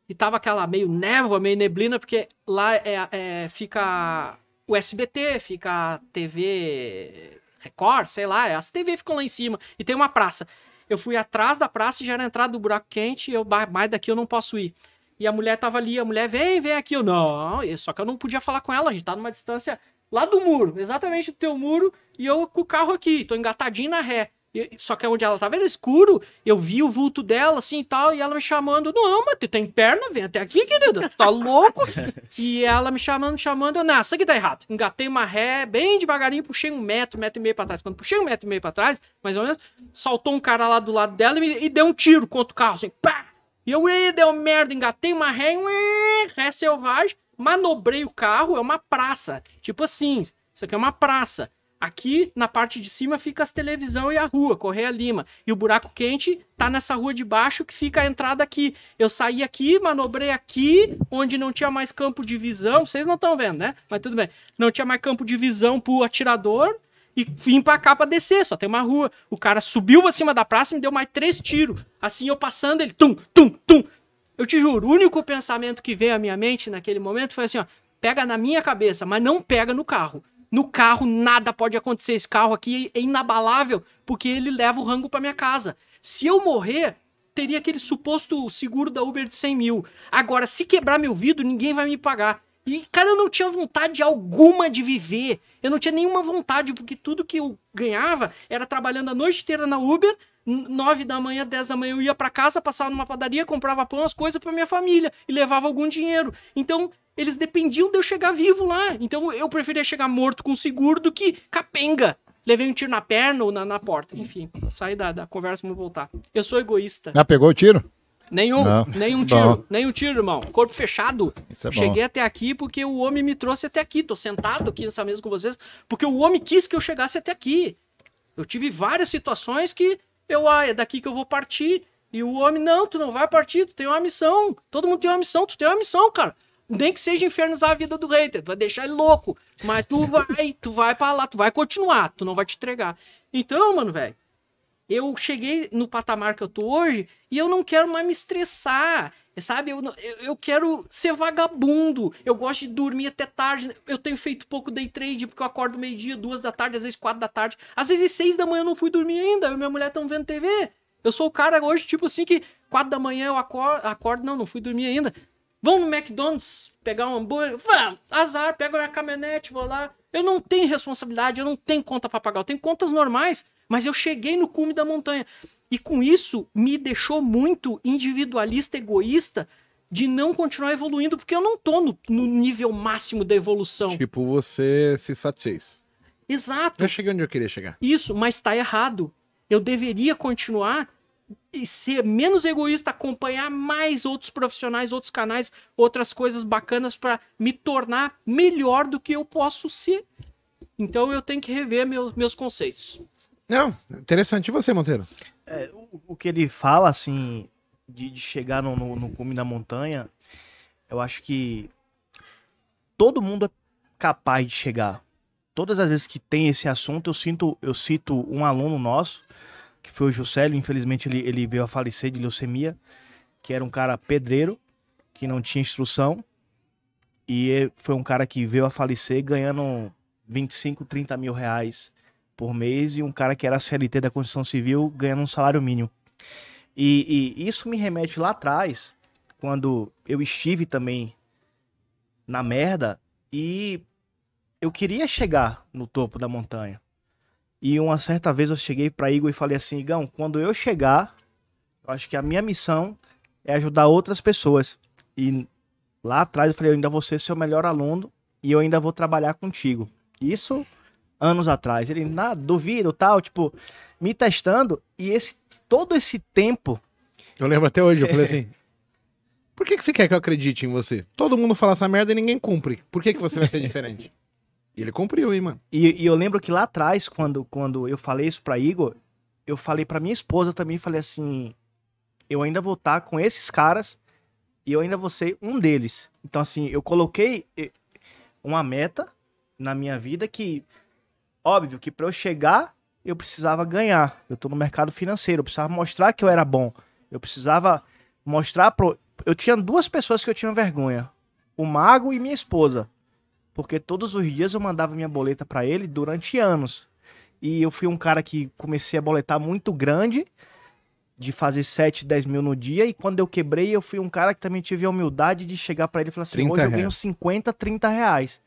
e tava aquela meio névoa, meio neblina, porque lá é, é fica o SBT, fica a TV Record, sei lá, é, as TV ficam lá em cima, e tem uma praça. Eu fui atrás da praça e já era entrada do buraco quente, e eu, mais daqui eu não posso ir. E a mulher tava ali, a mulher, vem, vem aqui. Eu, não, só que eu não podia falar com ela, a gente tá numa distância lá do muro, exatamente do teu muro, e eu com o carro aqui, tô engatadinho na ré só que onde ela estava era escuro, eu vi o vulto dela, assim, e tal, e ela me chamando, não, mas tu tem perna, vem até aqui, querida, tu tá louco? (laughs) e ela me chamando, me chamando, eu, não, isso aqui tá errado. Engatei uma ré, bem devagarinho, puxei um metro, metro e meio pra trás. Quando puxei um metro e meio pra trás, mais ou menos, saltou um cara lá do lado dela e, me, e deu um tiro contra o carro, assim, pá! E eu, e, deu merda, engatei uma ré, e, ré selvagem, manobrei o carro, é uma praça. Tipo assim, isso aqui é uma praça. Aqui na parte de cima fica as televisão e a rua, Correia Lima. E o buraco quente tá nessa rua de baixo que fica a entrada aqui. Eu saí aqui, manobrei aqui, onde não tinha mais campo de visão. Vocês não estão vendo, né? Mas tudo bem. Não tinha mais campo de visão pro atirador e vim pra cá pra descer, só tem uma rua. O cara subiu acima da praça e me deu mais três tiros. Assim eu passando ele, tum, tum, tum. Eu te juro, o único pensamento que veio à minha mente naquele momento foi assim, ó, pega na minha cabeça, mas não pega no carro. No carro nada pode acontecer. Esse carro aqui é inabalável porque ele leva o rango para minha casa. Se eu morrer, teria aquele suposto seguro da Uber de 100 mil. Agora, se quebrar meu vidro, ninguém vai me pagar. E, cara, eu não tinha vontade alguma de viver. Eu não tinha nenhuma vontade, porque tudo que eu ganhava era trabalhando a noite inteira na Uber, 9 da manhã, 10 da manhã eu ia para casa, passava numa padaria, comprava pão, as coisas para minha família e levava algum dinheiro. Então, eles dependiam de eu chegar vivo lá. Então, eu preferia chegar morto com seguro do que capenga. Levei um tiro na perna ou na, na porta. Enfim, saí da, da conversa, vou voltar. Eu sou egoísta. Já ah, pegou o tiro? Nenhum, não. nenhum tiro, bom. nenhum tiro, irmão. Corpo fechado. É Cheguei até aqui porque o homem me trouxe até aqui. Tô sentado aqui nessa mesa com vocês porque o homem quis que eu chegasse até aqui. Eu tive várias situações que eu, ah, é daqui que eu vou partir. E o homem, não, tu não vai partir, tu tem uma missão. Todo mundo tem uma missão, tu tem uma missão, cara. Nem que seja infernizar a vida do hater, vai deixar ele louco. Mas tu (laughs) vai, tu vai pra lá, tu vai continuar, tu não vai te entregar. Então, mano, velho, eu cheguei no patamar que eu tô hoje e eu não quero mais me estressar. Sabe? Eu, eu, quero ser vagabundo. Eu gosto de dormir até tarde. Eu tenho feito pouco day trade, porque eu acordo meio-dia, duas da tarde, às vezes quatro da tarde. Às vezes seis da manhã eu não fui dormir ainda. Eu e minha mulher estão vendo TV. Eu sou o cara hoje, tipo assim, que quatro da manhã eu acordo. acordo não, não fui dormir ainda. Vamos no McDonald's pegar um hambúrguer? Vamos! Azar, pego a minha caminhonete, vou lá. Eu não tenho responsabilidade, eu não tenho conta para pagar. Eu tenho contas normais, mas eu cheguei no cume da montanha. E com isso me deixou muito individualista, egoísta, de não continuar evoluindo, porque eu não tô no, no nível máximo da evolução. Tipo, você se satisfez. Exato. Eu cheguei onde eu queria chegar. Isso, mas tá errado. Eu deveria continuar e ser menos egoísta, acompanhar mais outros profissionais, outros canais, outras coisas bacanas para me tornar melhor do que eu posso ser. Então eu tenho que rever meus, meus conceitos. Não, interessante. E você, Monteiro? É, o, o, que ele fala, assim, de, de chegar no, no, no, cume da montanha, eu acho que todo mundo é capaz de chegar. Todas as vezes que tem esse assunto, eu sinto, eu cito um aluno nosso, que foi o Juscelio, infelizmente ele, ele veio a falecer de leucemia, que era um cara pedreiro, que não tinha instrução, e é, foi um cara que veio a falecer ganhando 25, 30 mil reais por mês e um cara que era CLT da Constituição civil ganhando um salário mínimo. E, e isso me remete lá atrás, quando eu estive também na merda e eu queria chegar no topo da montanha. E uma certa vez eu cheguei para Igor e falei assim: Igão, quando eu chegar, eu acho que a minha missão é ajudar outras pessoas. E lá atrás eu falei: eu ainda vou ser seu melhor aluno e eu ainda vou trabalhar contigo. Isso anos atrás. Ele, na duvido, tal, tipo, me testando. E esse todo esse tempo. Eu lembro até hoje, eu falei (laughs) assim. Por que, que você quer que eu acredite em você? Todo mundo fala essa merda e ninguém cumpre. Por que, que você vai ser diferente? (laughs) E ele cumpriu, hein, mano? E, e, eu lembro que lá atrás, quando, quando eu falei isso pra Igor, eu falei pra minha esposa também, falei assim, eu ainda vou estar tá com esses caras e eu ainda vou ser um deles. Então, assim, eu coloquei eh, uma meta na minha vida que Óbvio que para eu chegar, eu precisava ganhar. Eu estou no mercado financeiro, eu precisava mostrar que eu era bom. Eu precisava mostrar pro eu tinha duas pessoas que eu tinha vergonha: o mago e minha esposa. Porque todos os dias eu mandava minha boleta para ele durante anos. E eu fui um cara que comecei a boletar muito grande, de fazer 7, 10 mil no dia. E quando eu quebrei, eu fui um cara que também tive a humildade de chegar para ele e falar assim: hoje eu ganho 50, 30 reais.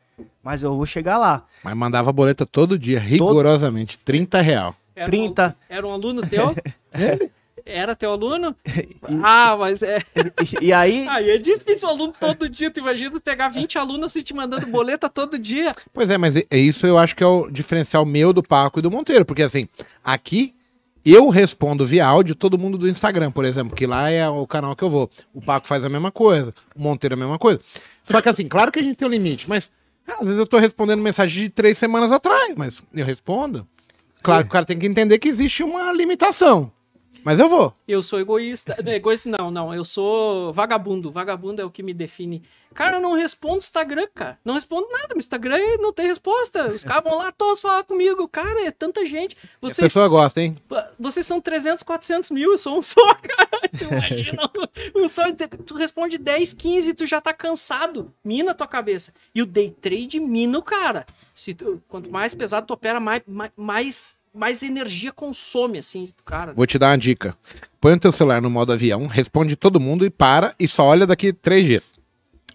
Mas eu vou chegar lá. Mas mandava boleta todo dia, rigorosamente, todo... 30 real. Era 30. Um, era um aluno teu? (laughs) Era teu aluno? (laughs) ah, mas é. E, e aí. (laughs) Aí é difícil o aluno todo dia. Tu imagina pegar 20 alunos e te mandando boleta todo dia. Pois é, mas é isso eu acho que é o diferencial meu do Paco e do Monteiro. Porque assim, aqui eu respondo via áudio todo mundo do Instagram, por exemplo, que lá é o canal que eu vou. O Paco faz a mesma coisa, o Monteiro é a mesma coisa. Só que assim, claro que a gente tem um limite, mas ah, às vezes eu tô respondendo mensagem de três semanas atrás, mas eu respondo. Claro que o cara tem que entender que existe uma limitação. Mas eu vou. Eu sou egoísta. Não, egoísta não, não. Eu sou vagabundo. Vagabundo é o que me define. Cara, eu não respondo Instagram, cara. Não respondo nada. Meu Instagram não tem resposta. Os caras vão lá todos falar comigo. Cara, é tanta gente. Vocês, a pessoa gosta, hein? Vocês são 300, 400 mil. Eu sou um só, (laughs) cara. Tu imagina. um só, tu responde 10, 15 tu já tá cansado. Mina a tua cabeça. E o day trade mina o cara. Se tu, quanto mais pesado tu opera, mais, mais mais energia consome, assim, cara. Vou te dar uma dica. Põe o teu celular no modo avião, responde todo mundo e para e só olha daqui três dias.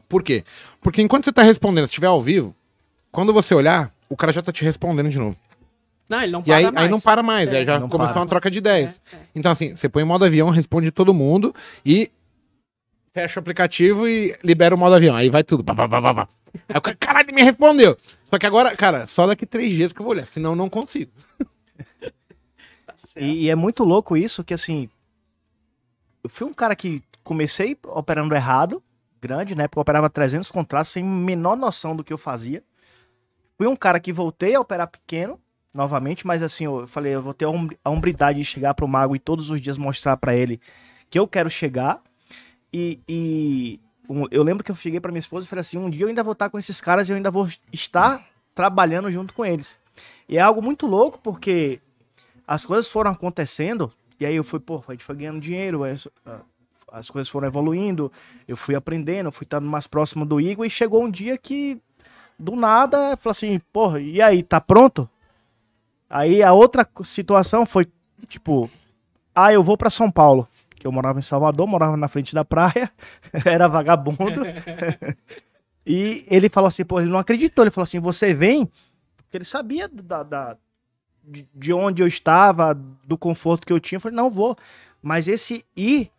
Por quê? Porque enquanto você tá respondendo, se estiver ao vivo, quando você olhar, o cara já tá te respondendo de novo. Não, ele não para e aí, mais. aí é. não para mais, é, aí já começou para. uma troca de ideias. É, é. Então, assim, você põe o modo avião, responde todo mundo e fecha o aplicativo e libera o modo avião. Aí vai tudo. Bah, bah, bah, bah, Aí o cara, caralho, me respondeu. Só que agora, cara, só daqui três dias que eu vou olhar, senão eu não consigo. (laughs) E, e é muito louco isso, que assim. Eu fui um cara que comecei operando errado, grande, né? Porque eu operava 300 contratos sem menor noção do que eu fazia. Fui um cara que voltei a operar pequeno, novamente, mas assim, eu falei, eu vou ter a hombridade de chegar pro mago e todos os dias mostrar para ele que eu quero chegar. E, e eu lembro que eu cheguei para minha esposa e falei assim: um dia eu ainda vou estar com esses caras e eu ainda vou estar trabalhando junto com eles. E é algo muito louco porque as coisas foram acontecendo, e aí eu fui, pô, a gente foi ganhando dinheiro, ah, as coisas foram evoluindo, eu fui aprendendo, fui estando mais próximo do Igor, e chegou um dia que, do nada, eu falei assim, porra, e aí, tá pronto? Aí a outra situação foi, tipo, ah, eu vou para São Paulo. Que eu morava em Salvador, morava na frente da praia, (laughs) era vagabundo. (laughs) e ele falou assim, pô, ele não acreditou, ele falou assim, você vem, porque ele sabia da, da de onde eu estava, do conforto que eu tinha. Eu falei, não vou. Mas esse ir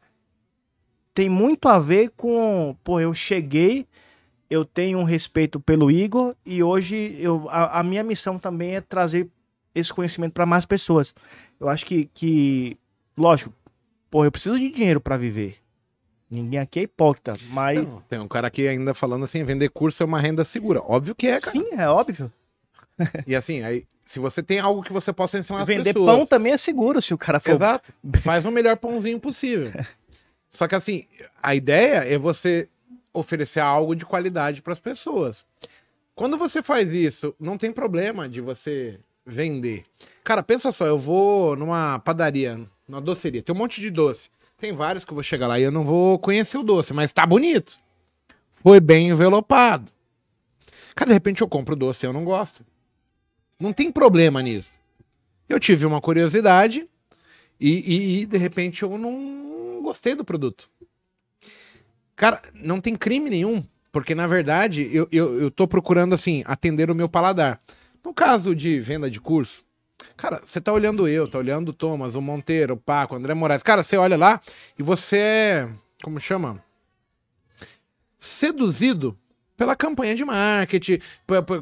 tem muito a ver com, pô, eu cheguei, eu tenho um respeito pelo Igor e hoje eu, a, a minha missão também é trazer esse conhecimento para mais pessoas. Eu acho que, que lógico, pô, eu preciso de dinheiro para viver. Ninguém aqui é hipócrita, mas. Não, tem um cara aqui ainda falando assim: vender curso é uma renda segura. Óbvio que é, cara. Sim, é óbvio. E assim, aí, se você tem algo que você possa ensinar as Vender pessoas... Vender pão também é seguro, se o cara for... Exato. Faz o melhor pãozinho possível. Só que assim, a ideia é você oferecer algo de qualidade para as pessoas. Quando você faz isso, não tem problema de você vender. Cara, pensa só, eu vou numa padaria, numa doceria, tem um monte de doce. Tem vários que eu vou chegar lá e eu não vou conhecer o doce, mas tá bonito. Foi bem envelopado. Cara, de repente eu compro o doce e eu não gosto. Não tem problema nisso. Eu tive uma curiosidade e, e, e de repente eu não gostei do produto. Cara, não tem crime nenhum, porque na verdade eu, eu, eu tô procurando assim, atender o meu paladar. No caso de venda de curso, Cara, você tá olhando eu, tá olhando o Thomas, o Monteiro, o Paco, o André Moraes. Cara, você olha lá e você é. Como chama? Seduzido pela campanha de marketing,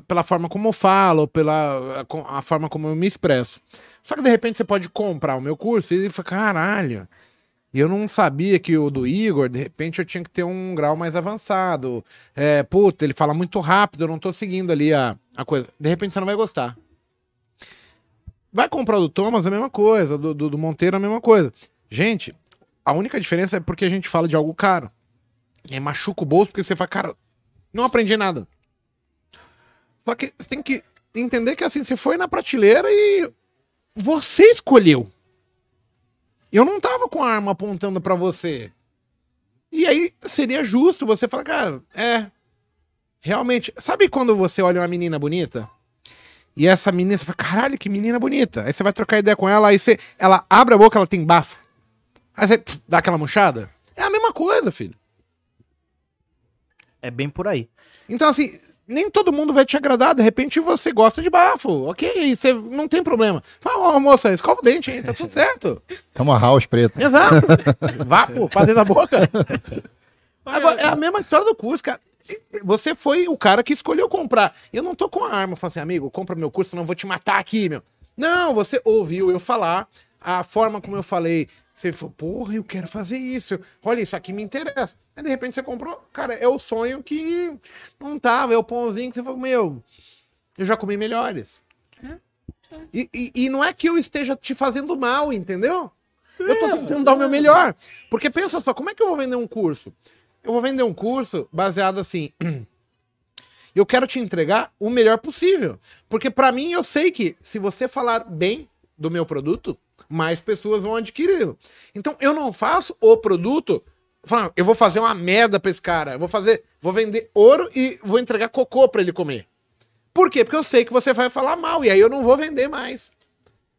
pela forma como eu falo, pela a, forma como eu me expresso. Só que de repente você pode comprar o meu curso e fala, caralho, eu não sabia que o do Igor, de repente eu tinha que ter um grau mais avançado. É, puta, ele fala muito rápido, eu não tô seguindo ali a, a coisa. De repente você não vai gostar. Vai comprar o do Thomas, a mesma coisa, do, do, do Monteiro, a mesma coisa. Gente, a única diferença é porque a gente fala de algo caro. E machuca o bolso porque você fala, cara, não aprendi nada. Só que você tem que entender que assim, você foi na prateleira e você escolheu. Eu não tava com a arma apontando para você. E aí seria justo você falar, cara, é. Realmente. Sabe quando você olha uma menina bonita? E essa menina, você fala, caralho, que menina bonita. Aí você vai trocar ideia com ela, aí você, ela abre a boca, ela tem bafo. Aí você pss, dá aquela murchada. É a mesma coisa, filho. É bem por aí. Então, assim, nem todo mundo vai te agradar. De repente você gosta de bafo. Ok, você não tem problema. Fala, oh, moça, escova o dente, hein? Tá tudo (laughs) certo. Toma house preto. Exato. (laughs) Vapo, pra dentro da boca. (laughs) Agora, é a mesma história do curso, cara. Você foi o cara que escolheu comprar. Eu não tô com a arma. falando assim, amigo, compra meu curso, senão eu vou te matar aqui, meu. Não, você ouviu eu falar. A forma como eu falei você falou, porra, eu quero fazer isso. Olha, isso aqui me interessa. Aí de repente você comprou, cara, é o sonho que não tava, é o pãozinho que você falou, meu, eu já comi melhores. É. Tá. E, e, e, não é que eu esteja te fazendo mal, entendeu? Eu tô é, tentando dar o meu é. melhor. Porque pensa só, como é que eu vou vender um curso? Eu vou vender um curso baseado assim. (clears throat) Eu quero te entregar o melhor possível. Porque para mim eu sei que se você falar bem do meu produto, mais pessoas vão adquirir. Então eu não faço o produto falando, eu vou fazer uma merda para esse cara, eu vou fazer, vou vender ouro e vou entregar cocô para ele comer. Por quê? Porque eu sei que você vai falar mal e aí eu não vou vender mais.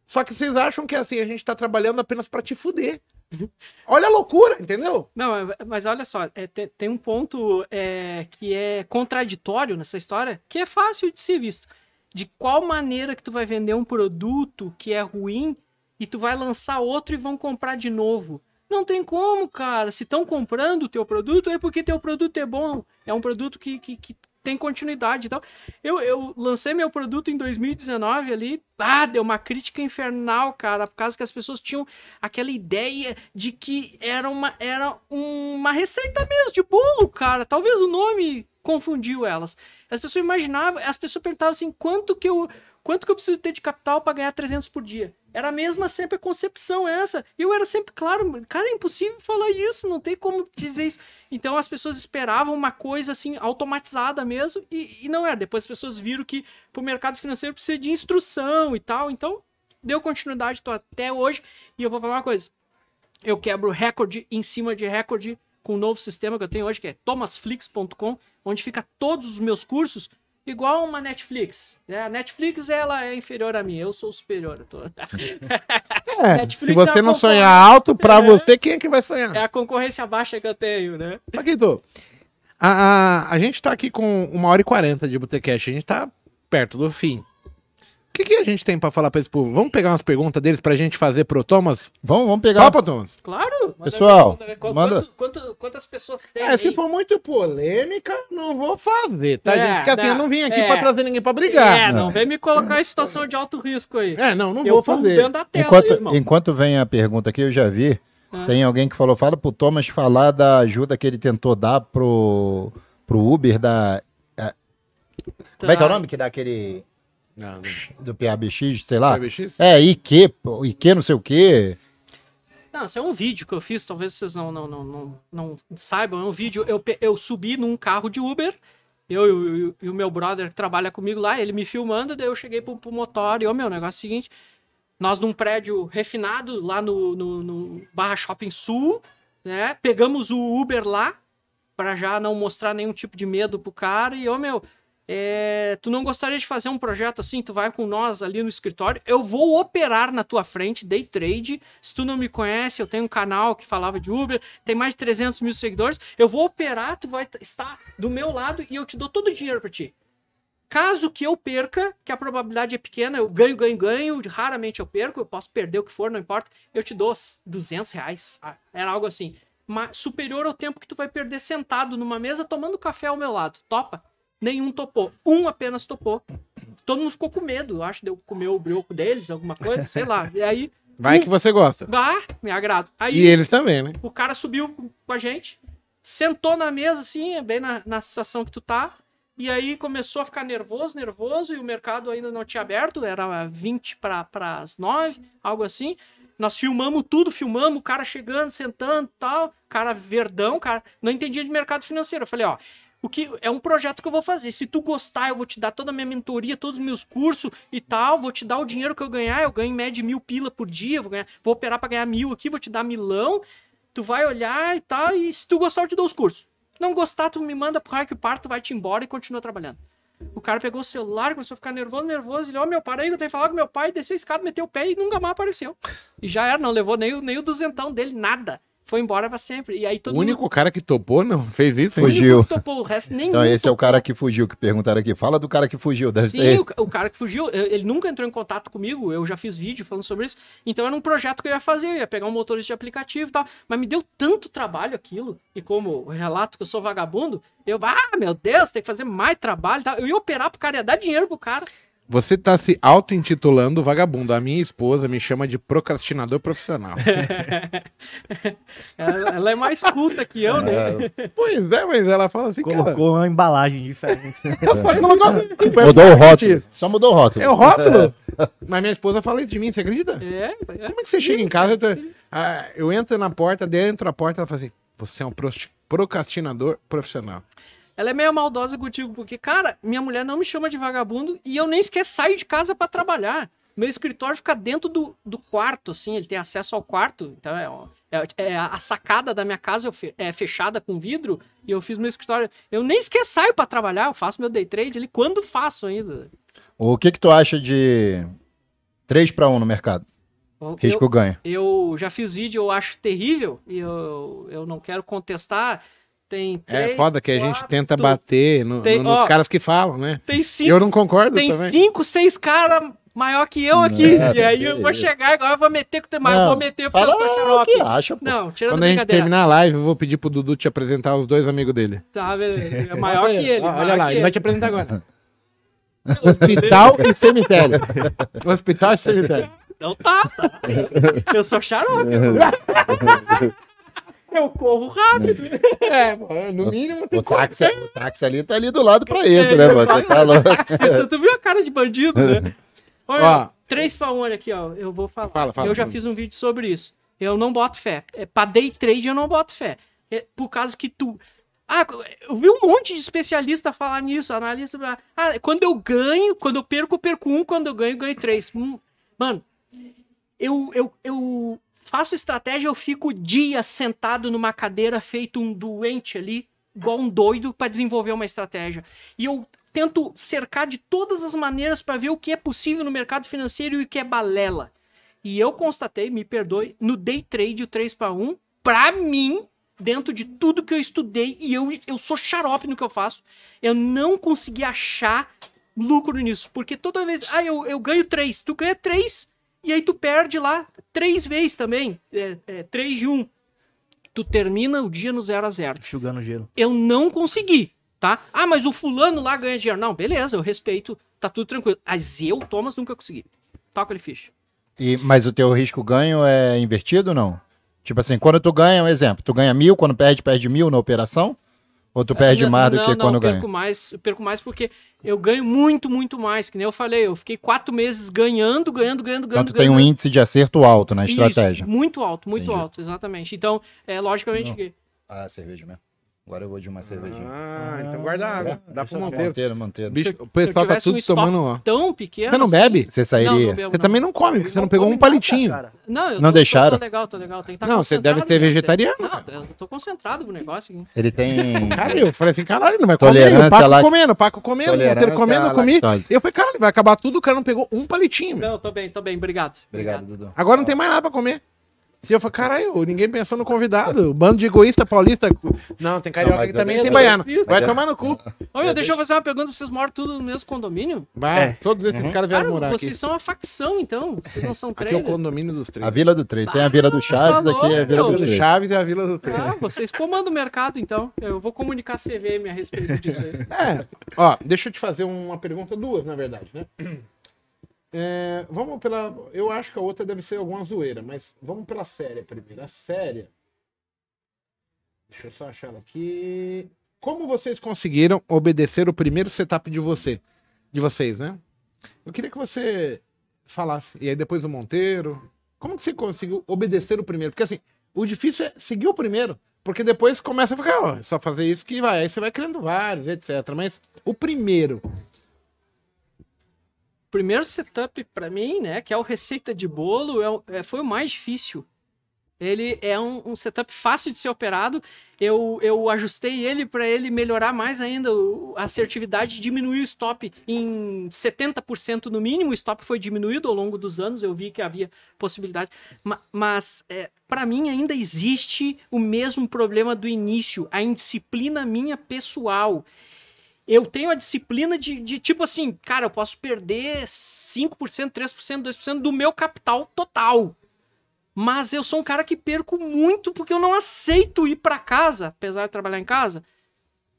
Só que vocês acham que assim, a gente tá trabalhando apenas para te fuder. (laughs) Olha a loucura, entendeu? Não, é, mas olha só, é, tem, tem, um ponto é, que é contraditório nessa história, que é fácil de ser visto. De qual maneira que tu vai vender um produto que é ruim e tu vai lançar outro e vão comprar de novo. Não tem como, cara. Se estão comprando o teu produto, é porque teu produto é bom. É um produto que, que, que tem continuidade então, Eu, eu lancei meu produto em 2019 ali. Ah, deu uma crítica infernal, cara. Por causa que as pessoas tinham aquela ideia de que era uma, era uma receita mesmo de bolo, cara. Talvez o nome confundiu elas. As pessoas imaginavam, as pessoas perguntavam assim, quanto que eu Quanto que eu preciso ter de capital para ganhar 300 por dia? Era a mesma sempre a concepção essa. Eu era sempre claro, cara, é impossível falar isso, não tem como dizer isso. Então as pessoas esperavam uma coisa assim automatizada mesmo e, e não era. Depois as pessoas viram que para o mercado financeiro precisa de instrução e tal. Então deu continuidade tô até hoje e eu vou falar uma coisa. Eu quebro recorde em cima de recorde com o um novo sistema que eu tenho hoje, que é thomasflix.com, onde fica todos os meus cursos igual uma Netflix. Né? A Netflix ela é inferior a mim, eu sou superior. tô... é, (laughs) se é você é não sonhar alto, para é, você, quem é que vai sonhar? É a concorrência baixa que eu tenho, né? Paquito, a, a, a gente tá aqui com uma hora e quarenta de Botecast, a gente tá perto do fim que, que a gente tem para falar para esse povo? Vamos pegar umas perguntas deles para a gente fazer pro Thomas? Vamos, vamos pegar. Papa, Thomas. Claro. Pessoal, ver, manda. Quanto, quanto, quantas pessoas tem? É, aí? se for muito polêmica, não vou fazer, tá, é, gente? Porque tá. assim, eu não vim aqui é. para trazer ninguém para brigar. É, não. não é. vem me colocar em situação de alto risco aí. É, não, não eu vou fazer. Tela, enquanto, enquanto vem a pergunta aqui, eu já vi. Ah. Tem alguém que falou, fala pro Thomas falar da ajuda que ele tentou dar pro, pro Uber da. É, tá. Como é que é o nome que dá aquele ah, não, Do PABX, sei lá. PABX? É, IQ, IQ não sei o quê. Não, isso é um vídeo que eu fiz, talvez vocês não, não, não, não, não saibam. É um vídeo, eu, eu subi num carro de Uber, eu e o meu brother que trabalha comigo lá, ele me filmando, daí eu cheguei pro, pro motor e, ô oh, meu, negócio é o seguinte, nós num prédio refinado lá no, no, no Barra Shopping Sul, né, pegamos o Uber lá, para já não mostrar nenhum tipo de medo pro cara, e, ô oh, meu, é, tu não gostaria de fazer um projeto assim? Tu vai com nós ali no escritório. Eu vou operar na tua frente, day trade. Se tu não me conhece, eu tenho um canal que falava de Uber, tem mais de 300 mil seguidores. Eu vou operar, tu vai estar do meu lado e eu te dou todo o dinheiro para ti. Caso que eu perca, que a probabilidade é pequena, eu ganho, ganho, ganho, raramente eu perco, eu posso perder o que for, não importa, eu te dou 200 reais. Ah, era algo assim, superior ao tempo que tu vai perder sentado numa mesa tomando café ao meu lado. Topa? nenhum topou. Um apenas topou. Todo mundo ficou com medo, eu acho, de eu comer o brioco deles, alguma coisa, sei lá. E aí. Vai um... que você gosta. Ah, me agrado. Aí, e eles também, né? O cara subiu com a gente, sentou na mesa, assim, bem na, na situação que tu tá. E aí começou a ficar nervoso, nervoso, e o mercado ainda não tinha aberto, era 20 para as 9, algo assim. Nós filmamos tudo, filmamos o cara chegando, sentando tal. Cara verdão, cara. Não entendia de mercado financeiro. Eu falei, ó, o que é um projeto que eu vou fazer. Se tu gostar, eu vou te dar toda a minha mentoria, todos os meus cursos e tal. Vou te dar o dinheiro que eu ganhar. Eu ganho em média mil pila por dia. Vou, ganhar, vou operar para ganhar mil aqui, vou te dar milão. Tu vai olhar e tal. E se tu gostar, eu te dou os cursos. Não gostar, tu me manda pro raio que parto, vai te embora e continua trabalhando. O cara pegou o celular, começou a ficar nervoso, nervoso. Ele, ó, oh, meu, pai, aí, eu tenho que falar com meu pai. Desceu a escada, meteu o pé e nunca mais apareceu. E já era, não levou nem, nem o duzentão dele, nada foi embora para sempre. E aí todo o único mundo... cara que topou não fez isso? Fugiu. O topou, o resto nenhum. Então esse topou. é o cara que fugiu, que perguntaram aqui. Fala do cara que fugiu. Deve Sim, o, o, cara que fugiu, ele nunca entrou em contato comigo, eu já fiz vídeo falando sobre isso. Então era um projeto que eu ia fazer, eu ia pegar um motorista de aplicativo e tal. Mas me deu tanto trabalho aquilo, e como relato que eu sou vagabundo, eu, ah, meu Deus, tem que fazer mais trabalho e tal. Eu ia operar pro cara, ia dar dinheiro pro cara. Você está se auto-intitulando vagabundo. A minha esposa me chama de procrastinador profissional. (laughs) ela, ela, é mais culta que eu, né? É. Pois é, mas ela fala assim, Colocou cara... uma embalagem diferente. É. (laughs) Mudou o rótulo. Só mudou o rótulo. É o rótulo. É. Mas minha esposa fala de mim, você acredita? É, é. Como é que você chega em casa, eu, tô... Tá- ah, eu entro na porta, dentro da porta, ela fala assim, você é um procrastinador profissional. Ela é meio maldosa contigo, porque, cara, minha mulher não me chama de vagabundo e eu nem sequer saio de casa para trabalhar. Meu escritório fica dentro do, do quarto, assim, ele tem acesso ao quarto. Então, é, é, é a sacada da minha casa é fechada com vidro e eu fiz meu escritório. Eu nem sequer saio para trabalhar, eu faço meu day trade ali quando faço ainda. O que que tu acha de 3 para 1 no mercado? Risco eu, ganha. Eu já fiz vídeo, eu acho terrível, e eu, eu não quero contestar. Tem é três, é foda que a quatro, gente tenta bater no, tem, no, nos ó, caras que falam, né? Tem cinco. Eu não concordo tem também. Tem cinco, seis caras maior que eu aqui. Não, e aí eu vou chegar agora, eu vou meter com o Temar, eu vou meter o fala O Que acha, pô. Não, Quando a gente terminar a live, eu vou pedir pro Dudu te apresentar os dois amigos dele. Tá, beleza. É maior que ele. Olha lá, ele vai te apresentar agora. (laughs) Hospital e cemitério. Hospital e cemitério. Então tá, tá. Eu sou xarope. (laughs) eu corro rápido. É, é, no mínimo tem o, táxi, é- o táxi ali tá ali do lado pra isso, né, é, né, mano? Você tá louco. Tá- tu viu a cara de bandido, né? (laughs) Olha, ó, 3 pra 1 olha aqui, ó. Eu vou falar. Fala, fala, eu já fiz um vídeo sobre isso. Eu não boto fé. É, pra day trade eu não boto fé. É, por causa que tu. Ah, eu vi um monte de especialista falar nisso, analista. Ah, quando eu ganho, quando eu perco, eu perco um, quando eu ganho, eu ganho três. Hum, mano, eu, eu, eu, Faço estratégia, eu fico dias sentado numa cadeira, feito um doente ali, igual um doido, para desenvolver uma estratégia. E eu tento cercar de todas as maneiras para ver o que é possível no mercado financeiro e o que é balela. E eu constatei, me perdoe, no day trade, o 3 para 1, para mim, dentro de tudo que eu estudei, e eu, eu sou xarope no que eu faço, eu não consegui achar lucro nisso. Porque toda vez. Ah, eu, eu ganho 3. Tu ganha 3 e aí tu perde lá três vezes também. É, é, três de um. Tu termina o dia no 0 a 0 Enxugando gelo. Eu não consegui, tá? Ah, mas o fulano lá ganha dinheiro. Não, beleza, eu respeito, tá tudo tranquilo. Mas eu, Thomas, nunca consegui. Toca ele ficha. E, mas o teu risco ganho é invertido ou não? Tipo assim, quando tu ganha, um exemplo, tu ganha mil, quando perde, perde mil na operação. Ou tu perde é, mais do não, que não, quando ganha? Não, eu perco mais, eu perco mais porque eu ganho muito, muito mais. Que nem eu falei, eu fiquei quatro meses ganhando, ganhando, ganhando, então ganhando. Então tu tem um índice de acerto alto na estratégia. Isso, muito alto, muito Entendi. alto, exatamente. Então, é, logicamente... Não. Ah, cerveja mesmo. Agora eu vou de uma cervejinha. Ah, então guarda água. É, Dá pra é manter. Manter, manter. Bicho, o pessoal tá tudo um tomando, ó. Tão pequeno. Você não bebe? Você sairia. Não, não você não. também não come, porque você não pegou um palitinho. Nada, não, eu não tô, deixaram. Tô legal, tô legal. Tá não, você deve ser vegetariano. Não, eu tô concentrado no negócio. Hein? Ele tem. Cara, eu falei assim, caralho, não vai comer. O Paco lá... comendo, o Paco comendo, o comendo, comi. Eu falei, cara, vai acabar tudo, o cara não pegou um palitinho. Não, tô bem, tô bem, obrigado. Obrigado, Dudu. Agora não tem mais nada pra comer. E eu falei, caralho, ninguém pensou no convidado. Bando de egoísta paulista. Não, tem carioca não, que também é tem baiano. É Vai é. tomar no cu. Olha, deixa eu fazer uma pergunta. Vocês moram tudo no mesmo condomínio? Vai, é. todos esses uhum. caras vieram morar vocês aqui. Vocês são uma facção, então. Vocês não são três. Aqui é o condomínio dos três. A Vila do Três. Tem a Vila do ah, Chaves falou, aqui, é a Vila meu. do Chaves e a Vila do Três. Ah, vocês comandam o mercado, então. Eu vou comunicar a CVM a respeito disso aí. É. Ó, deixa eu te fazer uma pergunta, duas, na verdade, né? É, vamos pela. Eu acho que a outra deve ser alguma zoeira, mas vamos pela série primeiro. A série. Deixa eu só achar ela aqui. Como vocês conseguiram obedecer o primeiro setup de você? De vocês, né? Eu queria que você falasse. E aí depois o Monteiro. Como que você conseguiu obedecer o primeiro? Porque assim, o difícil é seguir o primeiro. Porque depois começa a ficar, ó, é só fazer isso que vai. Aí você vai criando vários, etc. Mas o primeiro, primeiro setup para mim, né, que é o receita de bolo, é, é, foi o mais difícil. Ele é um, um setup fácil de ser operado. Eu, eu ajustei ele para ele melhorar mais ainda a assertividade, diminuir o stop em 70% no mínimo. O stop foi diminuído ao longo dos anos, eu vi que havia possibilidade. Mas, mas é, para mim ainda existe o mesmo problema do início, a indisciplina minha pessoal eu tenho a disciplina de, de, tipo assim, cara, eu posso perder 5%, 3%, 2% do meu capital total. Mas eu sou um cara que perco muito porque eu não aceito ir para casa, apesar de trabalhar em casa,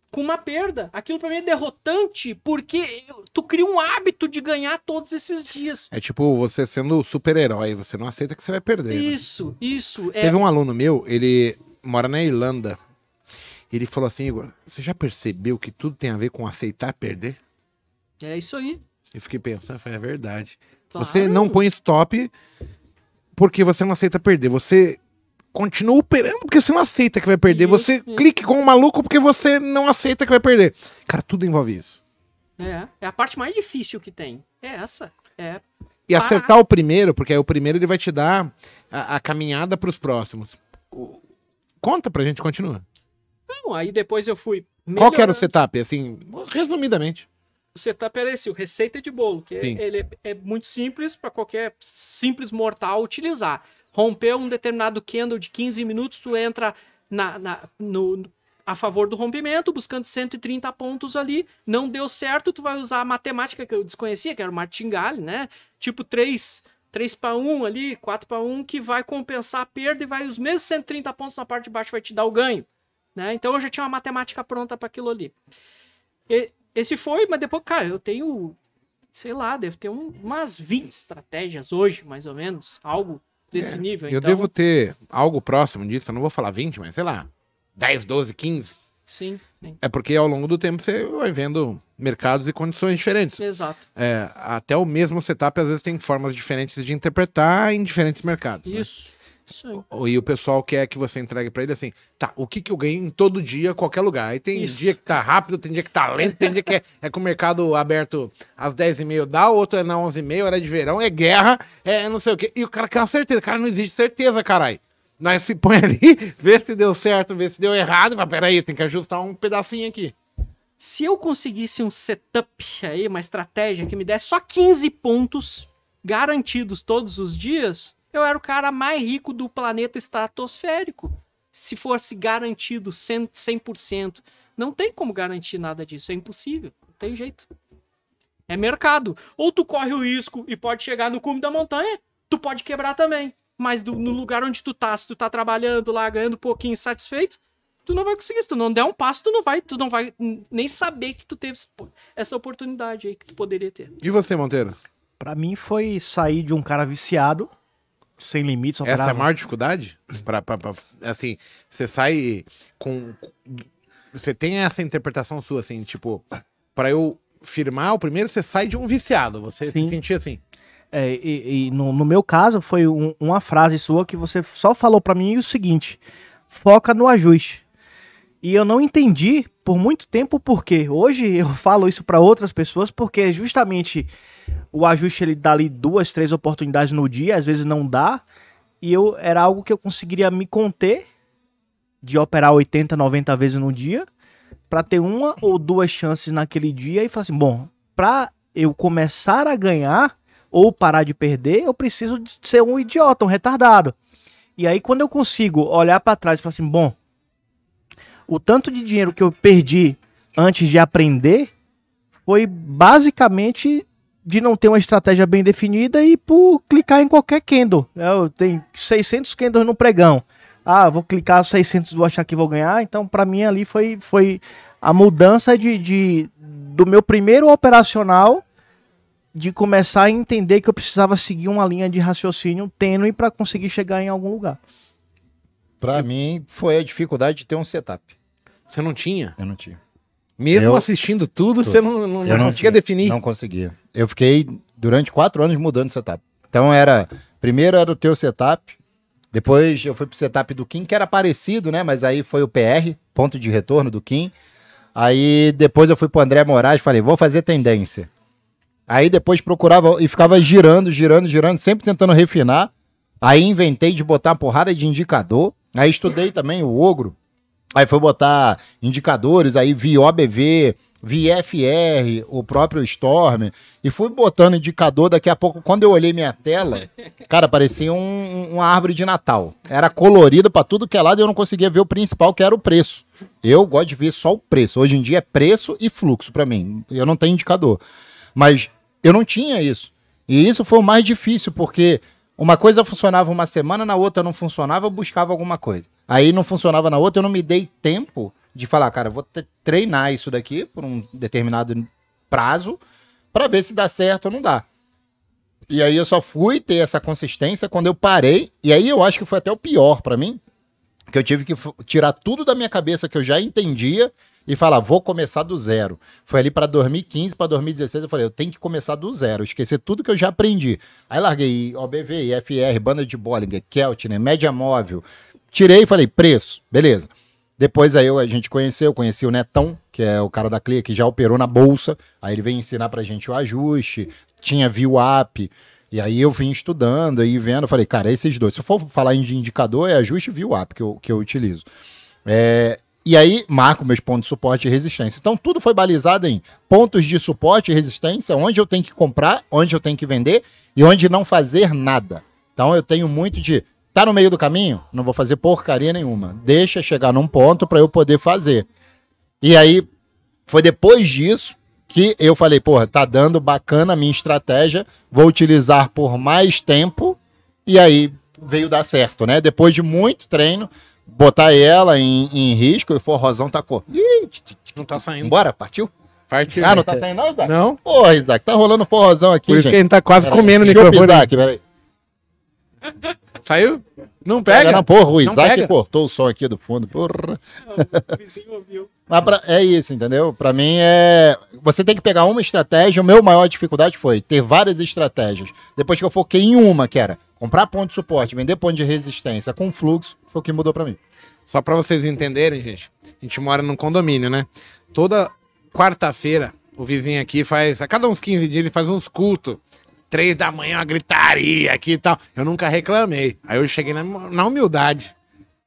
com uma perda. Aquilo para mim é derrotante porque tu cria um hábito de ganhar todos esses dias. É tipo você sendo super-herói, você não aceita que você vai perder. Isso, né? isso. É. Teve é... um aluno meu, ele mora na Irlanda. Ele falou assim, Igor, você já percebeu que tudo tem a ver com aceitar perder? É isso aí. Eu fiquei pensando, foi a é verdade. Claro. Você não põe stop porque você não aceita perder. Você continua operando porque você não aceita que vai perder. Isso, você isso. clica com um maluco porque você não aceita que vai perder. Cara, tudo envolve isso. É, é a parte mais difícil que tem. É essa. É. E acertar o primeiro, porque aí o primeiro ele vai te dar a, a caminhada para os próximos. O... Conta pra gente, continua. Não, aí depois eu fui. Melhorando. Qual que era o setup, assim, resumidamente? O setup era esse, o receita de bolo, que é Sim. ele é, é muito simples para qualquer simples mortal utilizar. Rompeu um determinado candle de 15 minutos, tu entra na, na no, a favor do rompimento, buscando 130 pontos ali. Não deu certo, tu vai usar a matemática que eu desconhecia, que era o martingale, né? Tipo 3, 3 para 1 ali, 4 para 1, que vai compensar a perda e vai os mesmos 130 pontos na parte de baixo vai te dar o ganho. Né? Então eu já tinha uma matemática pronta para aquilo ali. E, esse foi, mas depois, cara, eu tenho, sei lá, deve ter um, umas 20 estratégias hoje, mais ou menos, algo desse é, nível. Eu então... devo ter algo próximo disso, eu não vou falar 20, mas sei lá, 10, 12, 15. Sim, sim. É porque ao longo do tempo você vai vendo mercados e condições diferentes. Exato. É, até o mesmo setup às vezes tem formas diferentes de interpretar em diferentes mercados. Né? Isso. Né? O, e o pessoal quer que você entregue para ele assim, tá, o que, que eu ganho em todo dia, qualquer lugar. Aí tem Isso. dia que tá rápido, tem dia que tá lento, tem dia que é, (laughs) é com o mercado aberto às 10h30 dá, outro é na 11h30, era de verão, é guerra, é não sei o quê. E o cara quer uma certeza. Cara, não existe certeza, caralho. Nós se põe ali, (laughs) vê se deu certo, vê se deu errado, mas peraí, tem que ajustar um pedacinho aqui. Se eu conseguisse um setup aí, uma estratégia que me desse só 15 pontos garantidos todos os dias, eu era o cara mais rico do planeta estratosférico. Se fosse garantido 100%, 100%. Não tem como garantir nada disso, é impossível, não tem jeito. É mercado. Ou tu corre o risco e pode chegar no cume da montanha, tu pode quebrar também. Mas do, no lugar onde tu tá, se tu tá trabalhando lá, ganhando um pouquinho satisfeito, tu não vai conseguir. Se tu não der um passo, tu não vai, tu não vai nem saber que tu teve essa oportunidade aí que tu poderia ter. E você, Monteiro? Para mim foi sair de um cara viciado sem limites. Essa é a maior dificuldade? Pra, pra, pra, assim, você sai com. Você tem essa interpretação sua, assim, tipo, para eu firmar, o primeiro você sai de um viciado. Você Sim. se sentia assim. É, e, e no, no, meu caso, foi um, uma frase sua que você só falou para mim o seguinte: foca no ajuste. E eu não entendi por muito tempo por quê. Hoje eu (laughs) falo isso para outras pessoas porque justamente o ajuste ele dá ali duas, três oportunidades no dia, às vezes não dá. E eu era algo que eu conseguiria me conter de operar 80, 90 vezes no dia para ter uma ou duas chances naquele dia e falar assim, bom, para eu começar a ganhar ou parar de perder, eu preciso ser um idiota, um retardado. E aí quando eu consigo olhar para trás e falar assim, bom, o tanto de dinheiro que eu perdi antes de aprender foi basicamente de não ter uma estratégia bem definida e por clicar em qualquer candle. É, eu tenho 600 candles no pregão. Ah, vou clicar 600, vou achar que vou ganhar. Então, para mim, ali foi, foi a mudança de, de, do meu primeiro operacional de começar a entender que eu precisava seguir uma linha de raciocínio tênue para conseguir chegar em algum lugar. Para mim, foi a dificuldade de ter um setup. Você não tinha? Eu não tinha. Mesmo eu... assistindo tudo, tudo, você não, não, não, não conseguia tinha, definir? Não conseguia. Eu fiquei durante quatro anos mudando de setup. Então era. Primeiro era o teu setup, depois eu fui pro setup do Kim, que era parecido, né? Mas aí foi o PR, ponto de retorno do Kim. Aí depois eu fui pro André Moraes, falei, vou fazer tendência. Aí depois procurava e ficava girando, girando, girando, sempre tentando refinar. Aí inventei de botar uma porrada de indicador. Aí estudei também o ogro, Aí foi botar indicadores, aí vi OBV, vi FR, o próprio Storm, e fui botando indicador. Daqui a pouco, quando eu olhei minha tela, (laughs) cara, parecia um, uma árvore de Natal. Era colorido para tudo que é lado e eu não conseguia ver o principal, que era o preço. Eu gosto de ver só o preço. Hoje em dia é preço e fluxo para mim. Eu não tenho indicador. Mas eu não tinha isso. E isso foi o mais difícil, porque uma coisa funcionava uma semana, na outra não funcionava, eu buscava alguma coisa. Aí não funcionava na outra, eu não me dei tempo de falar, cara, vou treinar isso daqui por um determinado prazo para ver se dá certo ou não dá. E aí eu só fui ter essa consistência quando eu parei, e aí eu acho que foi até o pior para mim, que eu tive que tirar tudo da minha cabeça que eu já entendia e falar, vou começar do zero. Foi ali para 2015, para 2016, eu falei, eu tenho que começar do zero, esquecer tudo que eu já aprendi. Aí larguei OBV, IFR, banda de Bollinger, Keltner, média móvel, Tirei e falei, preço, beleza. Depois aí a gente conheceu, conheci o Netão, que é o cara da Clear, que já operou na bolsa. Aí ele veio ensinar pra gente o ajuste, tinha view App E aí eu vim estudando e vendo, falei, cara, esses dois. Se eu for falar em indicador, é ajuste view App que eu, que eu utilizo. É, e aí marco meus pontos de suporte e resistência. Então tudo foi balizado em pontos de suporte e resistência, onde eu tenho que comprar, onde eu tenho que vender e onde não fazer nada. Então eu tenho muito de Tá no meio do caminho? Não vou fazer porcaria nenhuma. Deixa chegar num ponto para eu poder fazer. E aí, foi depois disso que eu falei, porra, tá dando bacana a minha estratégia, vou utilizar por mais tempo. E aí veio dar certo, né? Depois de muito treino, botar ela em, em risco e o forrozão tacou. não tá saindo. Bora, partiu? Partiu. Ah, não tá saindo não, Isaac? Não. Porra, Isaac, tá rolando forrozão aqui, Por gente. Por tá quase pera comendo aí. o microfone. Isaac, peraí. Saiu? Não pega? não, porra, o Isaac pega. cortou o som aqui do fundo. Porra. Mas pra, é isso, entendeu? Para mim é. Você tem que pegar uma estratégia. O meu maior dificuldade foi ter várias estratégias. Depois que eu foquei em uma, que era comprar ponto de suporte, vender ponto de resistência com fluxo, foi o que mudou para mim. Só para vocês entenderem, gente, a gente mora num condomínio, né? Toda quarta-feira, o vizinho aqui faz, a cada uns 15 dias, ele faz uns cultos três da manhã, uma gritaria aqui e tal. Eu nunca reclamei. Aí eu cheguei na, na humildade.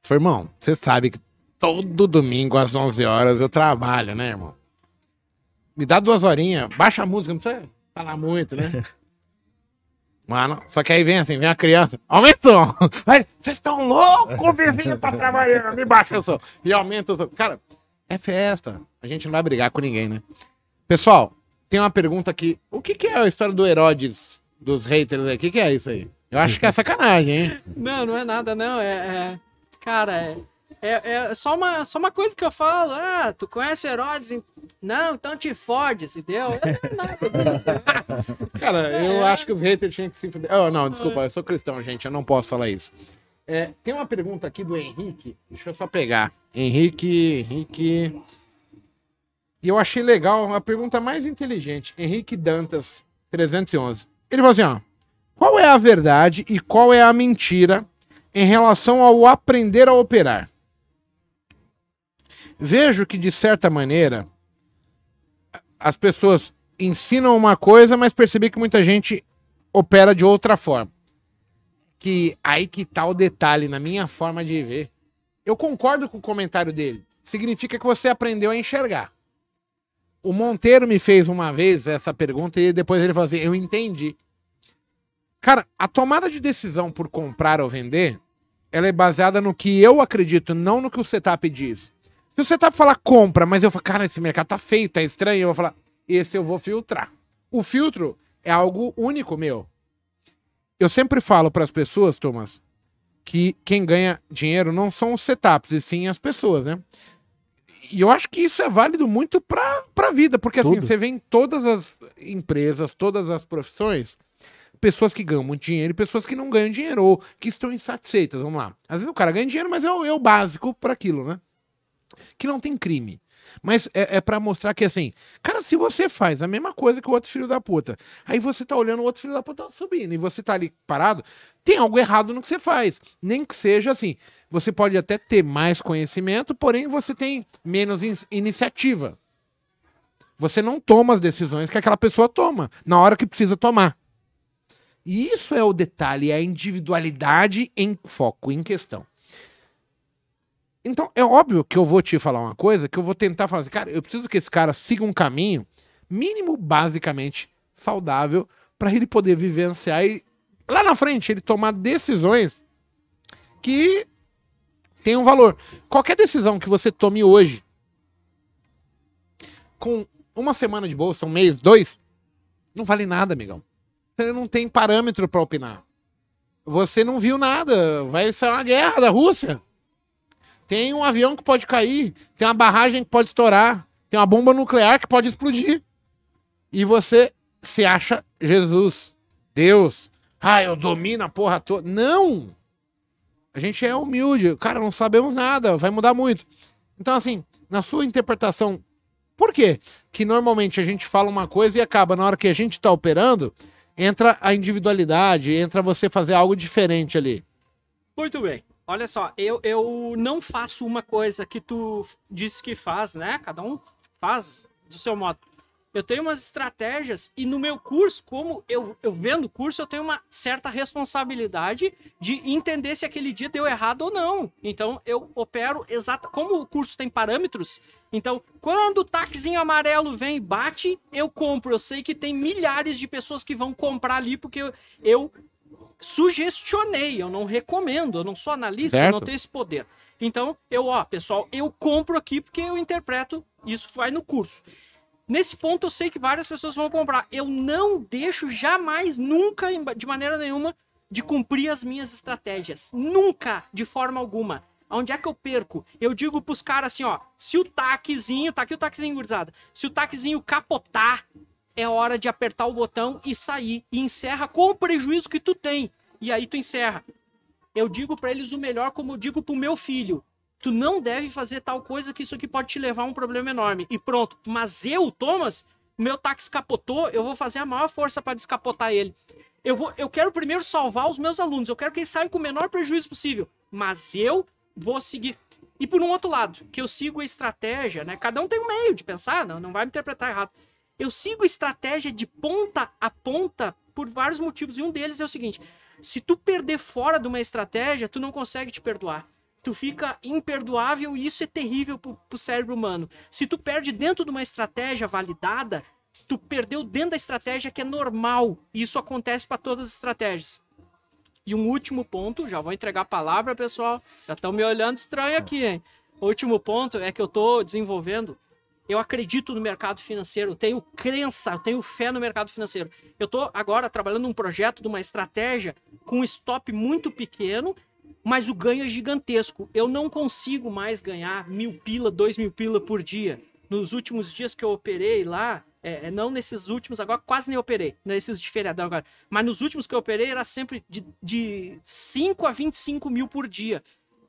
Falei, irmão, você sabe que todo domingo às 11 horas eu trabalho, né, irmão? Me dá duas horinhas, baixa a música, não precisa falar muito, né? (laughs) Mano, só que aí vem assim, vem a criança, aumenta (laughs) o som. Vocês estão loucos, o vizinho tá trabalhando, me baixa o som. E aumenta o som. Cara, é festa. A gente não vai brigar com ninguém, né? Pessoal, tem uma pergunta aqui. O que, que é a história do Herodes, dos haters aí? O que, que é isso aí? Eu acho que é sacanagem, hein? (laughs) Não, não é nada, não. É. é... Cara, é... É, é, só, uma, só uma coisa que eu falo. Ah, tu conhece Herodes? Não, então te fode, se deu. Cara, eu é. acho que os haters tinham que se. Oh, não, desculpa, eu sou cristão, gente, eu não posso falar isso. É, tem uma pergunta aqui do Henrique. Deixa eu só pegar. Henrique, Henrique. E eu achei legal a pergunta mais inteligente, Henrique Dantas, 311. Ele falou assim: ó, qual é a verdade e qual é a mentira em relação ao aprender a operar? Vejo que, de certa maneira, as pessoas ensinam uma coisa, mas percebi que muita gente opera de outra forma. Que aí que tá o detalhe na minha forma de ver. Eu concordo com o comentário dele. Significa que você aprendeu a enxergar. O Monteiro me fez uma vez essa pergunta e depois ele falou assim: eu entendi. Cara, a tomada de decisão por comprar ou vender, ela é baseada no que eu acredito, não no que o setup diz. Se o setup falar compra, mas eu falo, cara, esse mercado tá feio, tá estranho, eu vou falar, esse eu vou filtrar. O filtro é algo único meu. Eu sempre falo para as pessoas, Thomas, que quem ganha dinheiro não são os setups, e sim as pessoas, né? e eu acho que isso é válido muito para a vida, porque assim, Tudo. assim, você vê em todas as empresas, todas as profissões, pessoas que ganham muito dinheiro e pessoas que não ganham dinheiro, ou que estão insatisfeitas. Vamos lá. Às vezes o cara ganha dinheiro, mas é o, é o básico para aquilo, né? Que não tem crime. Mas é, é para mostrar que, assim, cara, se você faz a mesma coisa que o outro filho da puta, aí você tá olhando o outro filho da puta subindo e você tá ali parado, tem algo errado no que você faz. Nem que seja assim. Você pode até ter mais conhecimento, porém você tem menos in iniciativa. Você não toma as decisões que aquela pessoa toma na hora que precisa tomar. E isso é o detalhe, é a individualidade em foco, em questão. Então, é óbvio que eu vou te falar uma coisa que eu vou tentar falar assim, cara, eu preciso que esse cara siga um caminho mínimo, basicamente, saudável, para ele poder vivenciar e lá na frente ele tomar decisões que tem um valor. Qualquer decisão que você tome hoje, com uma semana de bolsa, um mês, dois, não vale nada, amigão. Você não tem parâmetro para opinar. Você não viu nada. Vai ser uma guerra da Rússia. Tem um avião que pode cair, tem uma barragem que pode estourar, tem uma bomba nuclear que pode explodir. E você se acha Jesus, Deus. Ah, eu domino a porra toda. Não! A gente é humilde, cara, não sabemos nada, vai mudar muito. Então, assim, na sua interpretação, por quê? Que normalmente a gente fala uma coisa e acaba, na hora que a gente tá operando, entra a individualidade, entra você fazer algo diferente ali. Muito bem. Olha só, eu, eu não faço uma coisa que tu disse que faz, né? Cada um faz do seu modo. Eu tenho umas estratégias e no meu curso, como eu, eu vendo o curso, eu tenho uma certa responsabilidade de entender se aquele dia deu errado ou não. Então eu opero exato como o curso tem parâmetros. Então, quando o taquezinho amarelo vem e bate, eu compro. Eu sei que tem milhares de pessoas que vão comprar ali porque eu, eu sugestionei, eu não recomendo, eu não sou analista, certo. eu não tenho esse poder. Então, eu, ó, pessoal, eu compro aqui porque eu interpreto, isso vai no curso. Nesse ponto eu sei que várias pessoas vão comprar. Eu não deixo jamais, nunca, de maneira nenhuma, de cumprir as minhas estratégias. Nunca, de forma alguma. Onde é que eu perco? Eu digo pros caras assim, ó, se o taquezinho, tá aqui o taquezinho gurizada, se o taquezinho capotar, é hora de apertar o botão e sair. E encerra com o prejuízo que tu tem. E aí tu encerra. Eu digo para eles o melhor, como eu digo pro meu filho. Tu não deve fazer tal coisa que isso aqui pode te levar a um problema enorme. E pronto. Mas eu, Thomas, meu táxi capotou, eu vou fazer a maior força para descapotar ele. Eu, vou, eu quero primeiro salvar os meus alunos. Eu quero que eles saiam com o menor prejuízo possível. Mas eu vou seguir. E por um outro lado, que eu sigo a estratégia, né? Cada um tem um meio de pensar, não, não vai me interpretar errado. Eu sigo estratégia de ponta a ponta por vários motivos. E um deles é o seguinte: se tu perder fora de uma estratégia, tu não consegue te perdoar. Tu fica imperdoável e isso é terrível pro, pro cérebro humano. Se tu perde dentro de uma estratégia validada, tu perdeu dentro da estratégia que é normal. E isso acontece para todas as estratégias. E um último ponto, já vou entregar a palavra, pessoal. Já estão me olhando estranho é. aqui, hein? O último ponto é que eu estou desenvolvendo eu acredito no mercado financeiro, eu tenho crença, eu tenho fé no mercado financeiro. Eu estou agora trabalhando um projeto de uma estratégia com um stop muito pequeno, mas o ganho é gigantesco. Eu não consigo mais ganhar mil pila, dois mil pila por dia. Nos últimos dias que eu operei lá, é, é não nesses últimos, agora quase nem operei, nesses de feriadão agora. Mas nos últimos que eu operei era sempre de, de 5 a 25 mil por dia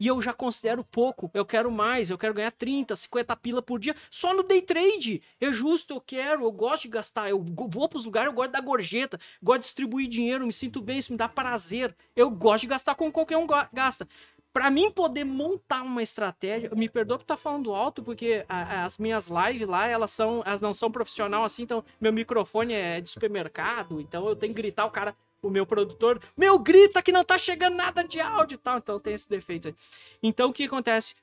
e eu já considero pouco. Eu quero mais, eu quero ganhar 30, 50 pila por dia só no day trade. É justo, eu quero, eu gosto de gastar, eu vou para os lugares, eu gosto da gorjeta, gosto de distribuir dinheiro, me sinto bem, isso me dá prazer. Eu gosto de gastar como qualquer um gasta para mim poder montar uma estratégia, me perdoa por estar tá falando alto, porque a, as minhas lives lá, elas são, elas não são profissional assim, então meu microfone é de supermercado, então eu tenho que gritar, o cara o meu produtor, meu, grita que não tá chegando nada de áudio e tal. Então tem esse defeito aí. Então o que acontece?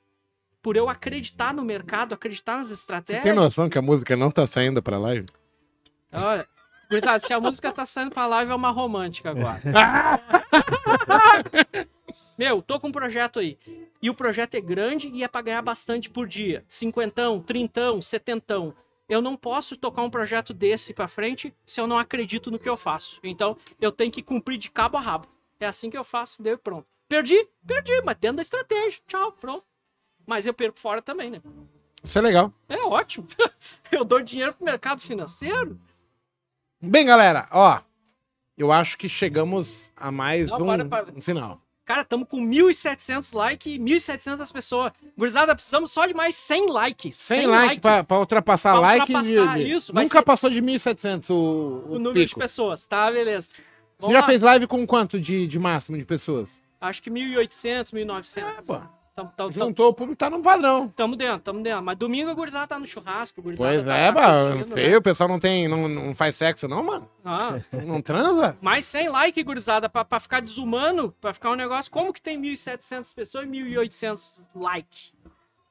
Por eu acreditar no mercado, acreditar nas estratégias. Você tem noção que a música não tá saindo pra live? Olha. se a música tá saindo pra live, é uma romântica agora. (laughs) Meu, tô com um projeto aí. E o projeto é grande e é pra ganhar bastante por dia. Cinquentão, trintão, setentão eu não posso tocar um projeto desse para frente se eu não acredito no que eu faço. Então, eu tenho que cumprir de cabo a rabo. É assim que eu faço, deu pronto. Perdi? Perdi, mas dentro da estratégia. Tchau, pronto. Mas eu perco fora também, né? Isso é legal. É ótimo. (laughs) eu dou dinheiro pro mercado financeiro. Bem, galera, ó, eu acho que chegamos a mais não, um, para, para. um final. Cara, estamos com 1.700 likes e 1.700 pessoas. Gurizada, precisamos só de mais 100 likes. 100, 100 likes like. para ultrapassar pra like. Ultrapassar de, isso. Nunca ser... passou de 1.700 o, o, o número pico. de pessoas, tá? Beleza. Vamos Você já lá. fez live com quanto de, de máximo de pessoas? Acho que 1.800, 1.900. É, pô. Tamo, tamo, Juntou o público, tá no padrão. Tamo dentro, tamo dentro. Mas domingo a gurizada tá no churrasco, gurizada. Pois tá é, né? sei, né? o pessoal não tem, não, não faz sexo não, mano. Ah. Não transa. Mas sem like, gurizada, pra, pra ficar desumano, pra ficar um negócio, como que tem 1.700 pessoas e 1.800 like?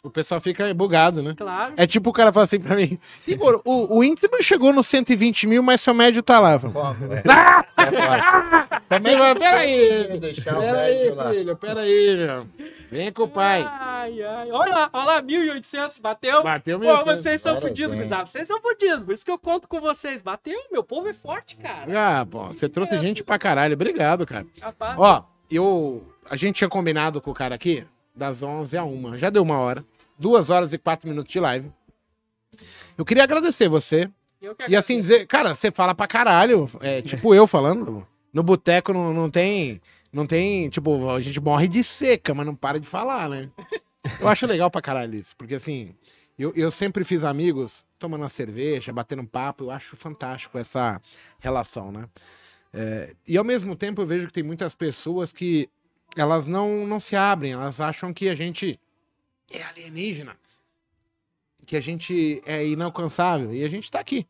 O pessoal fica bugado, né? Claro. É tipo o cara fala assim pra mim: Igor, o, o índice chegou no 120 mil, mas seu médio tá lá. Como, é? (laughs) Ah! É tá Também vai, peraí. Tá deixar peraí, filho, peraí, meu. Vem com o pai. Ai, ai. Olha lá, olha lá, 1.800, bateu. Bateu mesmo. Pô, vocês são fodidos, gurizada. Vocês são fodidos, por isso que eu conto com vocês. Bateu, meu povo é forte, cara. Ah, bom, você trouxe é, gente filho. pra caralho. Obrigado, cara. Rapaz. Ó, eu. A gente tinha combinado com o cara aqui das 11 a 1. Já deu uma hora. Duas horas e quatro minutos de live. Eu queria agradecer você. E assim dizer, cara, você fala pra caralho. É, é, tipo eu falando. No boteco não, não tem. Não tem. Tipo, a gente morre de seca, mas não para de falar, né? Eu acho legal pra caralho isso. Porque assim, eu, eu sempre fiz amigos tomando uma cerveja, batendo um papo. Eu acho fantástico essa relação, né? É, e ao mesmo tempo eu vejo que tem muitas pessoas que elas não, não se abrem, elas acham que a gente é alienígena, que a gente é inalcançável e a gente tá aqui.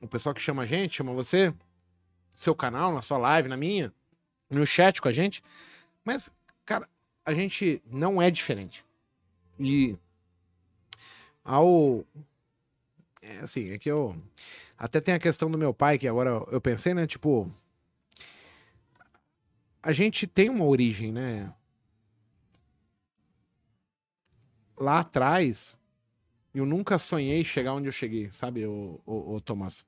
O pessoal que chama a gente, chama você, seu canal, na sua live, na minha, no chat com a gente. Mas, cara, a gente não é diferente. E ao. É assim, é que eu. Até tem a questão do meu pai, que agora eu pensei, né? Tipo, a gente tem uma origem, né? Lá atrás, eu nunca sonhei chegar onde eu cheguei, sabe, o, o, o Thomas?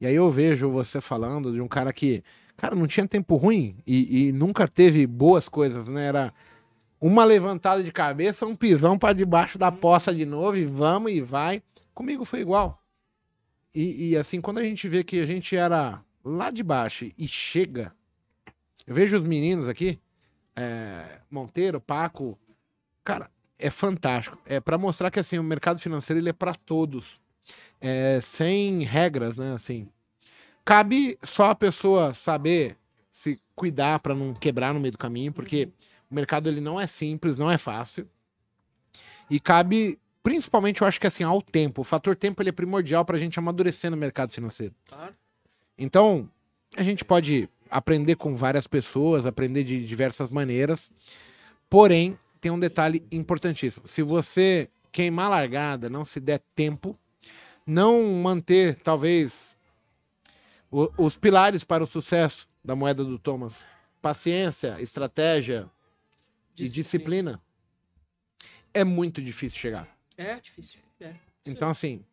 E aí eu vejo você falando de um cara que, cara, não tinha tempo ruim e, e nunca teve boas coisas, né? Era uma levantada de cabeça, um pisão para debaixo da poça de novo e vamos e vai. Comigo foi igual. E, e assim, quando a gente vê que a gente era lá de baixo e chega eu vejo os meninos aqui, é, Monteiro, Paco, cara, é fantástico. É para mostrar que assim o mercado financeiro ele é para todos, é, sem regras, né? Assim, cabe só a pessoa saber se cuidar para não quebrar no meio do caminho, porque o mercado ele não é simples, não é fácil. E cabe principalmente, eu acho que assim, ao tempo. O fator tempo ele é primordial para a gente amadurecer no mercado financeiro. Então, a gente pode aprender com várias pessoas, aprender de diversas maneiras. Porém, tem um detalhe importantíssimo. Se você queimar a largada, não se der tempo, não manter, talvez, o, os pilares para o sucesso da moeda do Thomas, paciência, estratégia disciplina. e disciplina, é muito difícil chegar. É difícil. É. Então, assim,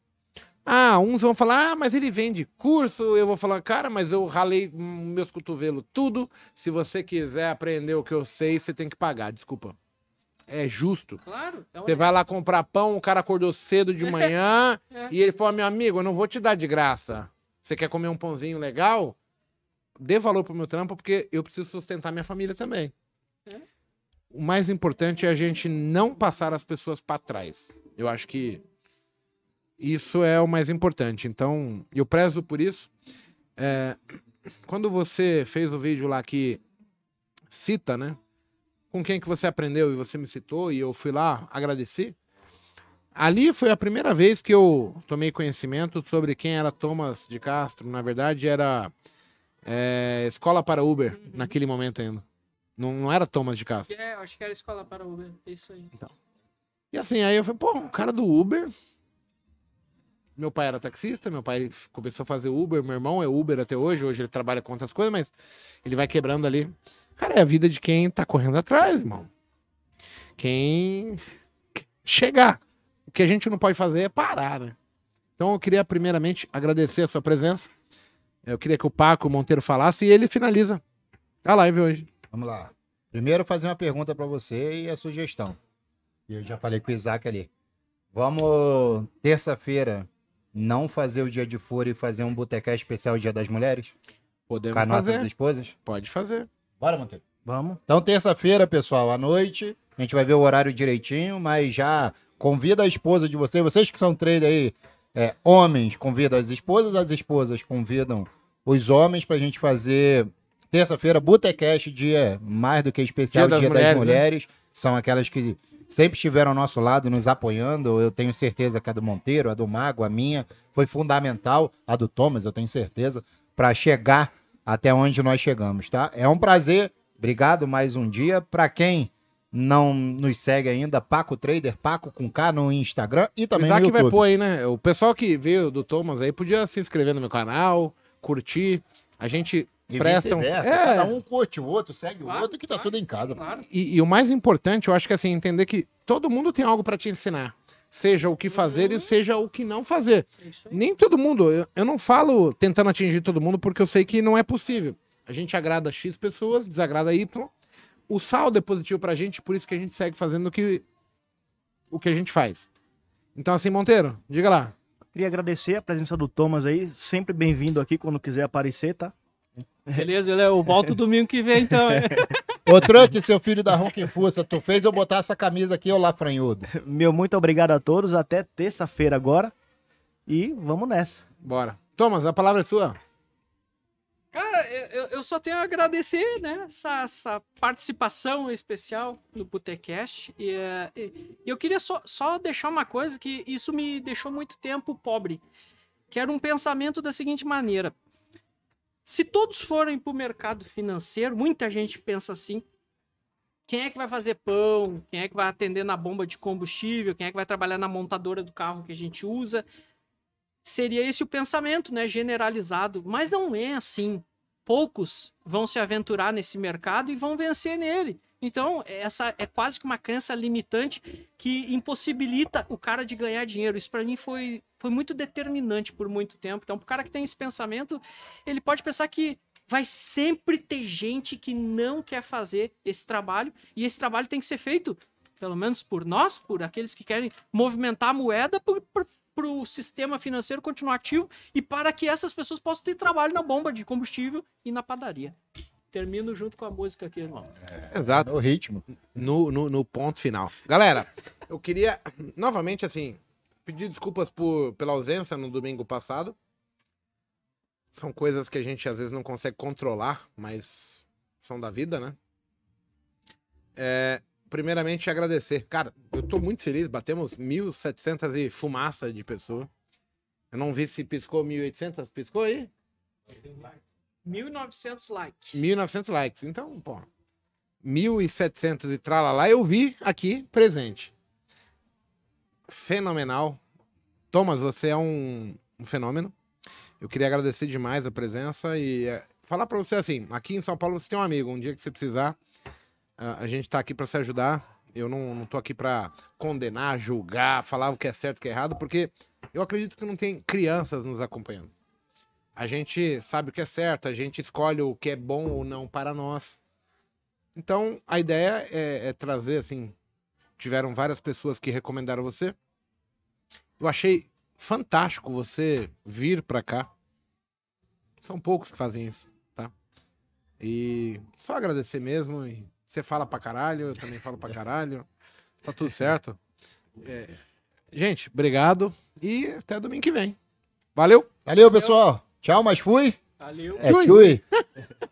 ah, uns vão falar, ah, mas ele vende curso. Eu vou falar, cara, mas eu ralei meus cotovelos tudo. Se você quiser aprender o que eu sei, você tem que pagar. Desculpa. É justo. Claro. Então você é vai lá comprar pão, o cara acordou cedo de (laughs) manhã é. e ele falou: meu amigo, eu não vou te dar de graça. Você quer comer um pãozinho legal? Dê valor pro meu trampo, porque eu preciso sustentar minha família também. É. O mais importante é a gente não passar as pessoas para trás. Eu acho que isso é o mais importante. Então, eu prezo por isso. É, quando você fez o vídeo lá que cita, né? Com quem que você aprendeu e você me citou e eu fui lá, agradeci. Ali foi a primeira vez que eu tomei conhecimento sobre quem era Thomas de Castro. Na verdade, era é, Escola para Uber, uhum. naquele momento ainda. Não, não, era Thomas de Castro. É, acho que era Escola para Uber, é isso aí. Então. E assim, aí eu falei, pô, o cara do Uber meu pai era taxista, meu pai começou a fazer Uber, meu irmão é Uber até hoje, hoje ele trabalha com outras coisas, mas ele vai quebrando ali. Cara, é a vida de quem tá correndo atrás, irmão. Quem chegar. O que a gente não pode fazer é parar, né? Então eu queria primeiramente agradecer a sua presença. Eu queria que o Paco Monteiro falasse e ele finaliza a live hoje. Vamos lá. Primeiro fazer uma pergunta para você e a sugestão. Eu já falei com o Isaac ali. Vamos terça-feira não fazer o dia de fora e fazer um botecá especial Dia das Mulheres? Podemos com as fazer. nossas esposas? Pode fazer. Bora, Monteiro. Vamos. Então, terça-feira, pessoal, à noite. A gente vai ver o horário direitinho, mas já convida a esposa de vocês. Vocês que são três aí, é, homens, convida as esposas, as esposas convidam os homens para a gente fazer terça-feira, Botecast, dia mais do que especial, Dia das, dia mulheres, das mulheres. Né? São aquelas que sempre estiveram ao nosso lado, nos apoiando. Eu tenho certeza que a do Monteiro, a do Mago, a minha, foi fundamental, a do Thomas, eu tenho certeza, para chegar até onde nós chegamos, tá? É um prazer. Obrigado mais um dia. Para quem não nos segue ainda, Paco Trader, Paco com K no Instagram e também Isaac no YouTube. vai pôr aí, né? O pessoal que veio do Thomas aí podia se inscrever no meu canal, curtir. A gente e prestam. É. Cada um curte o outro, segue claro, o outro, que tá claro, tudo em casa. Claro. E, e, o mais importante, eu acho que assim, entender que todo mundo tem algo para te ensinar. Seja o que uhum. fazer uhum. e seja o que não fazer. Nem todo mundo, eu, eu não falo tentando atingir todo mundo, porque eu sei que não é possível. A gente agrada X pessoas, desagrada Y. O saldo é positivo pra gente, por isso que a gente segue fazendo o que, o que a gente faz. Então, assim, Monteiro, diga lá. Queria agradecer a presença do Thomas aí, sempre bem-vindo aqui quando quiser aparecer, tá? Beleza, beleza. Eu volto domingo que vem, então. (laughs) É. Ô, Trunk, seu filho da Ronquinfuça, tu fez eu botar essa camisa aqui, ô franhudo. Meu muito obrigado a todos. Até terça-feira agora. E vamos nessa. Bora. Thomas, a palavra é sua. Cara, eu, eu só tenho a agradecer, né? Essa, essa participação especial no Botecast. É, e, e eu queria só, só deixar uma coisa que isso me deixou muito tempo pobre. Que era um pensamento da seguinte maneira se todos forem para o mercado financeiro, muita gente pensa assim: quem é que vai fazer pão? Quem é que vai atender na bomba de combustível? Quem é que vai trabalhar na montadora do carro que a gente usa? Seria esse o pensamento, né? Generalizado. Mas não é assim. Poucos vão se aventurar nesse mercado e vão vencer nele. Então, essa é quase que uma crença limitante que impossibilita o cara de ganhar dinheiro. Isso para mim foi foi muito determinante por muito tempo. Então, o cara que tem esse pensamento, ele pode pensar que vai sempre ter gente que não quer fazer esse trabalho e esse trabalho tem que ser feito, pelo menos por nós, por aqueles que querem movimentar a moeda para o sistema financeiro continuar ativo e para que essas pessoas possam ter trabalho na bomba de combustível e na padaria. Termino junto com a música aqui, irmão. É, Exato. O ritmo. No, no, no ponto final. Galera, eu queria, novamente, assim, pedir desculpas por, pela ausência no domingo passado. São coisas que a gente às vezes não consegue controlar, mas são da vida, né? É, primeiramente, agradecer. Cara, eu tô muito feliz, batemos 1.700 e fumaça de pessoa. Eu não vi se piscou 1.800, piscou aí? 1.900 likes. 1.900 likes, então, pô. 1.700 e tralala, eu vi aqui presente fenomenal. Thomas, você é um, um fenômeno. Eu queria agradecer demais a presença e é, falar para você assim: aqui em São Paulo você tem um amigo, um dia que você precisar, a, a gente está aqui para se ajudar. Eu não, não tô aqui para condenar, julgar, falar o que é certo e o que é errado, porque eu acredito que não tem crianças nos acompanhando. A gente sabe o que é certo, a gente escolhe o que é bom ou não para nós. Então, a ideia é, é trazer, assim, tiveram várias pessoas que recomendaram você. Eu achei fantástico você vir para cá. São poucos que fazem isso, tá? E só agradecer mesmo. E você fala para caralho, eu também falo para (laughs) caralho. Tá tudo certo. É... Gente, obrigado e até domingo que vem. Valeu. Valeu, pessoal. Valeu. Tchau, mas fui. Valeu. É, tchui. tchui. (laughs)